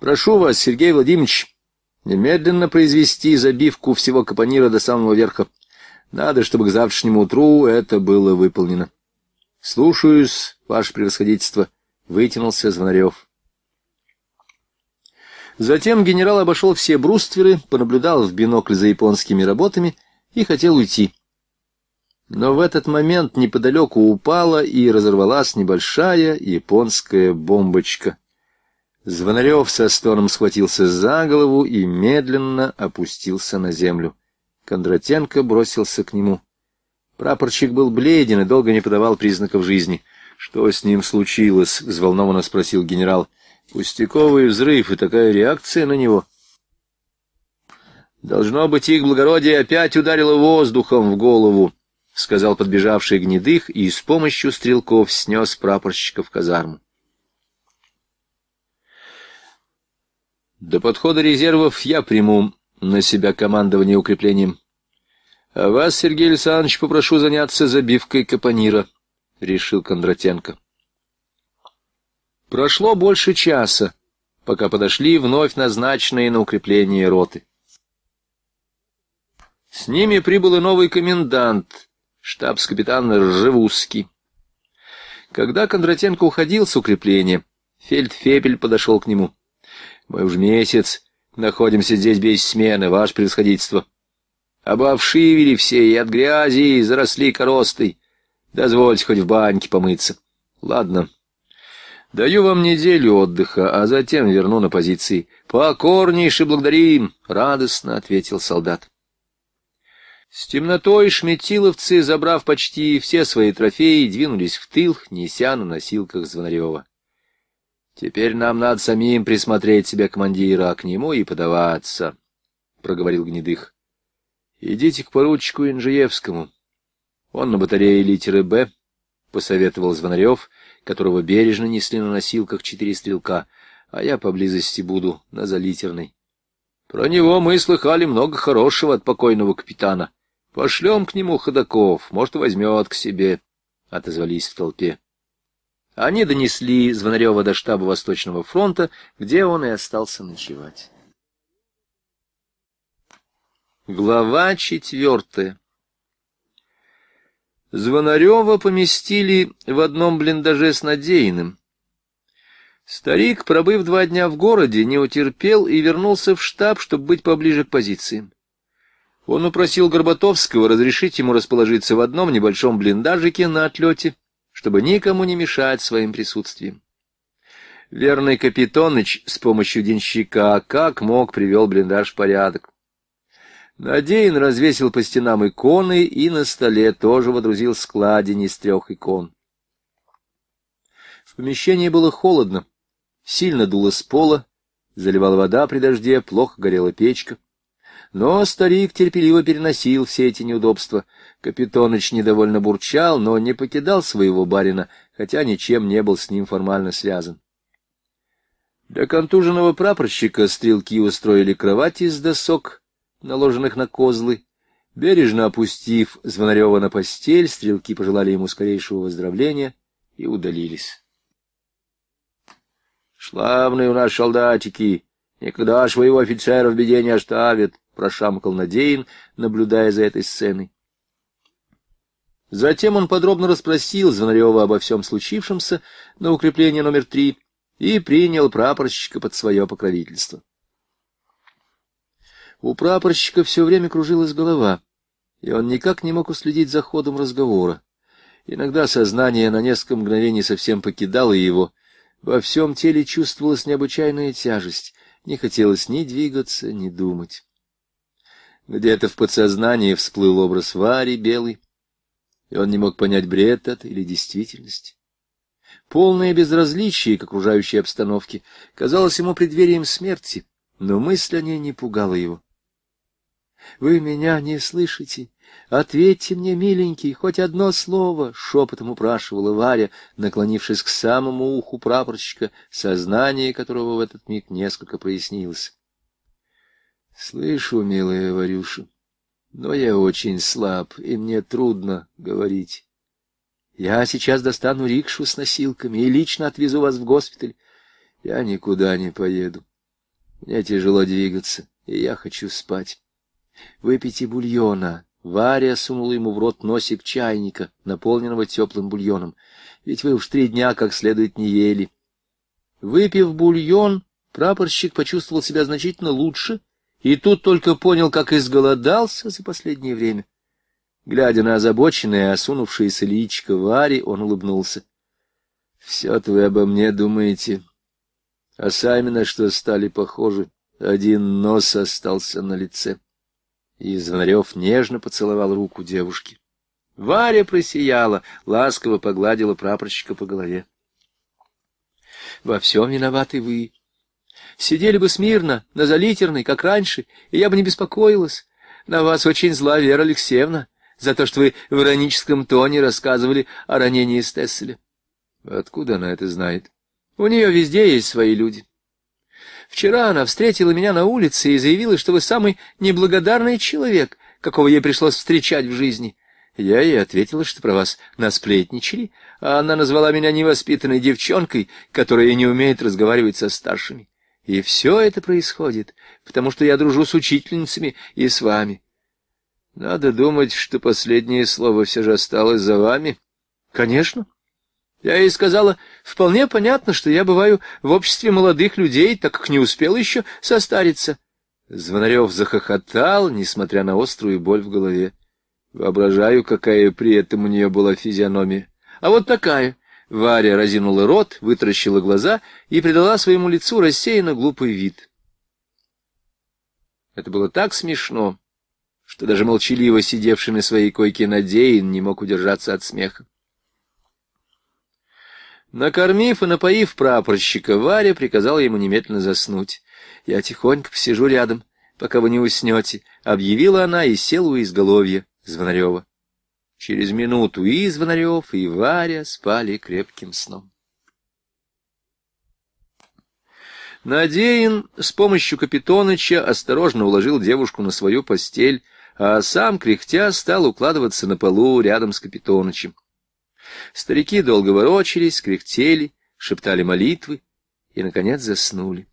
Прошу вас, Сергей Владимирович, немедленно произвести забивку всего капонира до самого верха. Надо, чтобы к завтрашнему утру это было выполнено. — Слушаюсь, ваше превосходительство, — вытянулся Звонарев. Затем генерал обошел все брустверы, понаблюдал в бинокль за японскими работами и хотел уйти. Но в этот момент неподалеку упала и разорвалась небольшая японская бомбочка. Звонарев со стоном схватился за голову и медленно опустился на землю. Кондратенко бросился к нему. Прапорщик был бледен и долго не подавал признаков жизни. «Что с ним случилось?» — взволнованно спросил генерал. «Пустяковый взрыв и такая реакция на него». «Должно быть, их благородие опять ударило воздухом в голову», — сказал подбежавший гнедых и с помощью стрелков снес прапорщика в казарму. До подхода резервов я приму на себя командование укреплением. — А вас, Сергей Александрович, попрошу заняться забивкой капонира, — решил Кондратенко. Прошло больше часа, пока подошли вновь назначенные на укрепление роты. С ними прибыл и новый комендант, штабс-капитан Ржевузский. Когда Кондратенко уходил с укрепления, фельдфебель подошел к нему. — Мы уж месяц Находимся здесь без смены, ваше превосходительство. Обовшивели все и от грязи, и заросли коростой. Дозвольте хоть в баньке помыться. Ладно. Даю вам неделю отдыха, а затем верну на позиции. Покорнейше благодарим, — радостно ответил солдат. С темнотой шметиловцы, забрав почти все свои трофеи, двинулись в тыл, неся на носилках Звонарева. Теперь нам надо самим присмотреть себя командира, к нему и подаваться, — проговорил Гнедых. — Идите к поручику Инжиевскому. Он на батарее литеры «Б», — посоветовал Звонарев, которого бережно несли на носилках четыре стрелка, а я поблизости буду на залитерной. Про него мы слыхали много хорошего от покойного капитана. Пошлем к нему ходаков, может, возьмет к себе, — отозвались в толпе. Они донесли Звонарева до штаба Восточного фронта, где он и остался ночевать. Глава четвертая Звонарева поместили в одном блиндаже с Надеиным. Старик, пробыв два дня в городе, не утерпел и вернулся в штаб, чтобы быть поближе к позициям. Он упросил Горбатовского разрешить ему расположиться в одном небольшом блиндажике на отлете, чтобы никому не мешать своим присутствием. Верный Капитоныч с помощью денщика как мог привел блиндаж в порядок. Надеин развесил по стенам иконы и на столе тоже водрузил складень из трех икон. В помещении было холодно, сильно дуло с пола, заливала вода при дожде, плохо горела печка. Но старик терпеливо переносил все эти неудобства. Капитоныч недовольно бурчал, но не покидал своего барина, хотя ничем не был с ним формально связан. Для контуженного прапорщика стрелки устроили кровати из досок, наложенных на козлы. Бережно опустив Звонарева на постель, стрелки пожелали ему скорейшего выздоровления и удалились. «Славные у нас солдатики! Никогда своего офицера в беде не оставят!» прошамкал Надеин, наблюдая за этой сценой. Затем он подробно расспросил Звонарева обо всем случившемся на укрепление номер три и принял прапорщика под свое покровительство. У прапорщика все время кружилась голова, и он никак не мог уследить за ходом разговора. Иногда сознание на несколько мгновений совсем покидало его. Во всем теле чувствовалась необычайная тяжесть, не хотелось ни двигаться, ни думать. Где-то в подсознании всплыл образ Вари Белый, и он не мог понять, бред это или действительность. Полное безразличие к окружающей обстановке казалось ему преддверием смерти, но мысль о ней не пугала его. — Вы меня не слышите? Ответьте мне, миленький, хоть одно слово! — шепотом упрашивала Варя, наклонившись к самому уху прапорщика, сознание которого в этот миг несколько прояснилось. Слышу, милая Варюша, но я очень слаб, и мне трудно говорить. Я сейчас достану рикшу с носилками и лично отвезу вас в госпиталь. Я никуда не поеду. Мне тяжело двигаться, и я хочу спать. Выпейте бульона. Варя сунула ему в рот носик чайника, наполненного теплым бульоном. Ведь вы уж три дня как следует не ели. Выпив бульон, прапорщик почувствовал себя значительно лучше — и тут только понял, как изголодался за последнее время. Глядя на озабоченное, осунувшееся личико Вари, он улыбнулся. — Все-то вы обо мне думаете. А сами на что стали похожи. Один нос остался на лице. И Звонарев нежно поцеловал руку девушки. Варя просияла, ласково погладила прапорщика по голове. — Во всем виноваты вы, Сидели бы смирно, на залитерной, как раньше, и я бы не беспокоилась. На вас очень зла, Вера Алексеевна, за то, что вы в ироническом тоне рассказывали о ранении Стесселя. Откуда она это знает? У нее везде есть свои люди. Вчера она встретила меня на улице и заявила, что вы самый неблагодарный человек, какого ей пришлось встречать в жизни. Я ей ответила, что про вас насплетничали, а она назвала меня невоспитанной девчонкой, которая не умеет разговаривать со старшими. И все это происходит, потому что я дружу с учительницами и с вами. Надо думать, что последнее слово все же осталось за вами. Конечно. Я ей сказала, вполне понятно, что я бываю в обществе молодых людей, так как не успел еще состариться. Звонарев захохотал, несмотря на острую боль в голове. Воображаю, какая при этом у нее была физиономия. А вот такая — Варя разинула рот, вытаращила глаза и придала своему лицу рассеянно глупый вид. Это было так смешно, что даже молчаливо сидевший на своей койке Надеин не мог удержаться от смеха. Накормив и напоив прапорщика, Варя приказала ему немедленно заснуть. «Я тихонько посижу рядом, пока вы не уснете», — объявила она и села у изголовья Звонарева. Через минуту и Звонарев, и Варя спали крепким сном. Надеин с помощью Капитоныча осторожно уложил девушку на свою постель, а сам, кряхтя, стал укладываться на полу рядом с Капитонычем. Старики долго ворочались, кряхтели, шептали молитвы и, наконец, заснули.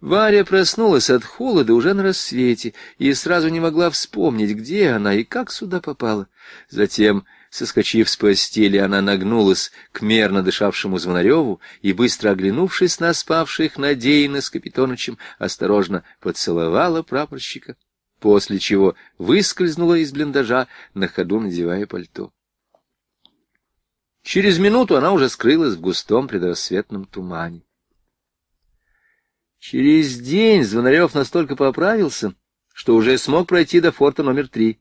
Варя проснулась от холода уже на рассвете и сразу не могла вспомнить, где она и как сюда попала. Затем, соскочив с постели, она нагнулась к мерно дышавшему Звонареву и, быстро оглянувшись на спавших Надеяна с Капитонычем, осторожно поцеловала прапорщика, после чего выскользнула из блиндажа, на ходу надевая пальто. Через минуту она уже скрылась в густом предрассветном тумане. Через день Звонарев настолько поправился, что уже смог пройти до форта номер три.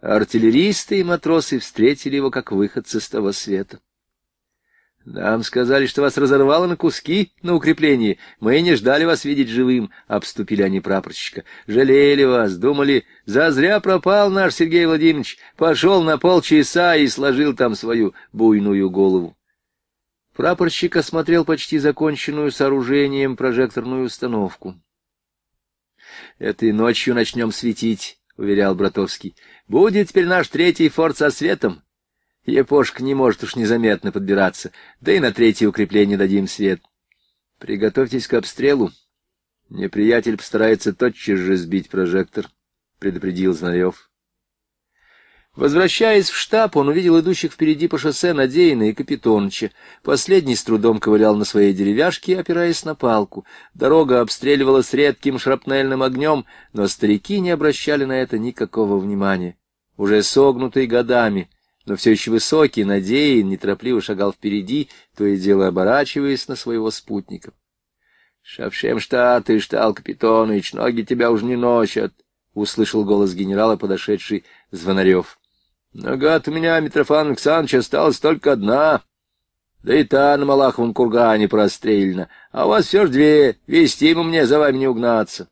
Артиллеристы и матросы встретили его как выходца с того света. «Нам сказали, что вас разорвало на куски на укреплении. Мы не ждали вас видеть живым», — обступили они прапорщика. «Жалели вас, думали, зазря пропал наш Сергей Владимирович, пошел на полчаса и сложил там свою буйную голову». Прапорщик осмотрел почти законченную сооружением прожекторную установку. «Этой ночью начнем светить», — уверял Братовский. «Будет теперь наш третий форт со светом. Епошка не может уж незаметно подбираться, да и на третье укрепление дадим свет. Приготовьтесь к обстрелу. Неприятель постарается тотчас же сбить прожектор», — предупредил Знарев. Возвращаясь в штаб, он увидел идущих впереди по шоссе Надеина и Капитоныча. Последний с трудом ковылял на своей деревяшке, опираясь на палку. Дорога обстреливалась редким шрапнельным огнем, но старики не обращали на это никакого внимания. Уже согнутый годами, но все еще высокий, Надеин неторопливо шагал впереди, то и дело оборачиваясь на своего спутника. — Шавшемштат и Штал Капитоныч, ноги тебя уж не носят, — услышал голос генерала, подошедший Звонарев. Нога от меня, Митрофан Александрович, осталась только одна. Да и та на Малаховом кургане прострелена. А у вас все же две. Вести ему мне за вами не угнаться.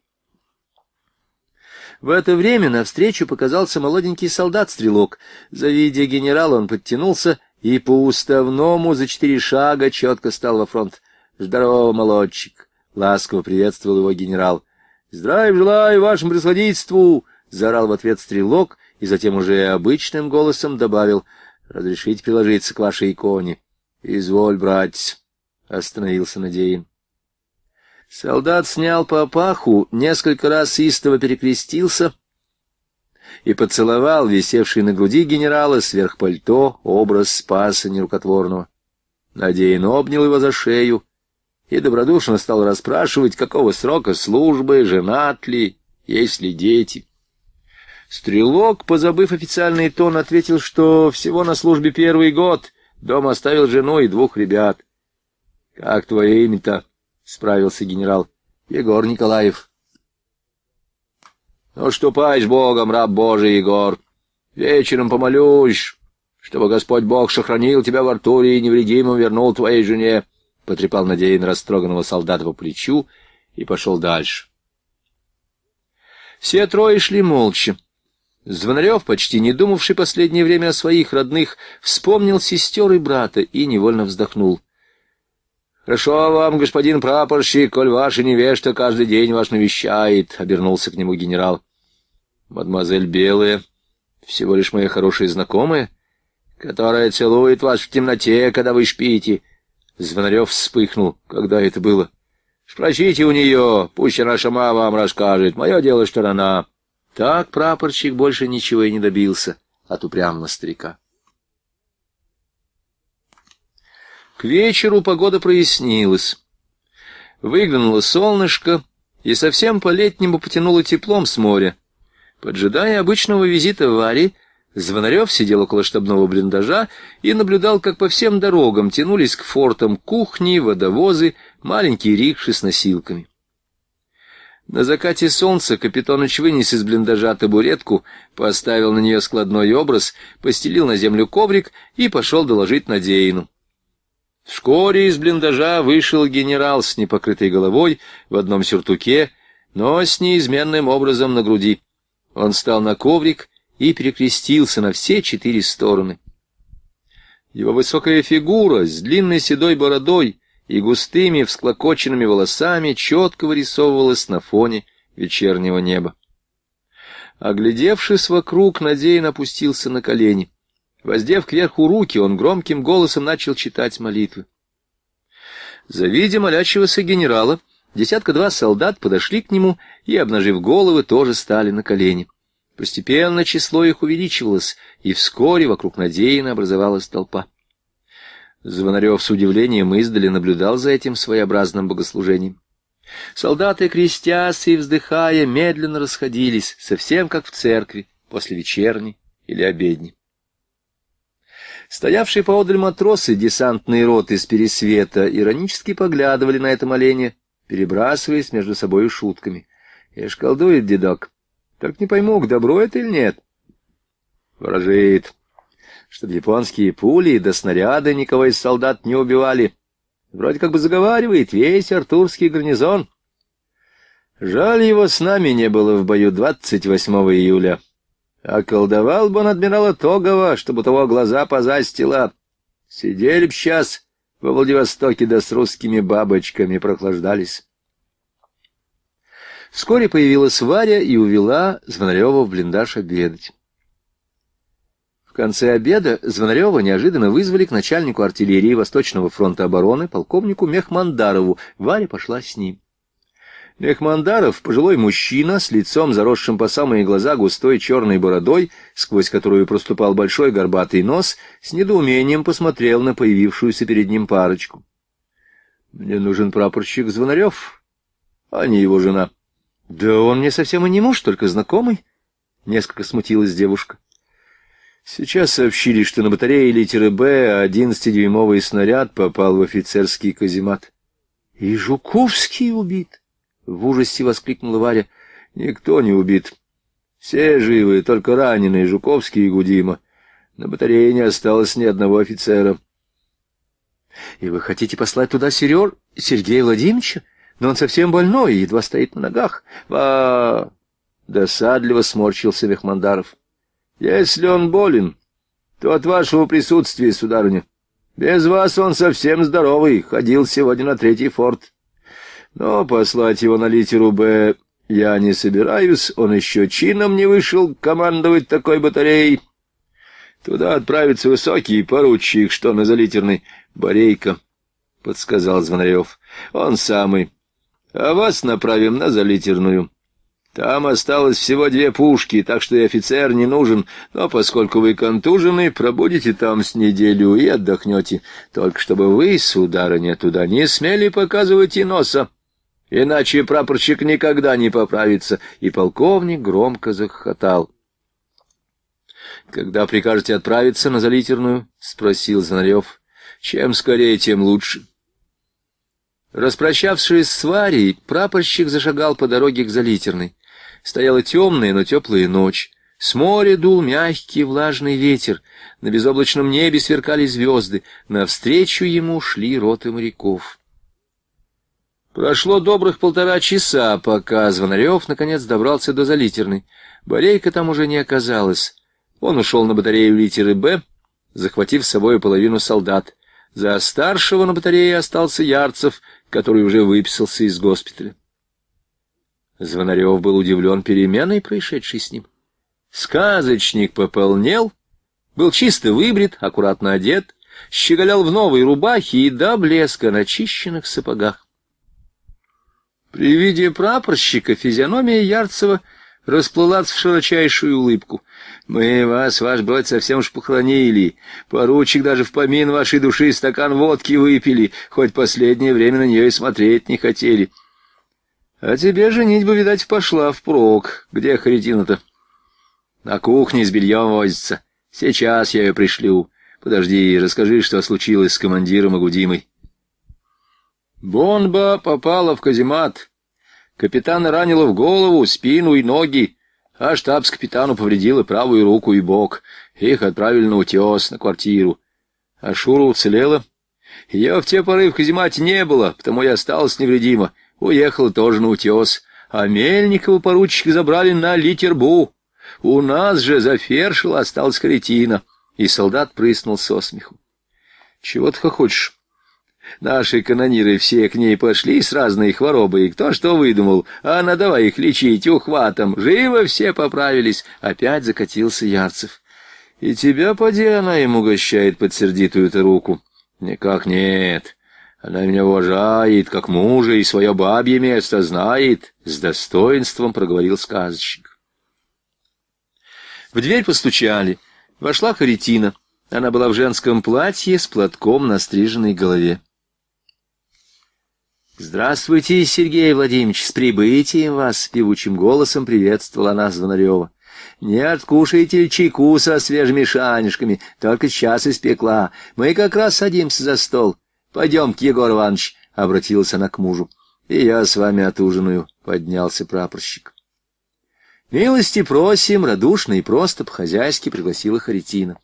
В это время навстречу показался молоденький солдат-стрелок. Завидя генерала, он подтянулся и по уставному за четыре шага четко стал во фронт. «Здорово, молодчик!» — ласково приветствовал его генерал. «Здравия желаю вашему превосходительству!» — заорал в ответ стрелок — и затем уже обычным голосом добавил «Разрешите приложиться к вашей иконе?» «Изволь, брать», — остановился Надеин. Солдат снял папаху, несколько раз истово перекрестился и поцеловал висевший на груди генерала сверх пальто образ спаса нерукотворного. Надеин обнял его за шею и добродушно стал расспрашивать, какого срока службы, женат ли, есть ли дети. Стрелок, позабыв официальный тон, ответил, что всего на службе первый год. Дом оставил жену и двух ребят. — Как твое имя-то? — справился генерал. — Егор Николаев. — Ну, ступай с Богом, раб Божий, Егор. Вечером помолюсь, чтобы Господь Бог сохранил тебя в Артуре и невредимым вернул твоей жене. Потрепал Надеин растроганного солдата по плечу и пошел дальше. Все трое шли молча. Звонарев, почти не думавший последнее время о своих родных, вспомнил сестер и брата и невольно вздохнул. «Хорошо вам, господин прапорщик, коль ваша невежда каждый день вас навещает», — обернулся к нему генерал. «Мадемуазель Белая, всего лишь моя хорошая знакомая, которая целует вас в темноте, когда вы спите». Звонарев вспыхнул. «Когда это было?» «Спросите у нее, пусть она сама вам расскажет. Мое дело, что она...» Так прапорщик больше ничего и не добился от упрямого старика. К вечеру погода прояснилась. Выглянуло солнышко и совсем по-летнему потянуло теплом с моря. Поджидая обычного визита Вари, Звонарев сидел около штабного блиндажа и наблюдал, как по всем дорогам тянулись к фортам кухни, водовозы, маленькие рикши с носилками. На закате солнца Капитоныч вынес из блиндажа табуретку, поставил на нее складной образ, постелил на землю коврик и пошел доложить Надеину. Вскоре из блиндажа вышел генерал с непокрытой головой в одном сюртуке, но с неизменным образом на груди. Он встал на коврик и перекрестился на все четыре стороны. Его высокая фигура с длинной седой бородой и густыми всклокоченными волосами четко вырисовывалась на фоне вечернего неба. Оглядевшись вокруг, Надеин опустился на колени. Воздев кверху руки, он громким голосом начал читать молитвы. Завидя молящегося генерала, десятка-два солдат подошли к нему и, обнажив головы, тоже стали на колени. Постепенно число их увеличивалось, и вскоре вокруг Надеина образовалась толпа. Звонарев с удивлением издали наблюдал за этим своеобразным богослужением. Солдаты, крестясь и вздыхая, медленно расходились, совсем как в церкви, после вечерней или обедни. Стоявшие поодаль матросы десантные роты из пересвета иронически поглядывали на это моление, перебрасываясь между собой шутками. «Ишь, колдует дедок, так не пойму, к добру это или нет?» «Ворожит», чтобы японские пули до да снаряда никого из солдат не убивали. Вроде как бы заговаривает весь артурский гарнизон. Жаль, его с нами не было в бою 28 июля. Околдовал бы он адмирала Тогова, чтобы того глаза позастила. Сидели б сейчас во Владивостоке да с русскими бабочками прохлаждались. Вскоре появилась Варя и увела Звонарева в блиндаж обедать конце обеда Звонарева неожиданно вызвали к начальнику артиллерии Восточного фронта обороны, полковнику Мехмандарову. Варя пошла с ним. Мехмандаров, пожилой мужчина, с лицом заросшим по самые глаза густой черной бородой, сквозь которую проступал большой горбатый нос, с недоумением посмотрел на появившуюся перед ним парочку. — Мне нужен прапорщик Звонарев, а не его жена. — Да он мне совсем и не муж, только знакомый, — несколько смутилась девушка. — Сейчас сообщили, что на батарее литеры «Б» 11-дюймовый снаряд попал в офицерский каземат. — И Жуковский убит! — в ужасе воскликнула Варя. — Никто не убит. Все живы, только раненые Жуковский и Гудима. На батарее не осталось ни одного офицера. — И вы хотите послать туда Серер... Сергея Владимировича? Но он совсем больной и едва стоит на ногах. — Досадливо сморщился Мехмандаров. — если он болен, то от вашего присутствия, сударыня. Без вас он совсем здоровый, ходил сегодня на третий форт. Но послать его на литеру «Б» я не собираюсь, он еще чином не вышел командовать такой батареей. Туда отправится высокий поручик, что на залитерной «Борейка», — подсказал Звонарев. — Он самый. А вас направим на залитерную. — там осталось всего две пушки, так что и офицер не нужен, но поскольку вы контужены, пробудете там с неделю и отдохнете. Только чтобы вы, сударыня, туда не смели показывать и носа, иначе прапорщик никогда не поправится». И полковник громко захохотал. «Когда прикажете отправиться на Залитерную?» — спросил Знарев. «Чем скорее, тем лучше». Распрощавшись с Варей, прапорщик зашагал по дороге к Залитерной. Стояла темная, но теплая ночь. С моря дул мягкий влажный ветер, на безоблачном небе сверкали звезды, навстречу ему шли роты моряков. Прошло добрых полтора часа, пока Звонарев наконец добрался до Залитерной. Борейка там уже не оказалось. Он ушел на батарею литеры «Б», захватив с собой половину солдат. За старшего на батарее остался Ярцев, который уже выписался из госпиталя. Звонарев был удивлен переменой, происшедшей с ним. Сказочник пополнел, был чисто выбрит, аккуратно одет, щеголял в новой рубахе и до блеска на чищенных сапогах. При виде прапорщика физиономия Ярцева расплылась в широчайшую улыбку. «Мы вас, ваш брат, совсем уж похоронили. Поручик даже в помин вашей души стакан водки выпили, хоть последнее время на нее и смотреть не хотели». А тебе женить бы, видать, пошла впрок. Где Харитина-то? На кухне с бельем возится. Сейчас я ее пришлю. Подожди, расскажи, что случилось с командиром Агудимой. Бомба попала в каземат. Капитана ранила в голову, спину и ноги, а штабс-капитану повредила правую руку и бок. Их отправили на утес, на квартиру. А Шура уцелела. Ее в те поры в каземате не было, потому я осталась невредима. Уехал тоже на утес, а Мельникова поручика забрали на литербу. У нас же за фершел осталась кретина. И солдат прыснул со смеху. Чего ты хочешь? Наши канониры все к ней пошли с разной хворобой, и кто что выдумал, а она давай их лечить ухватом. Живо все поправились. Опять закатился Ярцев. И тебя, поди, она им угощает под сердитую-то руку. Никак нет. Она меня уважает, как мужа, и свое бабье место знает, — с достоинством проговорил сказочник. В дверь постучали. Вошла Харитина. Она была в женском платье с платком на стриженной голове. «Здравствуйте, Сергей Владимирович, с прибытием вас!» — певучим голосом приветствовала она Звонарева. «Не откушайте чайку со свежими шанишками, только сейчас испекла. Мы как раз садимся за стол». Пойдем-ка, Егор Иванович, — обратилась она к мужу. — И я с вами отужинаю, — поднялся прапорщик. Милости просим, радушно и просто по-хозяйски пригласила Харитина.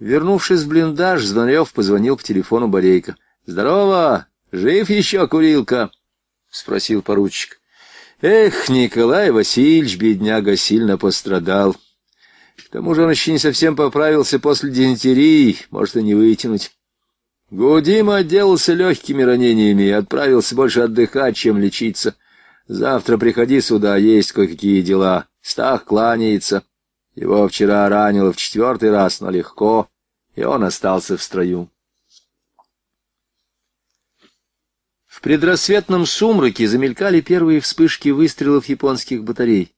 Вернувшись в блиндаж, Звонарев позвонил по телефону Борейко. — Здорово! Жив еще, Курилка? — спросил поручик. — Эх, Николай Васильевич, бедняга, сильно пострадал. К тому же он еще не совсем поправился после дизентерии, может и не вытянуть. Гудим отделался легкими ранениями и отправился больше отдыхать, чем лечиться. Завтра приходи сюда, есть кое-какие дела. Стах кланяется. Его вчера ранило в четвертый раз, но легко, и он остался в строю. В предрассветном сумраке замелькали первые вспышки выстрелов японских батарей.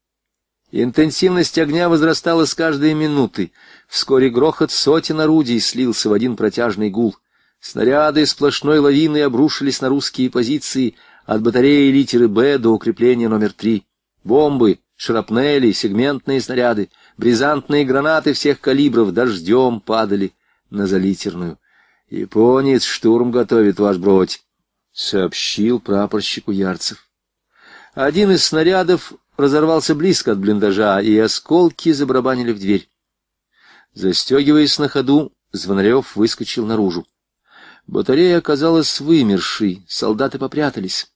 Интенсивность огня возрастала с каждой минуты. Вскоре грохот сотен орудий слился в один протяжный гул — Снаряды сплошной лавины обрушились на русские позиции от батареи литеры «Б» до укрепления номер 3. Бомбы, шрапнели, сегментные снаряды, бризантные гранаты всех калибров дождем падали на залитерную. «Японец штурм готовит, ваш бродь», — сообщил прапорщику Ярцев. Один из снарядов разорвался близко от блиндажа, и осколки забарабанили в дверь. Застегиваясь на ходу, Звонарев выскочил наружу. Батарея оказалась вымершей, солдаты попрятались.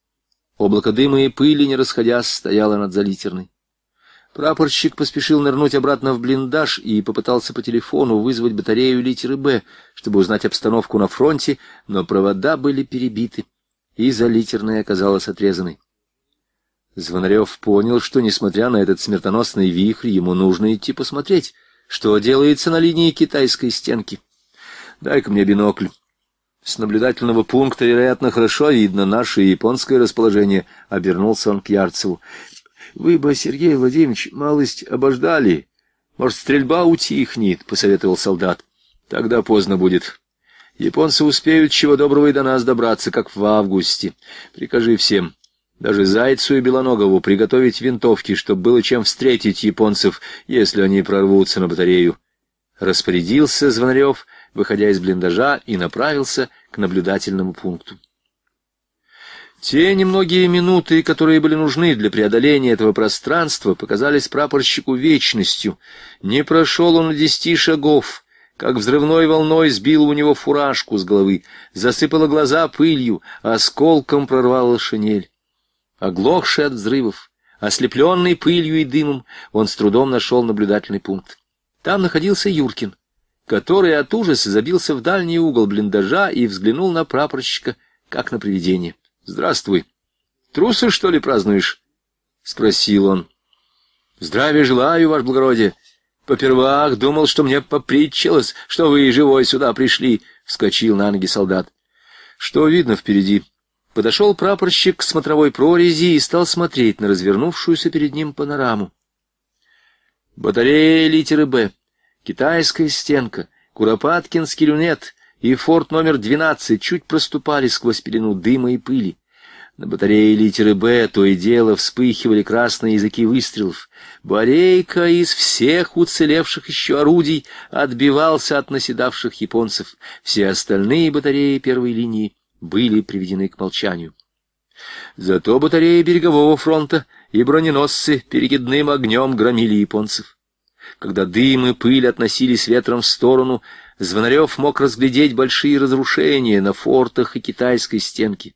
Облако дыма и пыли, не расходясь, стояло над залитерной. Прапорщик поспешил нырнуть обратно в блиндаж и попытался по телефону вызвать батарею литеры «Б», чтобы узнать обстановку на фронте, но провода были перебиты, и залитерная оказалась отрезанной. Звонарев понял, что, несмотря на этот смертоносный вихрь, ему нужно идти посмотреть, что делается на линии китайской стенки. «Дай-ка мне бинокль». С наблюдательного пункта, вероятно, хорошо видно наше японское расположение, — обернулся он к Ярцеву. — Вы бы, Сергей Владимирович, малость обождали. Может, стрельба утихнет, — посоветовал солдат. — Тогда поздно будет. Японцы успеют чего доброго и до нас добраться, как в августе. Прикажи всем, даже Зайцу и Белоногову, приготовить винтовки, чтобы было чем встретить японцев, если они прорвутся на батарею. Распорядился Звонарев — выходя из блиндажа, и направился к наблюдательному пункту. Те немногие минуты, которые были нужны для преодоления этого пространства, показались прапорщику вечностью. Не прошел он десяти шагов, как взрывной волной сбил у него фуражку с головы, засыпала глаза пылью, осколком прорвала шинель. Оглохший от взрывов, ослепленный пылью и дымом, он с трудом нашел наблюдательный пункт. Там находился Юркин который от ужаса забился в дальний угол блиндажа и взглянул на прапорщика, как на привидение. «Здравствуй! Трусы, что ли, празднуешь?» — спросил он. «Здравия желаю, ваше благородие! Попервах думал, что мне попритчилось, что вы живой сюда пришли!» — вскочил на ноги солдат. «Что видно впереди?» Подошел прапорщик к смотровой прорези и стал смотреть на развернувшуюся перед ним панораму. Батарея литеры «Б». Китайская стенка, Куропаткинский люнет и форт номер 12 чуть проступали сквозь пелену дыма и пыли. На батарее литеры «Б» то и дело вспыхивали красные языки выстрелов. Борейка из всех уцелевших еще орудий отбивался от наседавших японцев. Все остальные батареи первой линии были приведены к молчанию. Зато батареи берегового фронта и броненосцы перегидным огнем громили японцев когда дым и пыль относились ветром в сторону, Звонарев мог разглядеть большие разрушения на фортах и китайской стенке.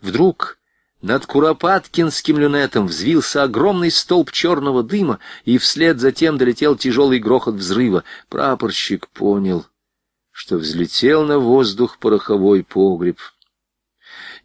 Вдруг над Куропаткинским люнетом взвился огромный столб черного дыма, и вслед за тем долетел тяжелый грохот взрыва. Прапорщик понял, что взлетел на воздух пороховой погреб.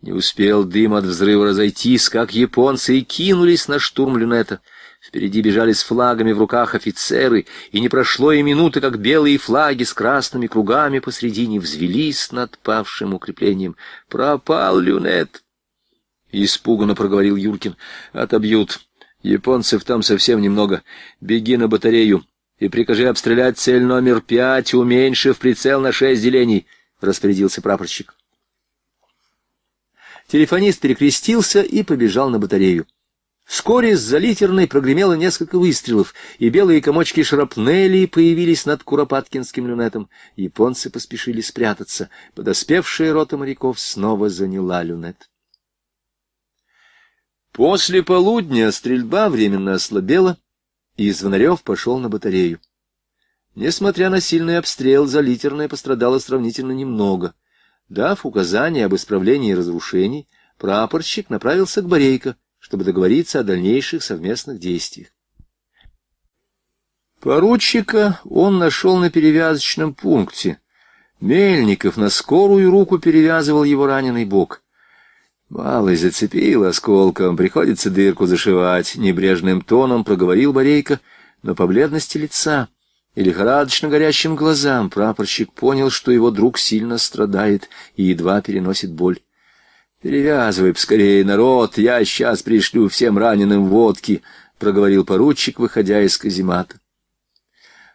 Не успел дым от взрыва разойтись, как японцы и кинулись на штурм люнета — Впереди бежали с флагами в руках офицеры, и не прошло и минуты, как белые флаги с красными кругами посредине взвелись над павшим укреплением. «Пропал люнет!» — испуганно проговорил Юркин. «Отобьют. Японцев там совсем немного. Беги на батарею и прикажи обстрелять цель номер пять, уменьшив прицел на шесть делений», — распорядился прапорщик. Телефонист перекрестился и побежал на батарею. Вскоре с залитерной прогремело несколько выстрелов, и белые комочки шрапнели появились над Куропаткинским люнетом. Японцы поспешили спрятаться. Подоспевшая рота моряков снова заняла люнет. После полудня стрельба временно ослабела, и Звонарев пошел на батарею. Несмотря на сильный обстрел, залитерная пострадала сравнительно немного. Дав указание об исправлении разрушений, прапорщик направился к Борейко — чтобы договориться о дальнейших совместных действиях. Поручика он нашел на перевязочном пункте. Мельников на скорую руку перевязывал его раненый бок. Малый зацепил осколком, приходится дырку зашивать, небрежным тоном проговорил Борейко, но по бледности лица и лихорадочно горящим глазам прапорщик понял, что его друг сильно страдает и едва переносит боль. Перевязывай скорее, народ, я сейчас пришлю всем раненым водки, — проговорил поручик, выходя из каземата.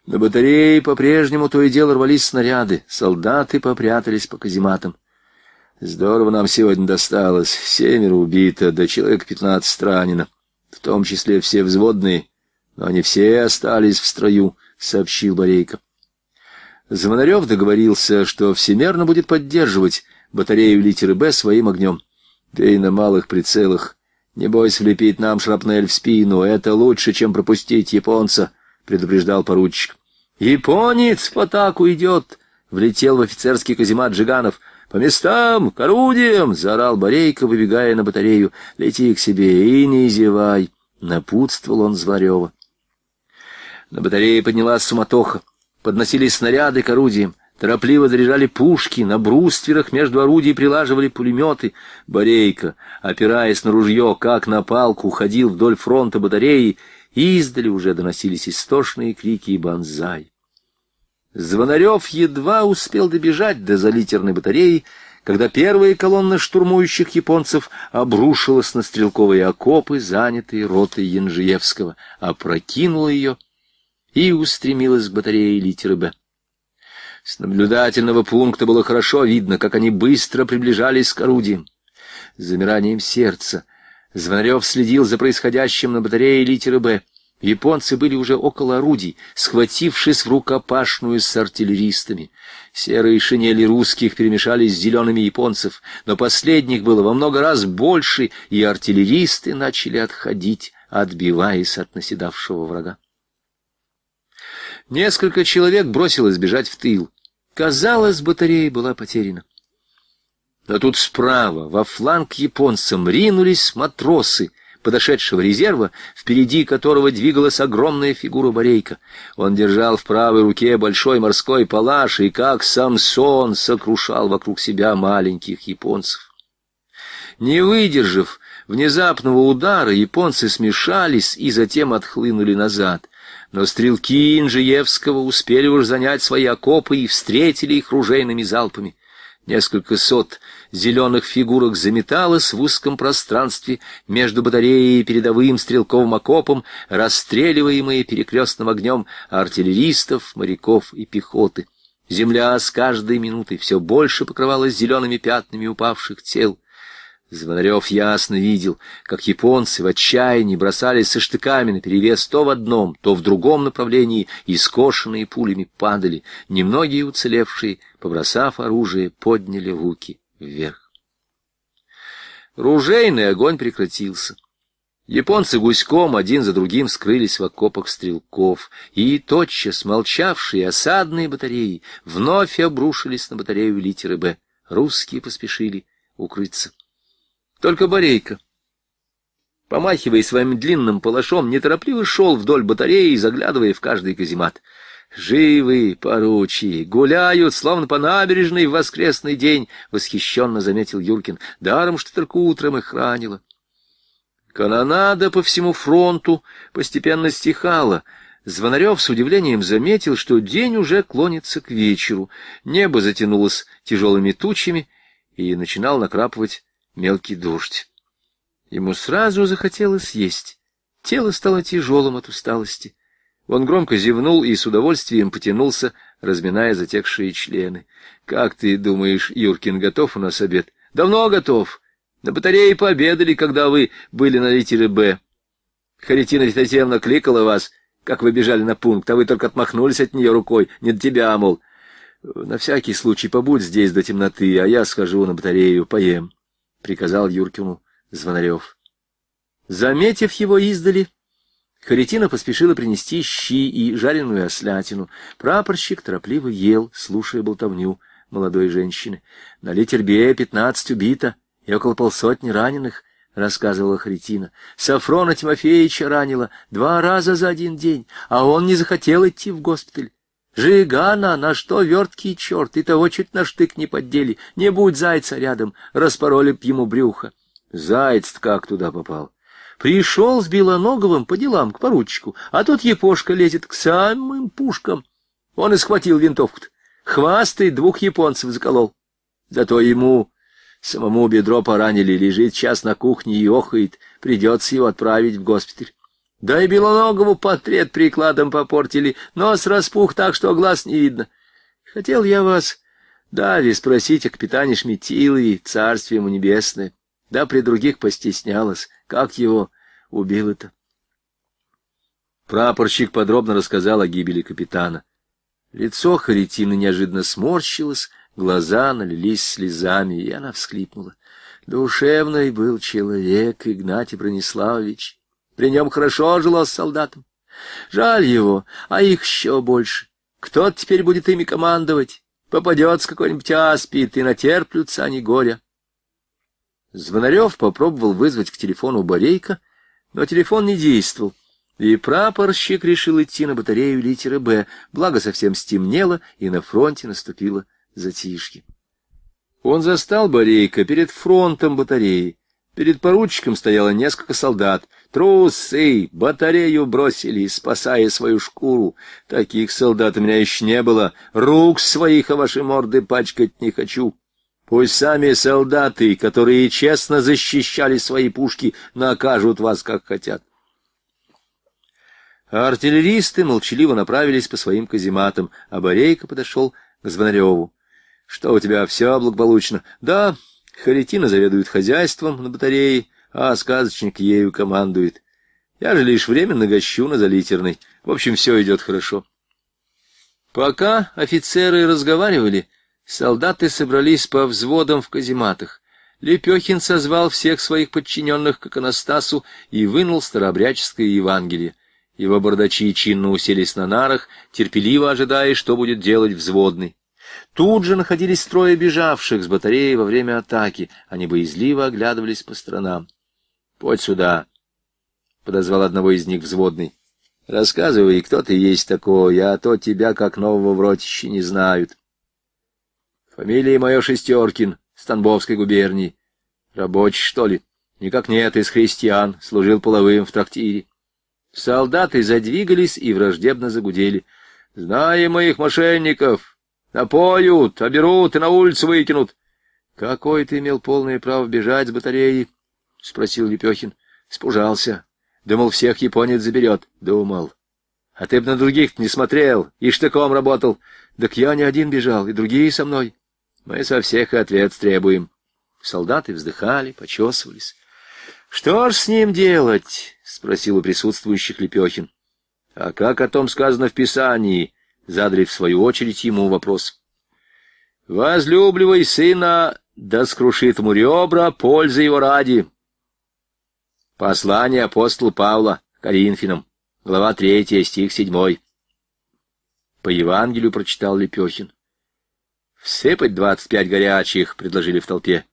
На батарее по-прежнему то и дело рвались снаряды, солдаты попрятались по казематам. Здорово нам сегодня досталось, семеро убито, да человек пятнадцать ранено, в том числе все взводные, но они все остались в строю, — сообщил Борейко. Звонарев договорился, что всемерно будет поддерживать батарею литеры «Б» своим огнем. «Бей на малых прицелах. Не бойся влепить нам шрапнель в спину. Это лучше, чем пропустить японца», — предупреждал поручик. «Японец в атаку идет!» — влетел в офицерский каземат Джиганов. «По местам! К орудиям!» — заорал Борейко, выбегая на батарею. «Лети к себе и не зевай!» — напутствовал он Зварева. На батарее поднялась суматоха. Подносились снаряды к орудиям. Торопливо заряжали пушки, на брустверах между орудий прилаживали пулеметы. Борейка, опираясь на ружье, как на палку, ходил вдоль фронта батареи, и издали уже доносились истошные крики и банзай. Звонарев едва успел добежать до залитерной батареи, когда первая колонна штурмующих японцев обрушилась на стрелковые окопы, занятые ротой Янжиевского, опрокинула ее и устремилась к батарее литеры «Б». С наблюдательного пункта было хорошо видно, как они быстро приближались к орудиям. С замиранием сердца Звонарев следил за происходящим на батарее литеры «Б». Японцы были уже около орудий, схватившись в рукопашную с артиллеристами. Серые шинели русских перемешались с зелеными японцев, но последних было во много раз больше, и артиллеристы начали отходить, отбиваясь от наседавшего врага. Несколько человек бросилось бежать в тыл. Казалось, батарея была потеряна. Но тут справа, во фланг японцам, ринулись матросы подошедшего резерва, впереди которого двигалась огромная фигура Борейка. Он держал в правой руке большой морской палаш и, как Самсон, сокрушал вокруг себя маленьких японцев. Не выдержав внезапного удара, японцы смешались и затем отхлынули назад — но стрелки Инжиевского успели уж занять свои окопы и встретили их ружейными залпами. Несколько сот зеленых фигурок заметалось в узком пространстве между батареей и передовым стрелковым окопом, расстреливаемые перекрестным огнем артиллеристов, моряков и пехоты. Земля с каждой минутой все больше покрывалась зелеными пятнами упавших тел. Звонарев ясно видел, как японцы в отчаянии бросались со штыками наперевес то в одном, то в другом направлении, и скошенные пулями падали. Немногие уцелевшие, побросав оружие, подняли руки вверх. Ружейный огонь прекратился. Японцы гуськом один за другим скрылись в окопах стрелков, и тотчас молчавшие осадные батареи вновь обрушились на батарею литеры «Б». Русские поспешили укрыться. Только Борейка, помахивая своим длинным палашом, неторопливо шел вдоль батареи, заглядывая в каждый каземат. «Живы, поручи, гуляют, словно по набережной в воскресный день», — восхищенно заметил Юркин. «Даром, что только утром их ранило». Канонада по всему фронту постепенно стихала. Звонарев с удивлением заметил, что день уже клонится к вечеру. Небо затянулось тяжелыми тучами и начинал накрапывать мелкий дождь. Ему сразу захотелось есть. Тело стало тяжелым от усталости. Он громко зевнул и с удовольствием потянулся, разминая затекшие члены. — Как ты думаешь, Юркин, готов у нас обед? — Давно готов. На батарее пообедали, когда вы были на литере «Б». Харитина Федотеевна кликала вас, как вы бежали на пункт, а вы только отмахнулись от нее рукой. Не до тебя, мол. На всякий случай побудь здесь до темноты, а я схожу на батарею, поем приказал Юркину Звонарев. Заметив его издали, Харитина поспешила принести щи и жареную ослятину. Прапорщик торопливо ел, слушая болтовню молодой женщины. «На литербе пятнадцать убито и около полсотни раненых», — рассказывала Харитина. «Сафрона Тимофеевича ранила два раза за один день, а он не захотел идти в госпиталь. Жигана, на что верткий черт, и того чуть на штык не поддели. Не будь зайца рядом, распороли б ему брюхо. зайц как туда попал? Пришел с Белоноговым по делам к поручику, а тут япошка лезет к самым пушкам. Он и схватил винтовку-то. Хвастой двух японцев заколол. Зато ему самому бедро поранили, лежит час на кухне и охает. Придется его отправить в госпиталь. Да и белоногому портрет прикладом попортили, нос распух так, что глаз не видно. Хотел я вас, Дави, спросить о капитане Шметилове, царствие ему небесное. Да при других постеснялась, как его убило-то. Прапорщик подробно рассказал о гибели капитана. Лицо Харитины неожиданно сморщилось, глаза налились слезами, и она всхлипнула. Душевный был человек, Игнатий Брониславович. При нем хорошо жило с солдатом. Жаль его, а их еще больше. Кто теперь будет ими командовать? Попадется какой-нибудь аспид, и натерплются они горя. Звонарев попробовал вызвать к телефону Борейка, но телефон не действовал. И прапорщик решил идти на батарею литеры «Б», благо совсем стемнело, и на фронте наступило затишье. Он застал Борейка перед фронтом батареи. Перед поручиком стояло несколько солдат. Трусы! Батарею бросили, спасая свою шкуру. Таких солдат у меня еще не было. Рук своих о вашей морды пачкать не хочу. Пусть сами солдаты, которые честно защищали свои пушки, накажут вас, как хотят. артиллеристы молчаливо направились по своим казематам, а Борейко подошел к Звонареву. — Что у тебя, все благополучно? — Да, — Харитина заведует хозяйством на батарее, а сказочник ею командует. Я же лишь временно гощу на залитерной. В общем, все идет хорошо. Пока офицеры разговаривали, солдаты собрались по взводам в казематах. Лепехин созвал всех своих подчиненных к Анастасу и вынул старообрядческое Евангелие. Его бардачи чинно уселись на нарах, терпеливо ожидая, что будет делать взводный. Тут же находились трое бежавших с батареи во время атаки. Они боязливо оглядывались по сторонам. — Подь сюда, — подозвал одного из них взводный. — Рассказывай, кто ты есть такой, а то тебя, как нового в ротище, не знают. — Фамилия моя Шестеркин, Станбовской губернии. — Рабочий, что ли? — Никак нет, из христиан, служил половым в трактире. Солдаты задвигались и враждебно загудели. — Знаем мы их, мошенников! — Напоют, оберут и на улицу выкинут. — Какой ты имел полное право бежать с батареи? — спросил Лепехин. Спужался. Думал, всех японец заберет. Думал. А ты бы на других не смотрел, и штыком работал. Так я не один бежал, и другие со мной. Мы со всех ответ требуем. Солдаты вздыхали, почесывались. — Что ж с ним делать? — спросил у присутствующих Лепехин. — А как о том сказано в Писании? Задали в свою очередь ему вопрос. «Возлюбливай сына, да скрушит ему ребра, пользы его ради». Послание апостола Павла Коринфянам, глава 3, стих 7. По Евангелию прочитал Лепехин. «Всыпать двадцать пять горячих», — предложили в толпе.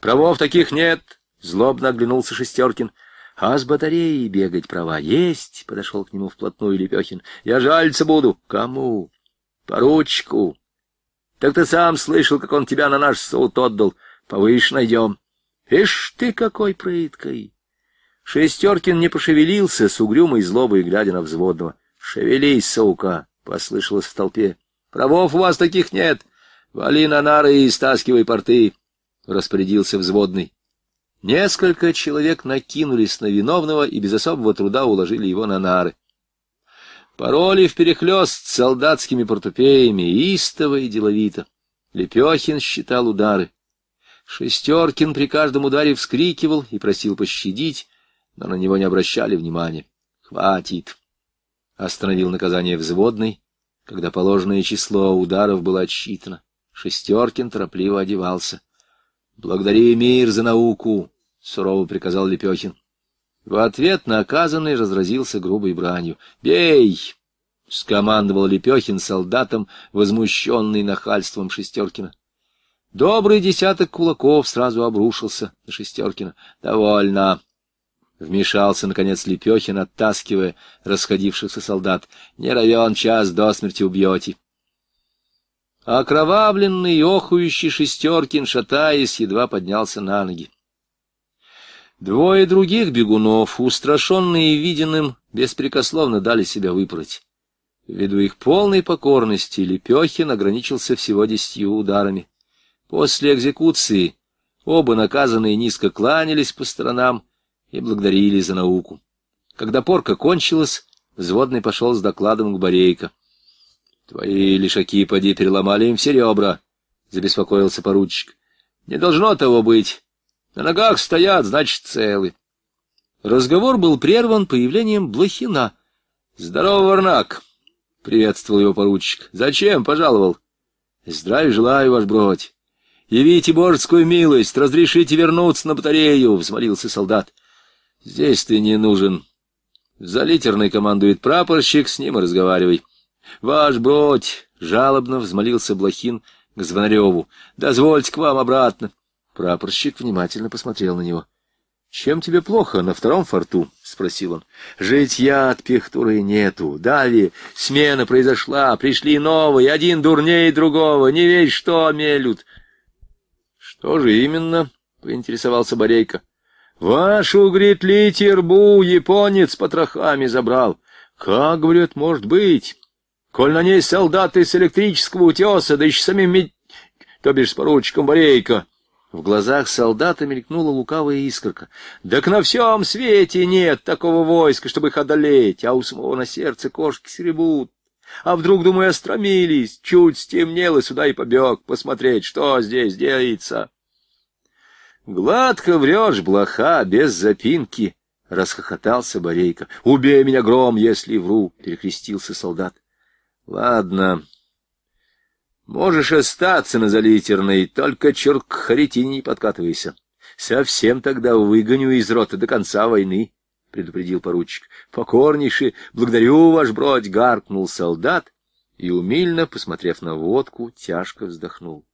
«Правов таких нет», — злобно оглянулся Шестеркин. А с батареей бегать права есть, — подошел к нему вплотную Лепехин. — Я жальца буду. — Кому? — Поручку. — Так ты сам слышал, как он тебя на наш суд отдал. Повыше найдем. — Ишь ты какой прыткой! Шестеркин не пошевелился с угрюмой злобой, глядя на взводного. — Шевелись, сука! — послышалось в толпе. — Правов у вас таких нет. Вали на нары и стаскивай порты, — распорядился взводный. Несколько человек накинулись на виновного и без особого труда уложили его на нары. Пароли вперехлёст солдатскими портупеями, истово и деловито. Лепехин считал удары. Шестеркин при каждом ударе вскрикивал и просил пощадить, но на него не обращали внимания. «Хватит!» — остановил наказание взводный, когда положенное число ударов было отсчитано. Шестеркин торопливо одевался. «Благодари мир за науку!» — сурово приказал Лепехин. В ответ на оказанный разразился грубой бранью. «Бей!» — скомандовал Лепехин солдатом, возмущенный нахальством Шестеркина. Добрый десяток кулаков сразу обрушился на Шестеркина. «Довольно!» — вмешался, наконец, Лепехин, оттаскивая расходившихся солдат. «Не равен час, до смерти убьете!» Окровавленный и охующий Шестеркин, шатаясь, едва поднялся на ноги. Двое других бегунов, устрашенные виденным, беспрекословно дали себя выпороть. Ввиду их полной покорности Лепехин ограничился всего десятью ударами. После экзекуции оба наказанные низко кланялись по сторонам и благодарили за науку. Когда порка кончилась, взводный пошел с докладом к Борейко. — Твои лишаки, поди, переломали им все ребра, — забеспокоился поручик. — Не должно того быть. На ногах стоят, значит, целы. Разговор был прерван появлением Блохина. — Здорово, Варнак! — приветствовал его поручик. — Зачем пожаловал? — Здравия желаю, ваш бродь. — Явите божескую милость, разрешите вернуться на батарею! — взмолился солдат. — Здесь ты не нужен. За литерной командует прапорщик, с ним и разговаривай. — Ваш бродь! — жалобно взмолился Блохин к Звонареву. — Дозвольте к вам обратно. — Прапорщик внимательно посмотрел на него. — Чем тебе плохо на втором форту? — спросил он. — Житья от пехтуры нету. Дали, смена произошла, пришли новые, один дурнее другого, не весь что мелют. — Что же именно? — поинтересовался Борейко. — Вашу, говорит, тербу японец потрохами забрал. — Как, говорит, может быть? Коль на ней солдаты с электрического утеса, да еще самим... Мед... То бишь с поручиком Борейко... В глазах солдата мелькнула лукавая искорка. «Так на всем свете нет такого войска, чтобы их одолеть, а у самого на сердце кошки серебут. А вдруг, думаю, остромились, чуть стемнело, сюда и побег, посмотреть, что здесь делается». «Гладко врешь, блоха, без запинки!» — расхохотался Борейка. «Убей меня, гром, если вру!» — перекрестился солдат. «Ладно, Можешь остаться на залитерной, только черк к харитине не подкатывайся. Совсем тогда выгоню из рота до конца войны, — предупредил поручик. Покорнейший, благодарю, ваш бродь, — гаркнул солдат и, умильно посмотрев на водку, тяжко вздохнул.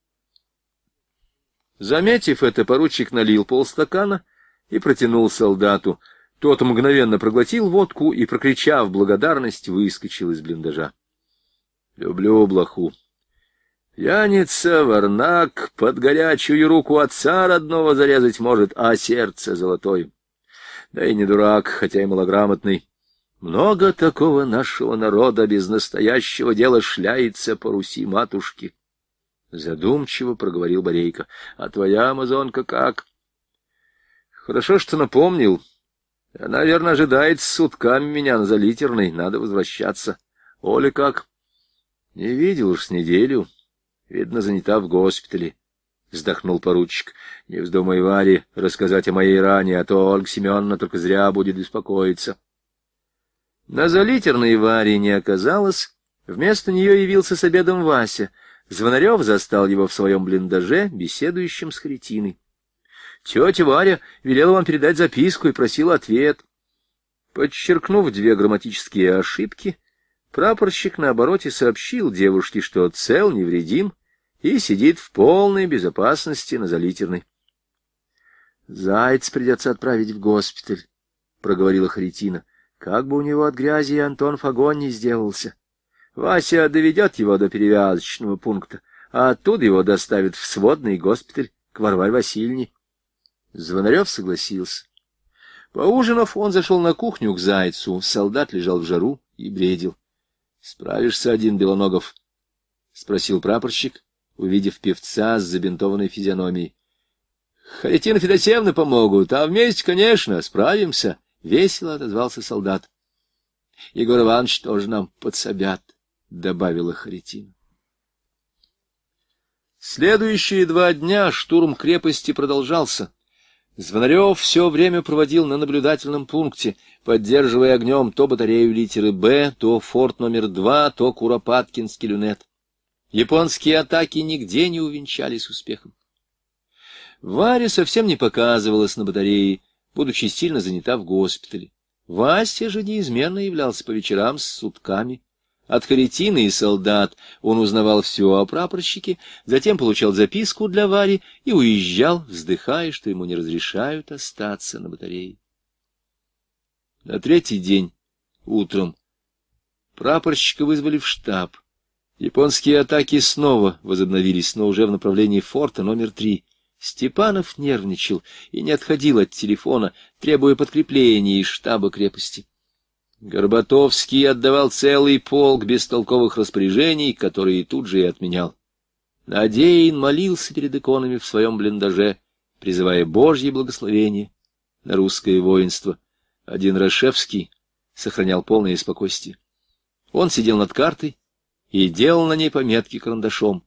Заметив это, поручик налил полстакана и протянул солдату. Тот мгновенно проглотил водку и, прокричав благодарность, выскочил из блиндажа. — Люблю блоху, Пьяница, варнак, под горячую руку отца родного зарезать может, а сердце золотое. Да и не дурак, хотя и малограмотный. Много такого нашего народа без настоящего дела шляется по Руси матушки. Задумчиво проговорил Борейка. — А твоя амазонка как? — Хорошо, что напомнил. Она, наверное, ожидает сутками меня на залитерной. Надо возвращаться. Оля как? — Не видел уж с неделю. — Видно, занята в госпитале. Вздохнул поручик. Не вздумай Варе рассказать о моей ране, а то Ольга Семеновна только зря будет беспокоиться. На залитерной Варе не оказалось. Вместо нее явился с обедом Вася. Звонарев застал его в своем блиндаже, беседующим с Хретиной. Тетя Варя велела вам передать записку и просила ответ. Подчеркнув две грамматические ошибки, прапорщик на обороте сообщил девушке, что цел невредим, и сидит в полной безопасности на залитерной. «Заяц придется отправить в госпиталь», — проговорила Харитина. «Как бы у него от грязи Антон Фагон не сделался. Вася доведет его до перевязочного пункта, а оттуда его доставят в сводный госпиталь к Варваре Васильевне». Звонарев согласился. Поужинав, он зашел на кухню к зайцу. Солдат лежал в жару и бредил. — Справишься один, Белоногов? — спросил прапорщик увидев певца с забинтованной физиономией. — Харитина Федосеевна помогут, а вместе, конечно, справимся, — весело отозвался солдат. — Егор Иванович тоже нам подсобят, — добавила Харитина. Следующие два дня штурм крепости продолжался. Звонарев все время проводил на наблюдательном пункте, поддерживая огнем то батарею литеры «Б», то форт номер два, то Куропаткинский люнет. Японские атаки нигде не увенчались успехом. Варя совсем не показывалась на батарее, будучи сильно занята в госпитале. Вася же неизменно являлся по вечерам с сутками. От Харитина и солдат он узнавал все о прапорщике, затем получал записку для Вари и уезжал, вздыхая, что ему не разрешают остаться на батарее. На третий день утром прапорщика вызвали в штаб. Японские атаки снова возобновились, но уже в направлении форта номер три. Степанов нервничал и не отходил от телефона, требуя подкрепления из штаба крепости. Горбатовский отдавал целый полк бестолковых распоряжений, которые тут же и отменял. Надеин молился перед иконами в своем блиндаже, призывая Божье благословение на русское воинство. Один Рашевский сохранял полное спокойствие. Он сидел над картой, и делал на ней пометки карандашом.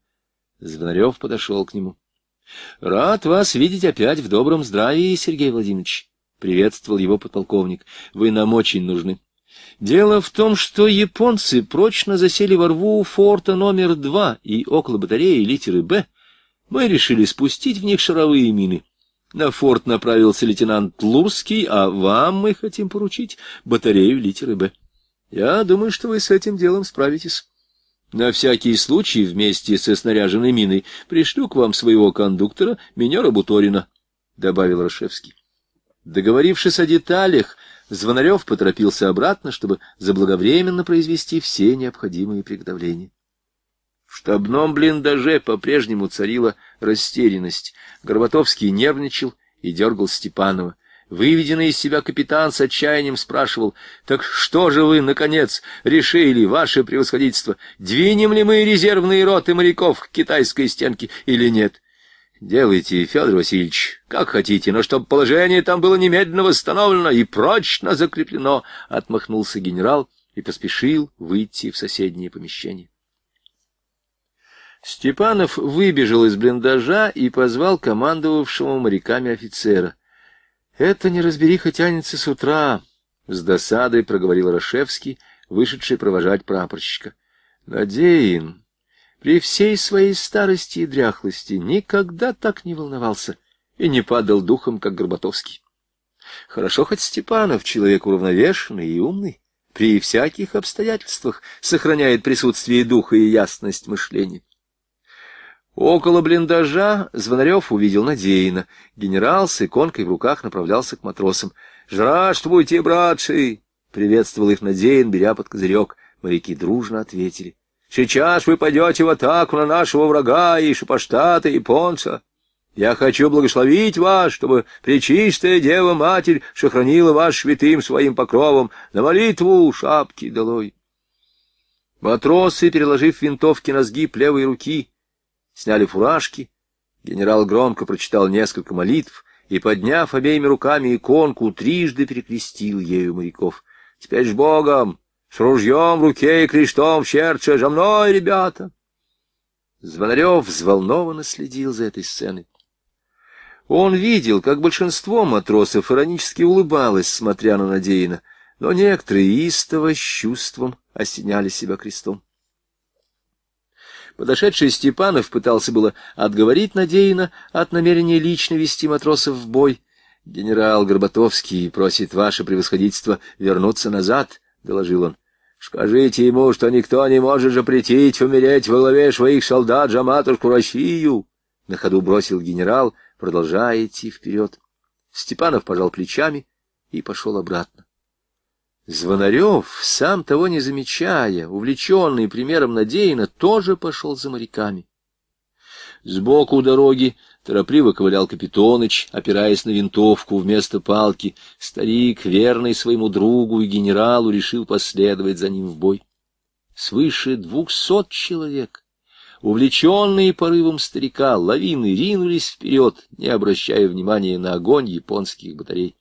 Звонарев подошел к нему. — Рад вас видеть опять в добром здравии, Сергей Владимирович, — приветствовал его подполковник. — Вы нам очень нужны. Дело в том, что японцы прочно засели во рву форта номер два и около батареи литеры «Б». Мы решили спустить в них шаровые мины. На форт направился лейтенант Лурский, а вам мы хотим поручить батарею литеры «Б». Я думаю, что вы с этим делом справитесь. На всякий случай вместе со снаряженной миной пришлю к вам своего кондуктора, минера Буторина, — добавил Рашевский. Договорившись о деталях, Звонарев поторопился обратно, чтобы заблаговременно произвести все необходимые приготовления. В штабном блиндаже по-прежнему царила растерянность. Горбатовский нервничал и дергал Степанова. Выведенный из себя капитан с отчаянием спрашивал, «Так что же вы, наконец, решили, ваше превосходительство, двинем ли мы резервные роты моряков к китайской стенке или нет?» «Делайте, Федор Васильевич, как хотите, но чтобы положение там было немедленно восстановлено и прочно закреплено», — отмахнулся генерал и поспешил выйти в соседнее помещение. Степанов выбежал из блиндажа и позвал командовавшего моряками офицера — «Это неразбериха тянется с утра», — с досадой проговорил Рашевский, вышедший провожать прапорщика. «Надеин, при всей своей старости и дряхлости никогда так не волновался и не падал духом, как Горбатовский. Хорошо хоть Степанов, человек уравновешенный и умный, при всяких обстоятельствах сохраняет присутствие духа и ясность мышления». Около блиндажа Звонарев увидел Надеина. Генерал с иконкой в руках направлялся к матросам. — Жрашствуйте, братши! — приветствовал их Надеин, беря под козырек. Моряки дружно ответили. — Сейчас вы пойдете в атаку на нашего врага и шипоштата, и Я хочу благословить вас, чтобы Пречистая Дева-Матерь сохранила вас святым своим покровом на молитву шапки долой. Матросы, переложив винтовки на сгиб левой руки, — сняли фуражки, генерал громко прочитал несколько молитв и, подняв обеими руками иконку, трижды перекрестил ею моряков. «Теперь с Богом, с ружьем в руке и крестом в сердце, за мной, ребята!» Звонарев взволнованно следил за этой сценой. Он видел, как большинство матросов иронически улыбалось, смотря на Надеина, но некоторые истово с чувством осеняли себя крестом. Подошедший Степанов пытался было отговорить Надеина от намерения лично вести матросов в бой. «Генерал Горбатовский просит ваше превосходительство вернуться назад», — доложил он. «Скажите ему, что никто не может запретить умереть во главе своих солдат за матушку Россию», — на ходу бросил генерал, продолжая идти вперед. Степанов пожал плечами и пошел обратно. Звонарев, сам того не замечая, увлеченный примером Надеина, тоже пошел за моряками. Сбоку дороги торопливо ковылял Капитоныч, опираясь на винтовку вместо палки. Старик, верный своему другу и генералу, решил последовать за ним в бой. Свыше двухсот человек, увлеченные порывом старика, лавины ринулись вперед, не обращая внимания на огонь японских батарей.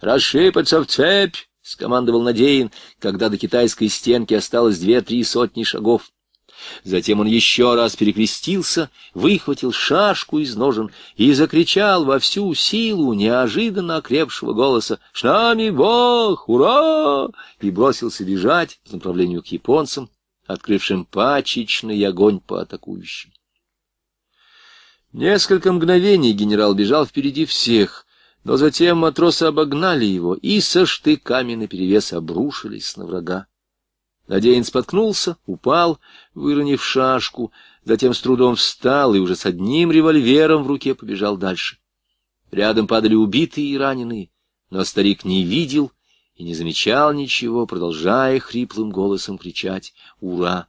«Расшипаться в цепь!» — скомандовал Надеин, когда до китайской стенки осталось две-три сотни шагов. Затем он еще раз перекрестился, выхватил шашку из ножен и закричал во всю силу неожиданно окрепшего голоса "Шнами Бог! Ура!» и бросился бежать по направлению к японцам, открывшим пачечный огонь по атакующим. Несколько мгновений генерал бежал впереди всех — но затем матросы обогнали его и со штыками наперевес обрушились на врага. Надеян споткнулся, упал, выронив шашку, затем с трудом встал и уже с одним револьвером в руке побежал дальше. Рядом падали убитые и раненые, но старик не видел и не замечал ничего, продолжая хриплым голосом кричать «Ура!».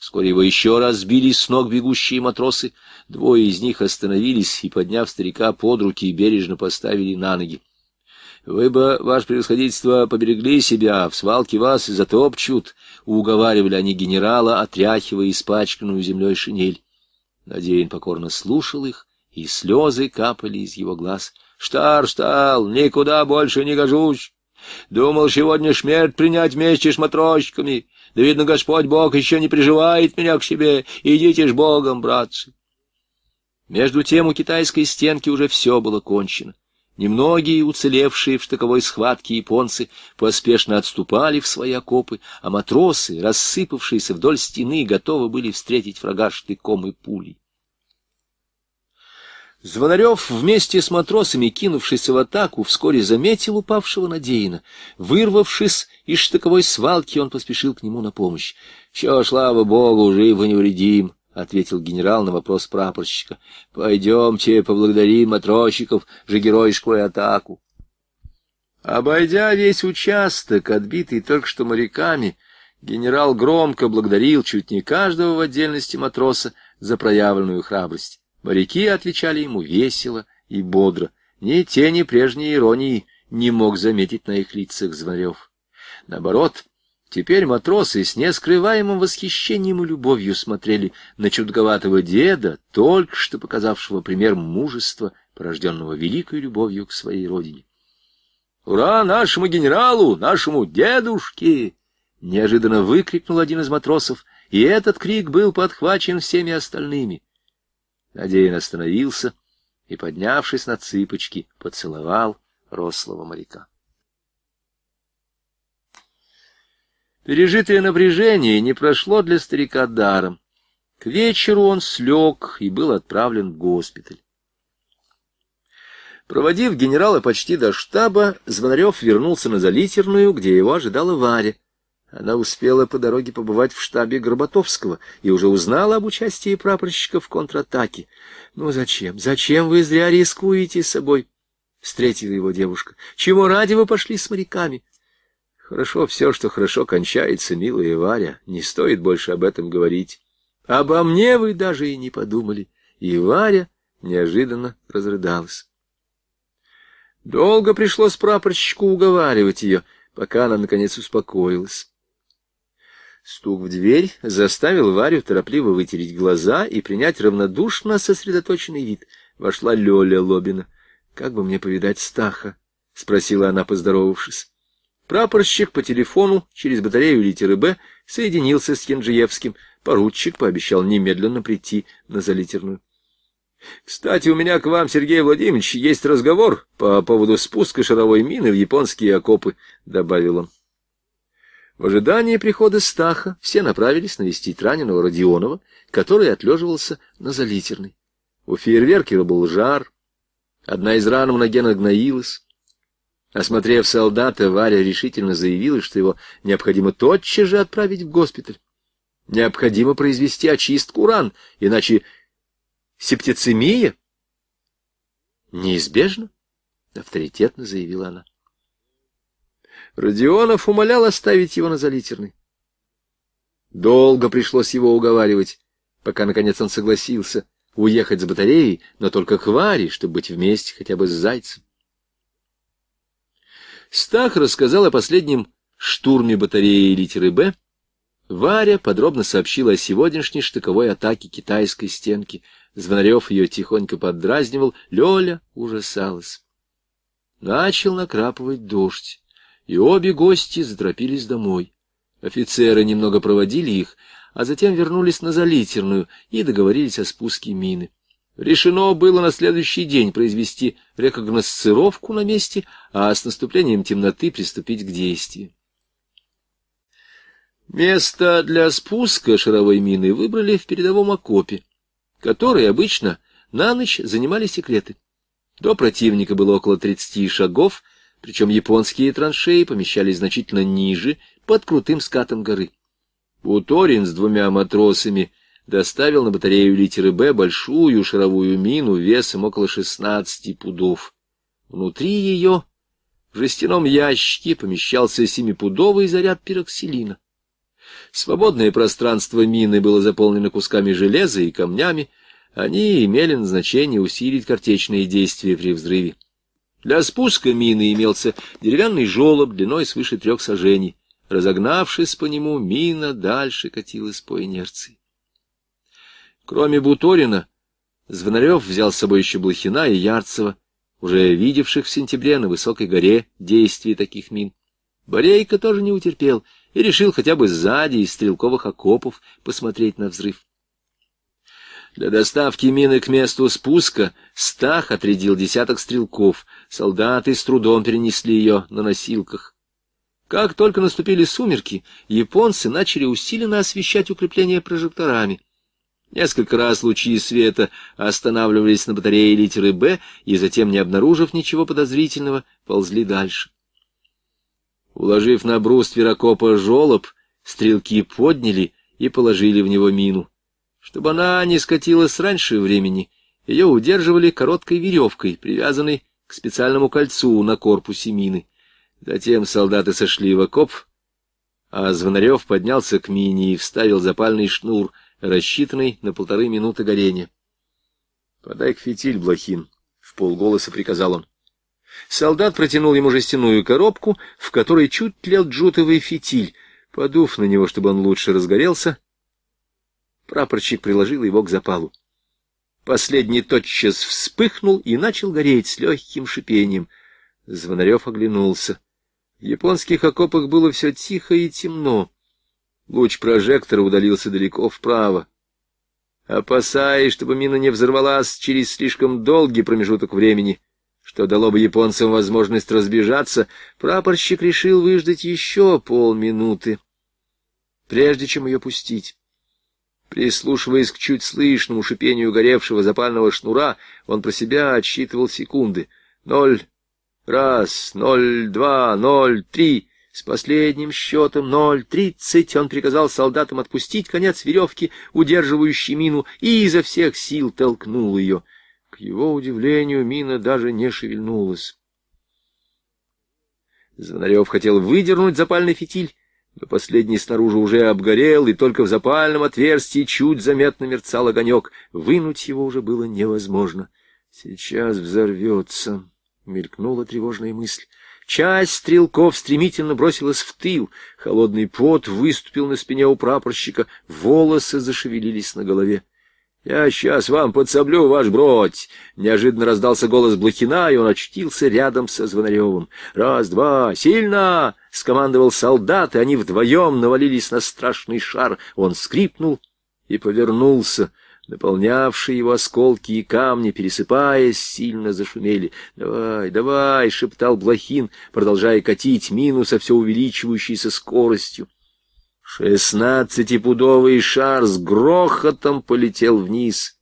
Вскоре его еще раз сбили с ног бегущие матросы. Двое из них остановились и, подняв старика под руки, бережно поставили на ноги. — Вы бы, ваше превосходительство, поберегли себя, в свалке вас и затопчут, — уговаривали они генерала, отряхивая испачканную землей шинель. Надеян покорно слушал их, и слезы капали из его глаз. — Штар, штал, никуда больше не гожусь! Думал сегодня смерть принять вместе с матросчиками. Да, видно, Господь Бог еще не приживает меня к себе. Идите ж Богом, братцы. Между тем у китайской стенки уже все было кончено. Немногие уцелевшие в штыковой схватке японцы поспешно отступали в свои окопы, а матросы, рассыпавшиеся вдоль стены, готовы были встретить врага штыком и пулей. Звонарев вместе с матросами, кинувшись в атаку, вскоре заметил упавшего Надеина. Вырвавшись из штыковой свалки, он поспешил к нему на помощь. — Все, слава богу, живо невредим, — ответил генерал на вопрос прапорщика. — Пойдемте поблагодарим матросчиков за геройскую атаку. Обойдя весь участок, отбитый только что моряками, генерал громко благодарил чуть не каждого в отдельности матроса за проявленную храбрость. Моряки отвечали ему весело и бодро. Ни тени прежней иронии не мог заметить на их лицах Звонарев. Наоборот, теперь матросы с нескрываемым восхищением и любовью смотрели на чудговатого деда, только что показавшего пример мужества, порожденного великой любовью к своей родине. «Ура нашему генералу, нашему дедушке!» — неожиданно выкрикнул один из матросов, и этот крик был подхвачен всеми остальными — Надеян остановился и, поднявшись на цыпочки, поцеловал рослого моряка. Пережитое напряжение не прошло для старика даром. К вечеру он слег и был отправлен в госпиталь. Проводив генерала почти до штаба, Звонарев вернулся на Залитерную, где его ожидала Варя. Она успела по дороге побывать в штабе Горбатовского и уже узнала об участии прапорщика в контратаке. «Ну зачем? Зачем вы зря рискуете собой?» — встретила его девушка. чему ради вы пошли с моряками?» «Хорошо все, что хорошо кончается, милая Варя. Не стоит больше об этом говорить. Обо мне вы даже и не подумали». И Варя неожиданно разрыдалась. Долго пришлось прапорщику уговаривать ее, пока она, наконец, успокоилась. Стук в дверь заставил Варю торопливо вытереть глаза и принять равнодушно сосредоточенный вид. Вошла Лёля Лобина. «Как бы мне повидать Стаха?» — спросила она, поздоровавшись. Прапорщик по телефону через батарею литеры «Б» соединился с Янжиевским. Поручик пообещал немедленно прийти на залитерную. «Кстати, у меня к вам, Сергей Владимирович, есть разговор по поводу спуска шаровой мины в японские окопы», — добавил он. В ожидании прихода Стаха все направились навестить раненого Родионова, который отлеживался на залитерной. У фейерверкера был жар, одна из ран Многена нагноилась. Осмотрев солдата, Варя решительно заявила, что его необходимо тотчас же отправить в госпиталь. Необходимо произвести очистку ран, иначе септицемия неизбежна, авторитетно заявила она. Родионов умолял оставить его на залитерной. Долго пришлось его уговаривать, пока, наконец, он согласился уехать с батареей, но только к Варе, чтобы быть вместе хотя бы с Зайцем. Стах рассказал о последнем штурме батареи литеры «Б». Варя подробно сообщила о сегодняшней штыковой атаке китайской стенки. Звонарев ее тихонько поддразнивал, Лёля ужасалась. Начал накрапывать дождь и обе гости заторопились домой. Офицеры немного проводили их, а затем вернулись на залитерную и договорились о спуске мины. Решено было на следующий день произвести рекогносцировку на месте, а с наступлением темноты приступить к действию. Место для спуска шаровой мины выбрали в передовом окопе, который обычно на ночь занимали секреты. До противника было около 30 шагов — причем японские траншеи помещались значительно ниже, под крутым скатом горы. Уторин с двумя матросами доставил на батарею литеры «Б» большую шаровую мину весом около 16 пудов. Внутри ее в жестяном ящике помещался семипудовый заряд пироксилина. Свободное пространство мины было заполнено кусками железа и камнями, они имели назначение усилить картечные действия при взрыве. Для спуска мины имелся деревянный желоб длиной свыше трех сажений. Разогнавшись по нему, мина дальше катилась по инерции. Кроме Буторина, Звонарев взял с собой еще Блохина и Ярцева, уже видевших в сентябре на высокой горе действия таких мин. Борейка тоже не утерпел и решил хотя бы сзади из стрелковых окопов посмотреть на взрыв. Для доставки мины к месту спуска Стах отрядил десяток стрелков. Солдаты с трудом перенесли ее на носилках. Как только наступили сумерки, японцы начали усиленно освещать укрепления прожекторами. Несколько раз лучи света останавливались на батарее литеры «Б» и затем, не обнаружив ничего подозрительного, ползли дальше. Уложив на бруствер окопа жолоб, стрелки подняли и положили в него мину. Чтобы она не скатилась раньше времени, ее удерживали короткой веревкой, привязанной к специальному кольцу на корпусе мины. Затем солдаты сошли в окоп, а Звонарев поднялся к мине и вставил запальный шнур, рассчитанный на полторы минуты горения. — Подай к фитиль, Блохин, — в полголоса приказал он. Солдат протянул ему жестяную коробку, в которой чуть тлел джутовый фитиль. Подув на него, чтобы он лучше разгорелся, — Прапорщик приложил его к запалу. Последний тотчас вспыхнул и начал гореть с легким шипением. Звонарев оглянулся. В японских окопах было все тихо и темно. Луч прожектора удалился далеко вправо. Опасаясь, чтобы мина не взорвалась через слишком долгий промежуток времени, что дало бы японцам возможность разбежаться, прапорщик решил выждать еще полминуты, прежде чем ее пустить. Прислушиваясь к чуть слышному шипению горевшего запального шнура, он про себя отсчитывал секунды. Ноль, раз, ноль, два, ноль, три. С последним счетом ноль тридцать он приказал солдатам отпустить конец веревки, удерживающей мину, и изо всех сил толкнул ее. К его удивлению, мина даже не шевельнулась. Звонарев хотел выдернуть запальный фитиль, но последний снаружи уже обгорел, и только в запальном отверстии чуть заметно мерцал огонек. Вынуть его уже было невозможно. «Сейчас взорвется», — мелькнула тревожная мысль. Часть стрелков стремительно бросилась в тыл, холодный пот выступил на спине у прапорщика, волосы зашевелились на голове. «Я сейчас вам подсоблю, ваш бродь!» Неожиданно раздался голос Блохина, и он очтился рядом со Звонаревым. «Раз, два, сильно!» — скомандовал солдат, и они вдвоем навалились на страшный шар. Он скрипнул и повернулся. Наполнявшие его осколки и камни, пересыпаясь, сильно зашумели. «Давай, давай!» — шептал Блохин, продолжая катить минуса все увеличивающейся скоростью. Шестнадцатипудовый шар с грохотом полетел вниз.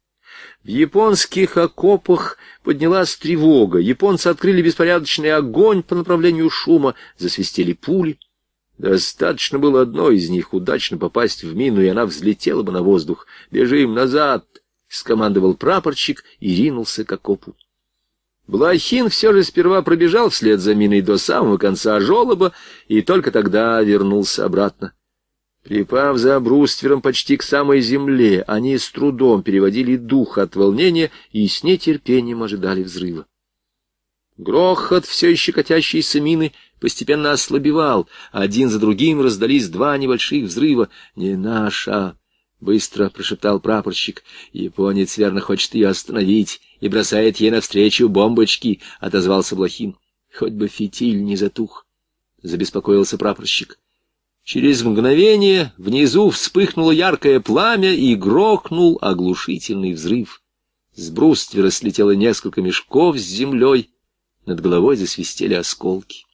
В японских окопах поднялась тревога. Японцы открыли беспорядочный огонь по направлению шума, засвистели пули. Достаточно было одной из них удачно попасть в мину, и она взлетела бы на воздух. «Бежим назад!» — скомандовал прапорщик и ринулся к окопу. Блохин все же сперва пробежал вслед за миной до самого конца жолоба и только тогда вернулся обратно. Припав за бруствером почти к самой земле, они с трудом переводили дух от волнения и с нетерпением ожидали взрыва. Грохот все еще катящейся мины постепенно ослабевал, один за другим раздались два небольших взрыва. «Не наша!» — быстро прошептал прапорщик. «Японец верно хочет ее остановить и бросает ей навстречу бомбочки», — отозвался Блохин. «Хоть бы фитиль не затух», — забеспокоился прапорщик. Через мгновение внизу вспыхнуло яркое пламя и грохнул оглушительный взрыв. С бруствера слетело несколько мешков с землей, над головой засвистели осколки.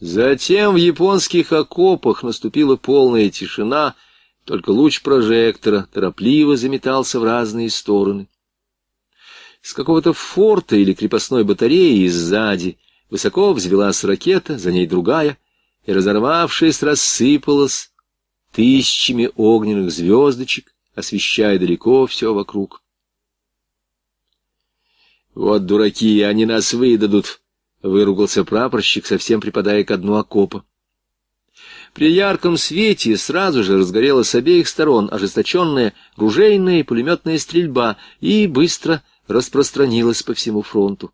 Затем в японских окопах наступила полная тишина, только луч прожектора торопливо заметался в разные стороны. С какого-то форта или крепостной батареи сзади высоко взвелась ракета, за ней другая — и, разорвавшись, рассыпалась тысячами огненных звездочек, освещая далеко все вокруг. «Вот дураки, они нас выдадут!» — выругался прапорщик, совсем припадая к дну окопа. При ярком свете сразу же разгорелась с обеих сторон ожесточенная ружейная и пулеметная стрельба и быстро распространилась по всему фронту.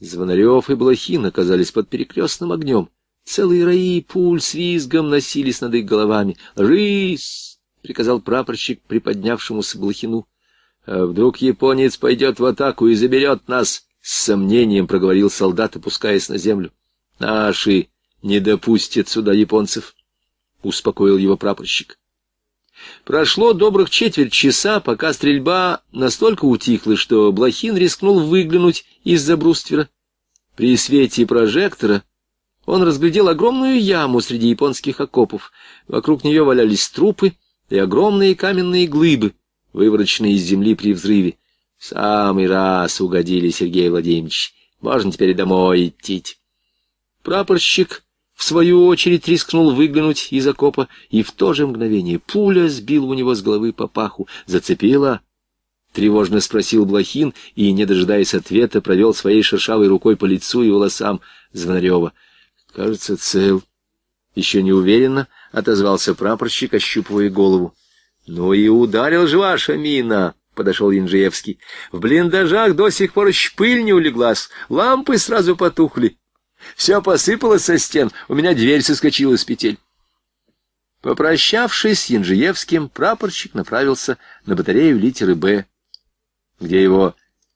Звонарев и Блохин оказались под перекрестным огнем. Целые раи пуль с визгом носились над их головами. «Рысь!» — приказал прапорщик приподнявшемуся Блохину. «А вдруг японец пойдет в атаку и заберет нас?» — с сомнением проговорил солдат, опускаясь на землю. «Наши не допустят сюда японцев», — успокоил его прапорщик. Прошло добрых четверть часа, пока стрельба настолько утихла, что Блохин рискнул выглянуть из-за бруствера. При свете прожектора он разглядел огромную яму среди японских окопов. Вокруг нее валялись трупы и огромные каменные глыбы, вывороченные из земли при взрыве. В самый раз угодили, Сергей Владимирович. Можно теперь домой идти. Прапорщик, в свою очередь, рискнул выглянуть из окопа, и в то же мгновение пуля сбила у него с головы папаху. Зацепила — тревожно спросил Блохин и, не дожидаясь ответа, провел своей шершавой рукой по лицу и волосам Звонарева. Кажется, цел. Еще неуверенно отозвался прапорщик, ощупывая голову. Ну и ударил же ваша мина, подошел Инжиевский. В блиндажах до сих пор шпыль не улеглась, лампы сразу потухли. Все посыпалось со стен, у меня дверь соскочила с петель. Попрощавшись с Янжиевским, прапорщик направился на батарею литеры «Б», где его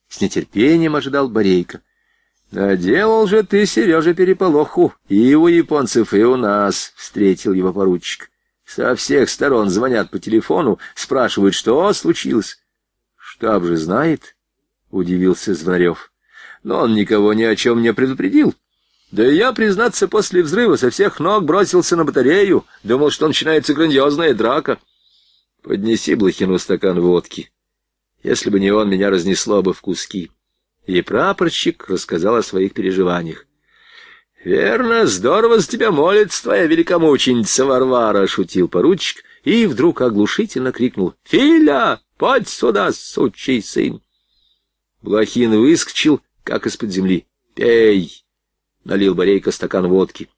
с нетерпением ожидал Борейко. «Наделал же ты, Сережа, переполоху, и у японцев, и у нас», — встретил его поручик. «Со всех сторон звонят по телефону, спрашивают, что случилось». «Штаб же знает», — удивился Звонарев. «Но он никого ни о чем не предупредил». Да и я, признаться, после взрыва со всех ног бросился на батарею. Думал, что начинается грандиозная драка. Поднеси Блохину стакан водки. Если бы не он, меня разнесло бы в куски и прапорщик рассказал о своих переживаниях. — Верно, здорово за тебя молится твоя великомученица Варвара, — шутил поручик, и вдруг оглушительно крикнул. — Филя, подь сюда, сучий сын! Блохин выскочил, как из-под земли. — Пей! — налил Борейка стакан водки.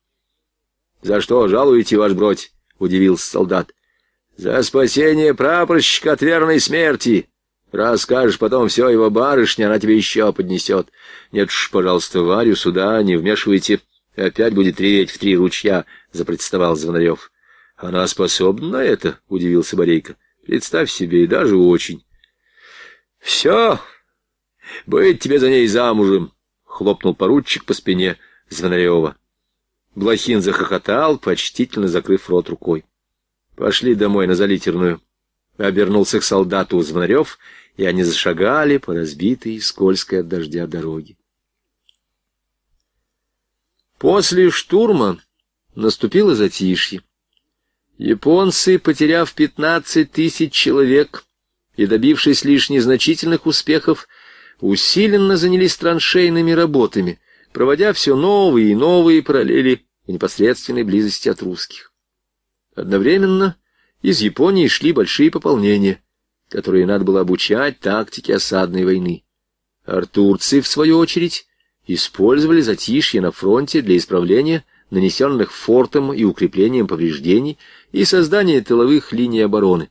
— За что жалуете, ваш бродь? — удивился солдат. — За спасение прапорщика от верной смерти! Расскажешь потом все его барышня, она тебе еще поднесет. Нет ж, пожалуйста, Варю сюда не вмешивайте. Опять будет реветь в три ручья, — запротестовал Звонарев. — Она способна на это? — удивился Борейка. Представь себе, и даже очень. — Все, быть тебе за ней замужем, — хлопнул поручик по спине Звонарева. Блохин захохотал, почтительно закрыв рот рукой. — Пошли домой на залитерную. — обернулся к солдату Звонарев — и они зашагали по разбитой, скользкой от дождя дороге. После штурма наступило затишье. Японцы, потеряв 15 тысяч человек и добившись лишь незначительных успехов, усиленно занялись траншейными работами, проводя все новые и новые параллели в непосредственной близости от русских. Одновременно из Японии шли большие пополнения — которые надо было обучать тактике осадной войны. Артурцы, в свою очередь, использовали затишье на фронте для исправления нанесенных фортом и укреплением повреждений и создания тыловых линий обороны.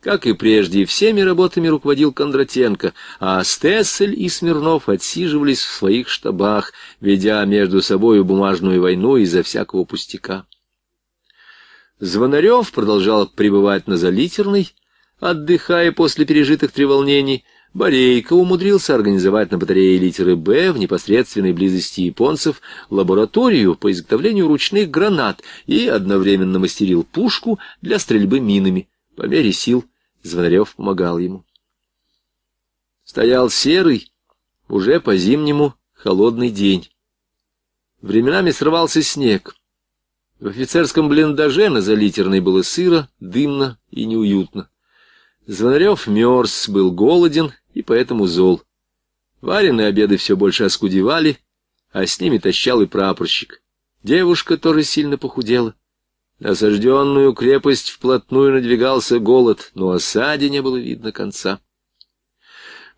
Как и прежде, всеми работами руководил Кондратенко, а Стессель и Смирнов отсиживались в своих штабах, ведя между собою бумажную войну из-за всякого пустяка. Звонарев продолжал пребывать на Залитерной, Отдыхая после пережитых треволнений, Борейко умудрился организовать на батарее литеры «Б» в непосредственной близости японцев лабораторию по изготовлению ручных гранат и одновременно мастерил пушку для стрельбы минами. По мере сил Звонарев помогал ему. Стоял серый, уже по-зимнему, холодный день. Временами срывался снег. В офицерском блиндаже на залитерной было сыро, дымно и неуютно. Звонарев мерз, был голоден и поэтому зол. Вареные обеды все больше оскудевали, а с ними тащал и прапорщик. Девушка тоже сильно похудела. На осажденную крепость вплотную надвигался голод, но осаде не было видно конца.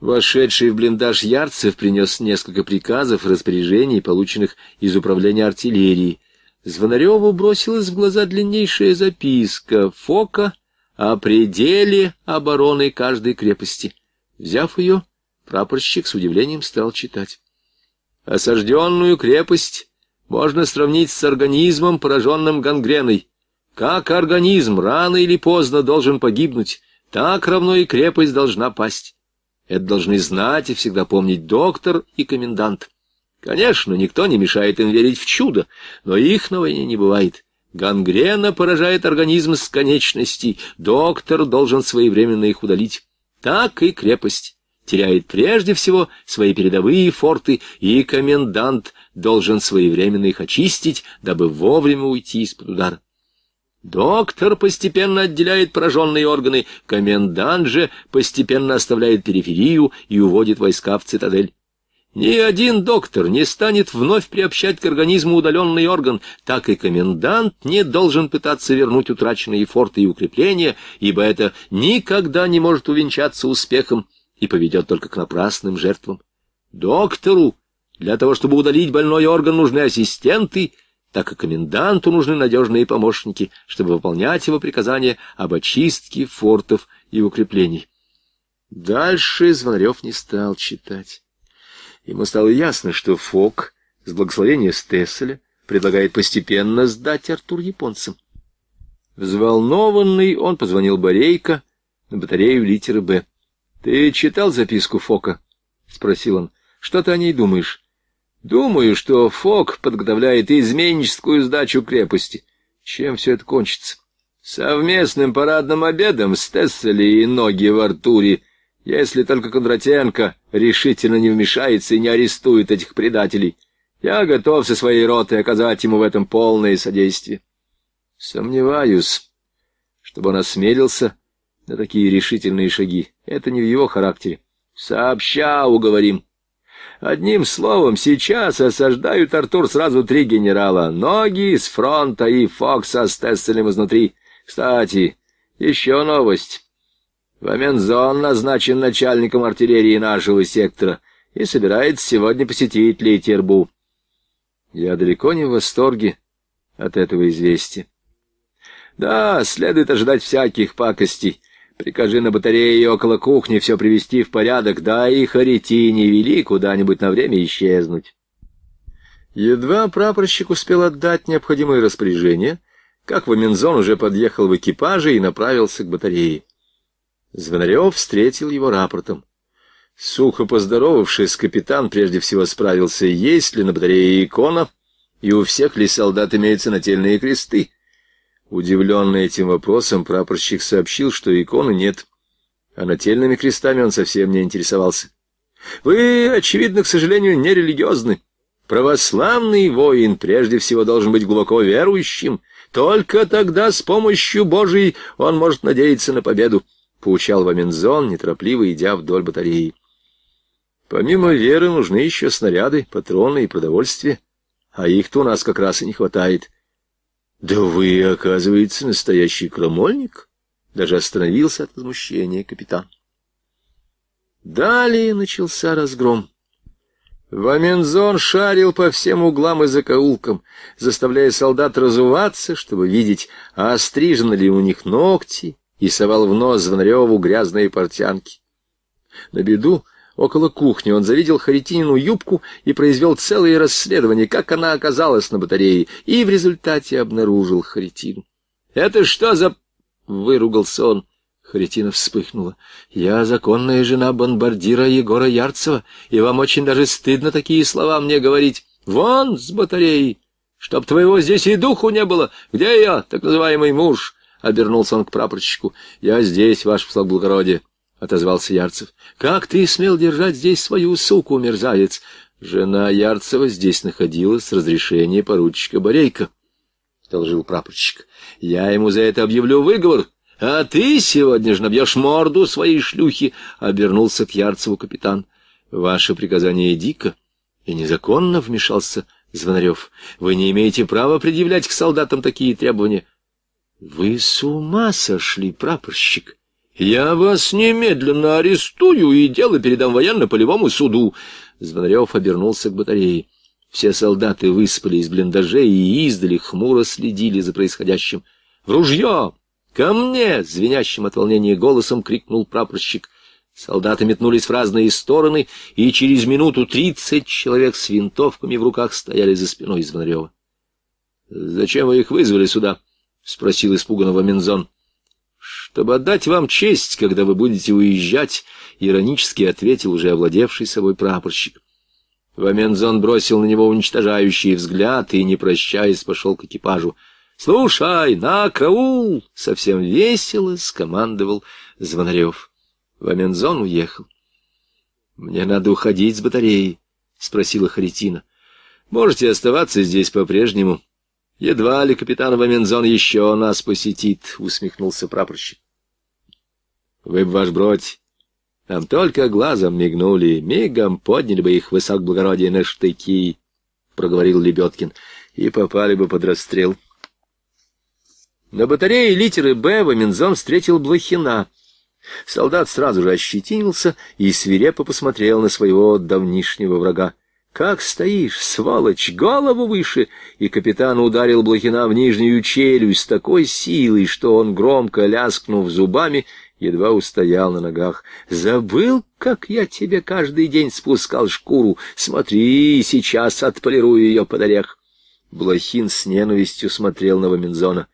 Вошедший в блиндаж Ярцев принес несколько приказов и распоряжений, полученных из управления артиллерии. Звонареву бросилась в глаза длиннейшая записка Фока — о пределе обороны каждой крепости. Взяв ее, прапорщик с удивлением стал читать. «Осажденную крепость можно сравнить с организмом, пораженным гангреной. Как организм рано или поздно должен погибнуть, так равно и крепость должна пасть. Это должны знать и всегда помнить доктор и комендант. Конечно, никто не мешает им верить в чудо, но их на войне не бывает. Гангрена поражает организм с конечностей, доктор должен своевременно их удалить. Так и крепость теряет прежде всего свои передовые форты, и комендант должен своевременно их очистить, дабы вовремя уйти из-под удара. Доктор постепенно отделяет пораженные органы, комендант же постепенно оставляет периферию и уводит войска в цитадель. Ни один доктор не станет вновь приобщать к организму удаленный орган, так и комендант не должен пытаться вернуть утраченные форты и укрепления, ибо это никогда не может увенчаться успехом и поведет только к напрасным жертвам. Доктору для того, чтобы удалить больной орган, нужны ассистенты, так и коменданту нужны надежные помощники, чтобы выполнять его приказания об очистке фортов и укреплений. Дальше Звонарев не стал читать. Ему стало ясно, что Фок с благословения Стесселя предлагает постепенно сдать Артур японцам. Взволнованный он позвонил Борейко на батарею литера «Б». — Ты читал записку Фока? — спросил он. — Что ты о ней думаешь? — Думаю, что Фок подготовляет изменническую сдачу крепости. Чем все это кончится? — Совместным парадным обедом с Тесселей и ноги в Артуре — если только Кондратенко решительно не вмешается и не арестует этих предателей. Я готов со своей ротой оказать ему в этом полное содействие. Сомневаюсь, чтобы он осмелился на такие решительные шаги. Это не в его характере. Сообща уговорим. Одним словом, сейчас осаждают Артур сразу три генерала. Ноги с фронта и Фокса с Тесселем изнутри. Кстати, еще новость. Вамензон назначен начальником артиллерии нашего сектора и собирается сегодня посетить Лейтербу. Я далеко не в восторге от этого известия. Да, следует ожидать всяких пакостей. Прикажи на батарее и около кухни все привести в порядок, да и Харити не вели куда-нибудь на время исчезнуть. Едва прапорщик успел отдать необходимые распоряжения, как Вамензон уже подъехал в экипаже и направился к батарее. Звонарев встретил его рапортом. Сухо поздоровавшись, капитан прежде всего справился, есть ли на батарее икона, и у всех ли солдат имеются нательные кресты. Удивленный этим вопросом, прапорщик сообщил, что иконы нет, а нательными крестами он совсем не интересовался. «Вы, очевидно, к сожалению, не религиозны. Православный воин прежде всего должен быть глубоко верующим. Только тогда с помощью Божией он может надеяться на победу поучал Вамензон, неторопливо идя вдоль батареи. Помимо веры нужны еще снаряды, патроны и продовольствие, а их-то у нас как раз и не хватает. Да вы, оказывается, настоящий крамольник? Даже остановился от возмущения капитан. Далее начался разгром. Вамензон шарил по всем углам и закоулкам, заставляя солдат разуваться, чтобы видеть, а острижены ли у них ногти, и совал в нос Звонареву грязные портянки. На беду около кухни он завидел Харитинину юбку и произвел целое расследование, как она оказалась на батарее, и в результате обнаружил Харитину. «Это что за...» — выругался он. Харитина вспыхнула. «Я законная жена бомбардира Егора Ярцева, и вам очень даже стыдно такие слова мне говорить. Вон с батареи! Чтоб твоего здесь и духу не было! Где я, так называемый муж?» обернулся он к прапорщику. — Я здесь, ваш благородие, — отозвался Ярцев. — Как ты смел держать здесь свою суку, мерзавец? Жена Ярцева здесь находилась с разрешения поручика Борейка, — доложил прапорщик. — Я ему за это объявлю выговор. — А ты сегодня же набьешь морду своей шлюхи, — обернулся к Ярцеву капитан. — Ваше приказание дико и незаконно, — вмешался Звонарев. — Вы не имеете права предъявлять к солдатам такие требования. «Вы с ума сошли, прапорщик!» «Я вас немедленно арестую и дело передам военно-полевому суду!» Звонарев обернулся к батарее. Все солдаты выспали из блиндажей и издали хмуро следили за происходящим. «В ружье! Ко мне!» — звенящим от волнения голосом крикнул прапорщик. Солдаты метнулись в разные стороны, и через минуту тридцать человек с винтовками в руках стояли за спиной Звонарева. «Зачем вы их вызвали сюда?» — спросил испуганного Минзон. — Чтобы отдать вам честь, когда вы будете уезжать, — иронически ответил уже овладевший собой прапорщик. Вамензон бросил на него уничтожающий взгляд и, не прощаясь, пошел к экипажу. — Слушай, на караул! — совсем весело скомандовал Звонарев. Вамензон уехал. — Мне надо уходить с батареи, — спросила Харитина. — Можете оставаться здесь по-прежнему, Едва ли капитан Вамензон еще нас посетит, — усмехнулся прапорщик. Вы бы, ваш бродь, нам только глазом мигнули, мигом подняли бы их высок благородие на штыки, — проговорил Лебедкин, — и попали бы под расстрел. На батарее литеры «Б» Вамензон встретил Блохина. Солдат сразу же ощетинился и свирепо посмотрел на своего давнишнего врага. «Как стоишь, сволочь, голову выше!» И капитан ударил Блохина в нижнюю челюсть с такой силой, что он, громко ляскнув зубами, едва устоял на ногах. «Забыл, как я тебе каждый день спускал шкуру? Смотри, сейчас отполирую ее под орех!» Блохин с ненавистью смотрел на Вамензона.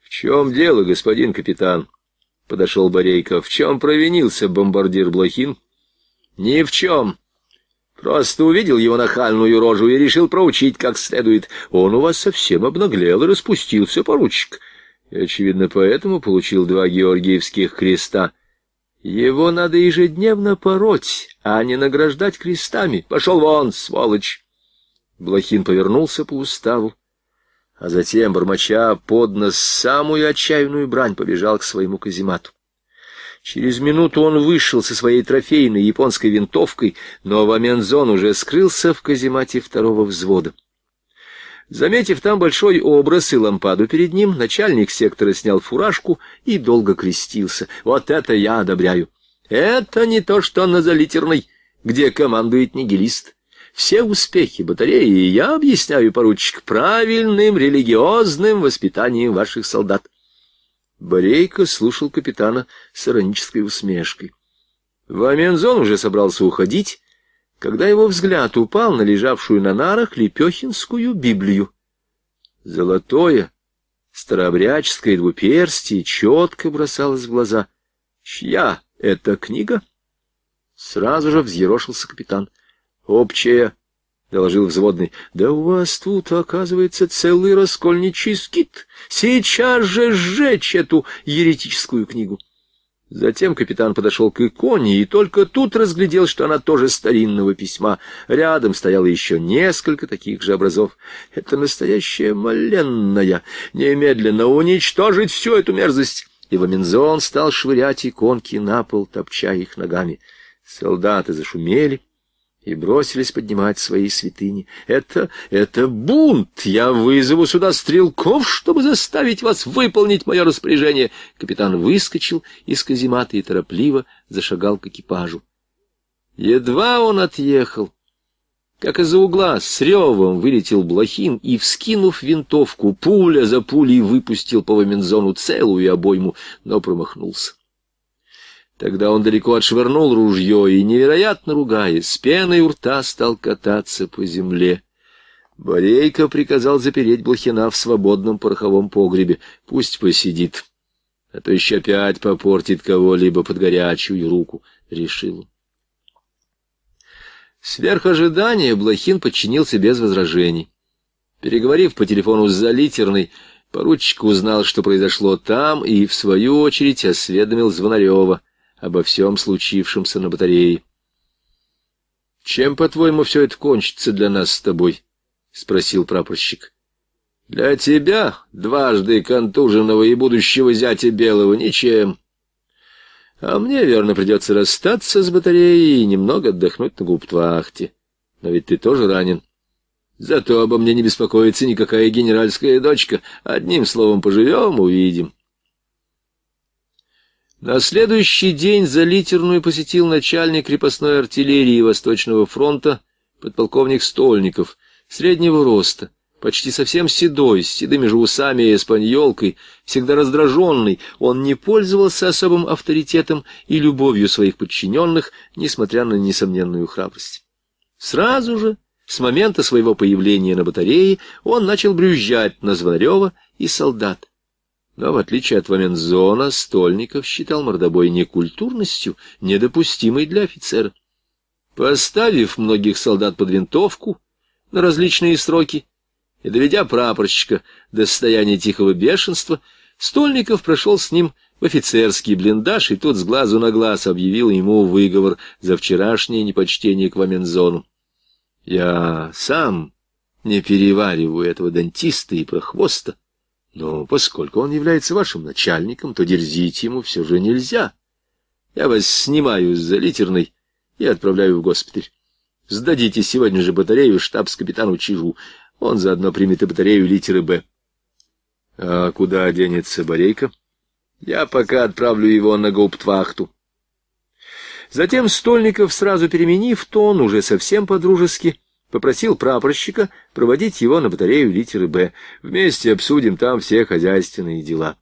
«В чем дело, господин капитан?» — подошел Борейко. «В чем провинился бомбардир Блохин?» «Ни в чем!» Просто увидел его нахальную рожу и решил проучить как следует. Он у вас совсем обнаглел и распустился, поручик. И, очевидно, поэтому получил два георгиевских креста. Его надо ежедневно пороть, а не награждать крестами. Пошел вон, сволочь!» Блохин повернулся по уставу, а затем, бормоча под нос, самую отчаянную брань побежал к своему каземату. Через минуту он вышел со своей трофейной японской винтовкой, но Вамензон уже скрылся в каземате второго взвода. Заметив там большой образ и лампаду перед ним, начальник сектора снял фуражку и долго крестился. Вот это я одобряю. Это не то, что на залитерной, где командует нигилист. Все успехи батареи я объясняю, поручик, правильным религиозным воспитанием ваших солдат. Борейко слушал капитана с иронической усмешкой. Вамензон уже собрался уходить, когда его взгляд упал на лежавшую на нарах Лепехинскую Библию. Золотое, старообрядческое двуперстие четко бросалось в глаза. «Чья эта книга?» Сразу же взъерошился капитан. «Общая — доложил взводный. — Да у вас тут, оказывается, целый раскольничий скит. Сейчас же сжечь эту еретическую книгу. Затем капитан подошел к иконе и только тут разглядел, что она тоже старинного письма. Рядом стояло еще несколько таких же образов. Это настоящая моленная. Немедленно уничтожить всю эту мерзость. И Вамензон стал швырять иконки на пол, топча их ногами. Солдаты зашумели и бросились поднимать свои святыни. «Это... это бунт! Я вызову сюда стрелков, чтобы заставить вас выполнить мое распоряжение!» Капитан выскочил из каземата и торопливо зашагал к экипажу. Едва он отъехал, как из-за угла с ревом вылетел Блохин и, вскинув винтовку, пуля за пулей выпустил по Вамензону целую обойму, но промахнулся. Тогда он далеко отшвырнул ружье и, невероятно ругаясь, с пеной у рта стал кататься по земле. Борейко приказал запереть Блохина в свободном пороховом погребе. Пусть посидит, а то еще опять попортит кого-либо под горячую руку, — решил он. Сверх ожидания Блохин подчинился без возражений. Переговорив по телефону с Залитерной, поручик узнал, что произошло там, и, в свою очередь, осведомил Звонарева — обо всем случившемся на батарее. — Чем, по-твоему, все это кончится для нас с тобой? — спросил прапорщик. — Для тебя, дважды контуженного и будущего зятя Белого, ничем. А мне, верно, придется расстаться с батареей и немного отдохнуть на губтвахте. Но ведь ты тоже ранен. Зато обо мне не беспокоится никакая генеральская дочка. Одним словом, поживем — увидим. — на следующий день за литерную посетил начальник крепостной артиллерии Восточного фронта подполковник Стольников, среднего роста, почти совсем седой, с седыми же усами и эспаньолкой, всегда раздраженный, он не пользовался особым авторитетом и любовью своих подчиненных, несмотря на несомненную храбрость. Сразу же, с момента своего появления на батарее, он начал брюзжать на Звонарева и солдат. Но, в отличие от Вамензона, Стольников считал мордобой некультурностью, недопустимой для офицера. Поставив многих солдат под винтовку на различные сроки и доведя прапорщика до состояния тихого бешенства, Стольников прошел с ним в офицерский блиндаж, и тот с глазу на глаз объявил ему выговор за вчерашнее непочтение к Вамензону. «Я сам не перевариваю этого дантиста и прохвоста», но поскольку он является вашим начальником, то дерзить ему все же нельзя. Я вас снимаю с залитерной и отправляю в госпиталь. Сдадите сегодня же батарею штабс-капитану Чижу. Он заодно примет и батарею литеры «Б». А куда денется Борейка? Я пока отправлю его на гауптвахту. Затем Стольников, сразу переменив тон, уже совсем по-дружески, — попросил прапорщика проводить его на батарею литеры «Б». Вместе обсудим там все хозяйственные дела.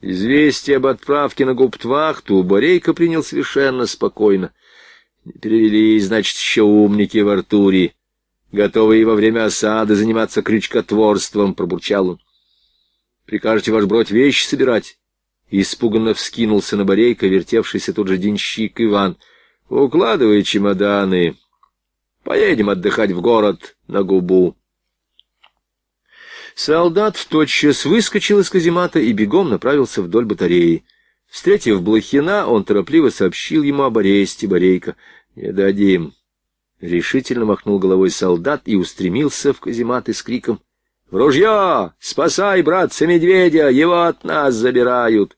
Известие об отправке на гуптвахту Борейко принял совершенно спокойно. Не перевелись, значит, еще умники в Артурии, готовые во время осады заниматься крючкотворством, — пробурчал он. — Прикажете ваш бродь вещи собирать? Испуганно вскинулся на Борейко вертевшийся тот же денщик Иван. — Укладывай чемоданы, Поедем отдыхать в город на губу. Солдат тотчас выскочил из каземата и бегом направился вдоль батареи. Встретив Блохина, он торопливо сообщил ему об аресте Борейка. «Не дадим». Решительно махнул головой солдат и устремился в казематы с криком. «В ружье! Спасай, братца, медведя! Его от нас забирают!»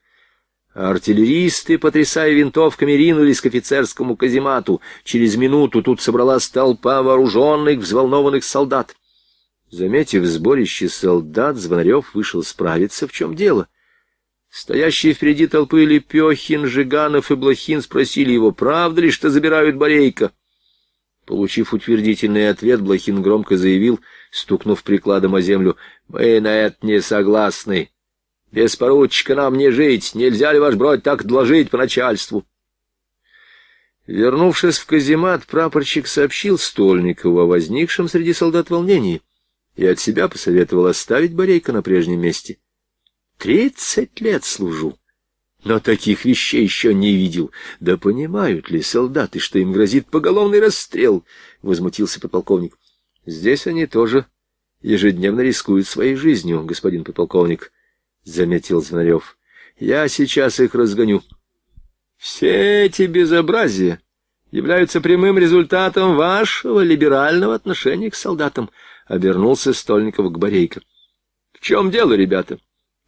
Артиллеристы, потрясая винтовками, ринулись к офицерскому каземату. Через минуту тут собралась толпа вооруженных, взволнованных солдат. Заметив сборище солдат, Звонарев вышел справиться, в чем дело. Стоящие впереди толпы Лепехин, Жиганов и Блохин спросили его, правда ли, что забирают Борейка. Получив утвердительный ответ, Блохин громко заявил, стукнув прикладом о землю, «Мы на это не согласны. Без поручика нам не жить. Нельзя ли, ваш бродь, так доложить по начальству? Вернувшись в каземат, прапорщик сообщил Стольникову о возникшем среди солдат волнении и от себя посоветовал оставить Борейка на прежнем месте. «Тридцать лет служу, но таких вещей еще не видел. Да понимают ли солдаты, что им грозит поголовный расстрел?» — возмутился подполковник. «Здесь они тоже ежедневно рискуют своей жизнью, господин подполковник», — заметил Звонарев. — Я сейчас их разгоню. Все эти безобразия являются прямым результатом вашего либерального отношения к солдатам, — обернулся Стольников к Борейко. — В чем дело, ребята?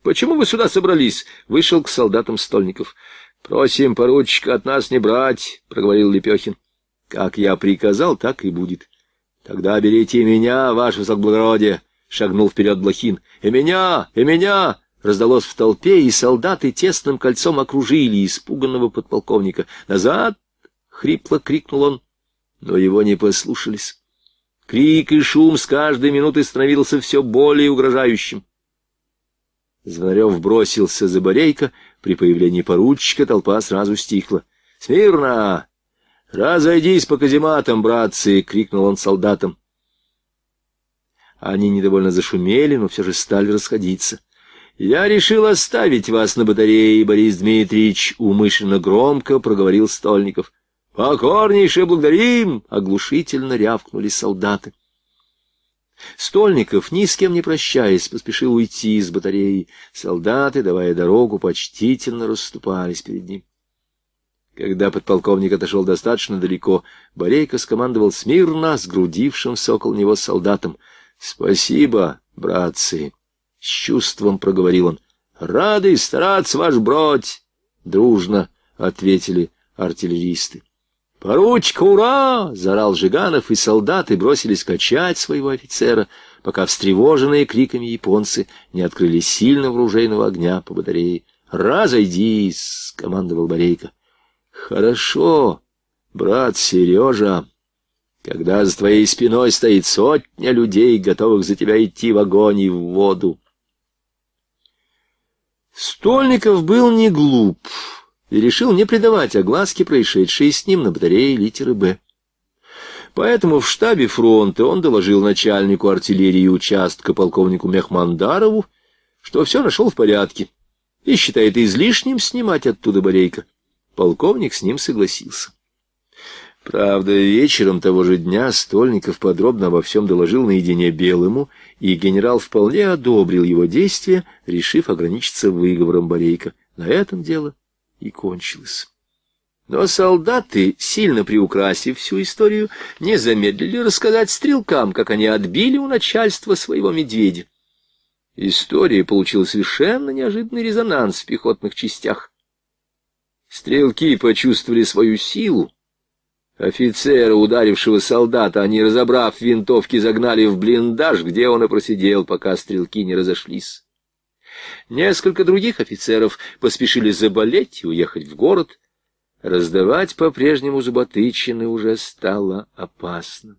Почему вы сюда собрались? — вышел к солдатам Стольников. — Просим поручика от нас не брать, — проговорил Лепехин. — Как я приказал, так и будет. — Тогда берите меня, ваше высокоблагородие, — шагнул вперед Блохин. — И меня, и меня! раздалось в толпе, и солдаты тесным кольцом окружили испуганного подполковника. «Назад!» — хрипло крикнул он, но его не послушались. Крик и шум с каждой минуты становился все более угрожающим. Звонарев бросился за Борейко. При появлении поручика толпа сразу стихла. «Смирно! Разойдись по казематам, братцы!» — крикнул он солдатам. Они недовольно зашумели, но все же стали расходиться. «Я решил оставить вас на батарее, Борис Дмитриевич», — умышленно громко проговорил Стольников. «Покорнейше благодарим!» — оглушительно рявкнули солдаты. Стольников, ни с кем не прощаясь, поспешил уйти из батареи. Солдаты, давая дорогу, почтительно расступались перед ним. Когда подполковник отошел достаточно далеко, Борейко скомандовал смирно, сгрудившимся около него солдатам. — Спасибо, братцы! с чувством проговорил он. «Рады стараться, ваш бродь!» — дружно ответили артиллеристы. «Поручик, ура!» — заорал Жиганов, и солдаты бросились качать своего офицера, пока встревоженные криками японцы не открыли сильного ружейного огня по батарее. «Разойдись!» — командовал Борейко. «Хорошо, брат Сережа, когда за твоей спиной стоит сотня людей, готовых за тебя идти в огонь и в воду». Стольников был не глуп и решил не предавать огласке происшедшие с ним на батарее литеры «Б». Поэтому в штабе фронта он доложил начальнику артиллерии участка полковнику Мехмандарову, что все нашел в порядке и считает излишним снимать оттуда Борейка. Полковник с ним согласился. Правда, вечером того же дня Стольников подробно обо всем доложил наедине Белому — и генерал вполне одобрил его действия, решив ограничиться выговором Борейка. На этом дело и кончилось. Но солдаты, сильно приукрасив всю историю, не замедлили рассказать стрелкам, как они отбили у начальства своего медведя. История получила совершенно неожиданный резонанс в пехотных частях. Стрелки почувствовали свою силу, Офицера, ударившего солдата, они, разобрав винтовки, загнали в блиндаж, где он и просидел, пока стрелки не разошлись. Несколько других офицеров поспешили заболеть и уехать в город. Раздавать по-прежнему зуботычины уже стало опасно.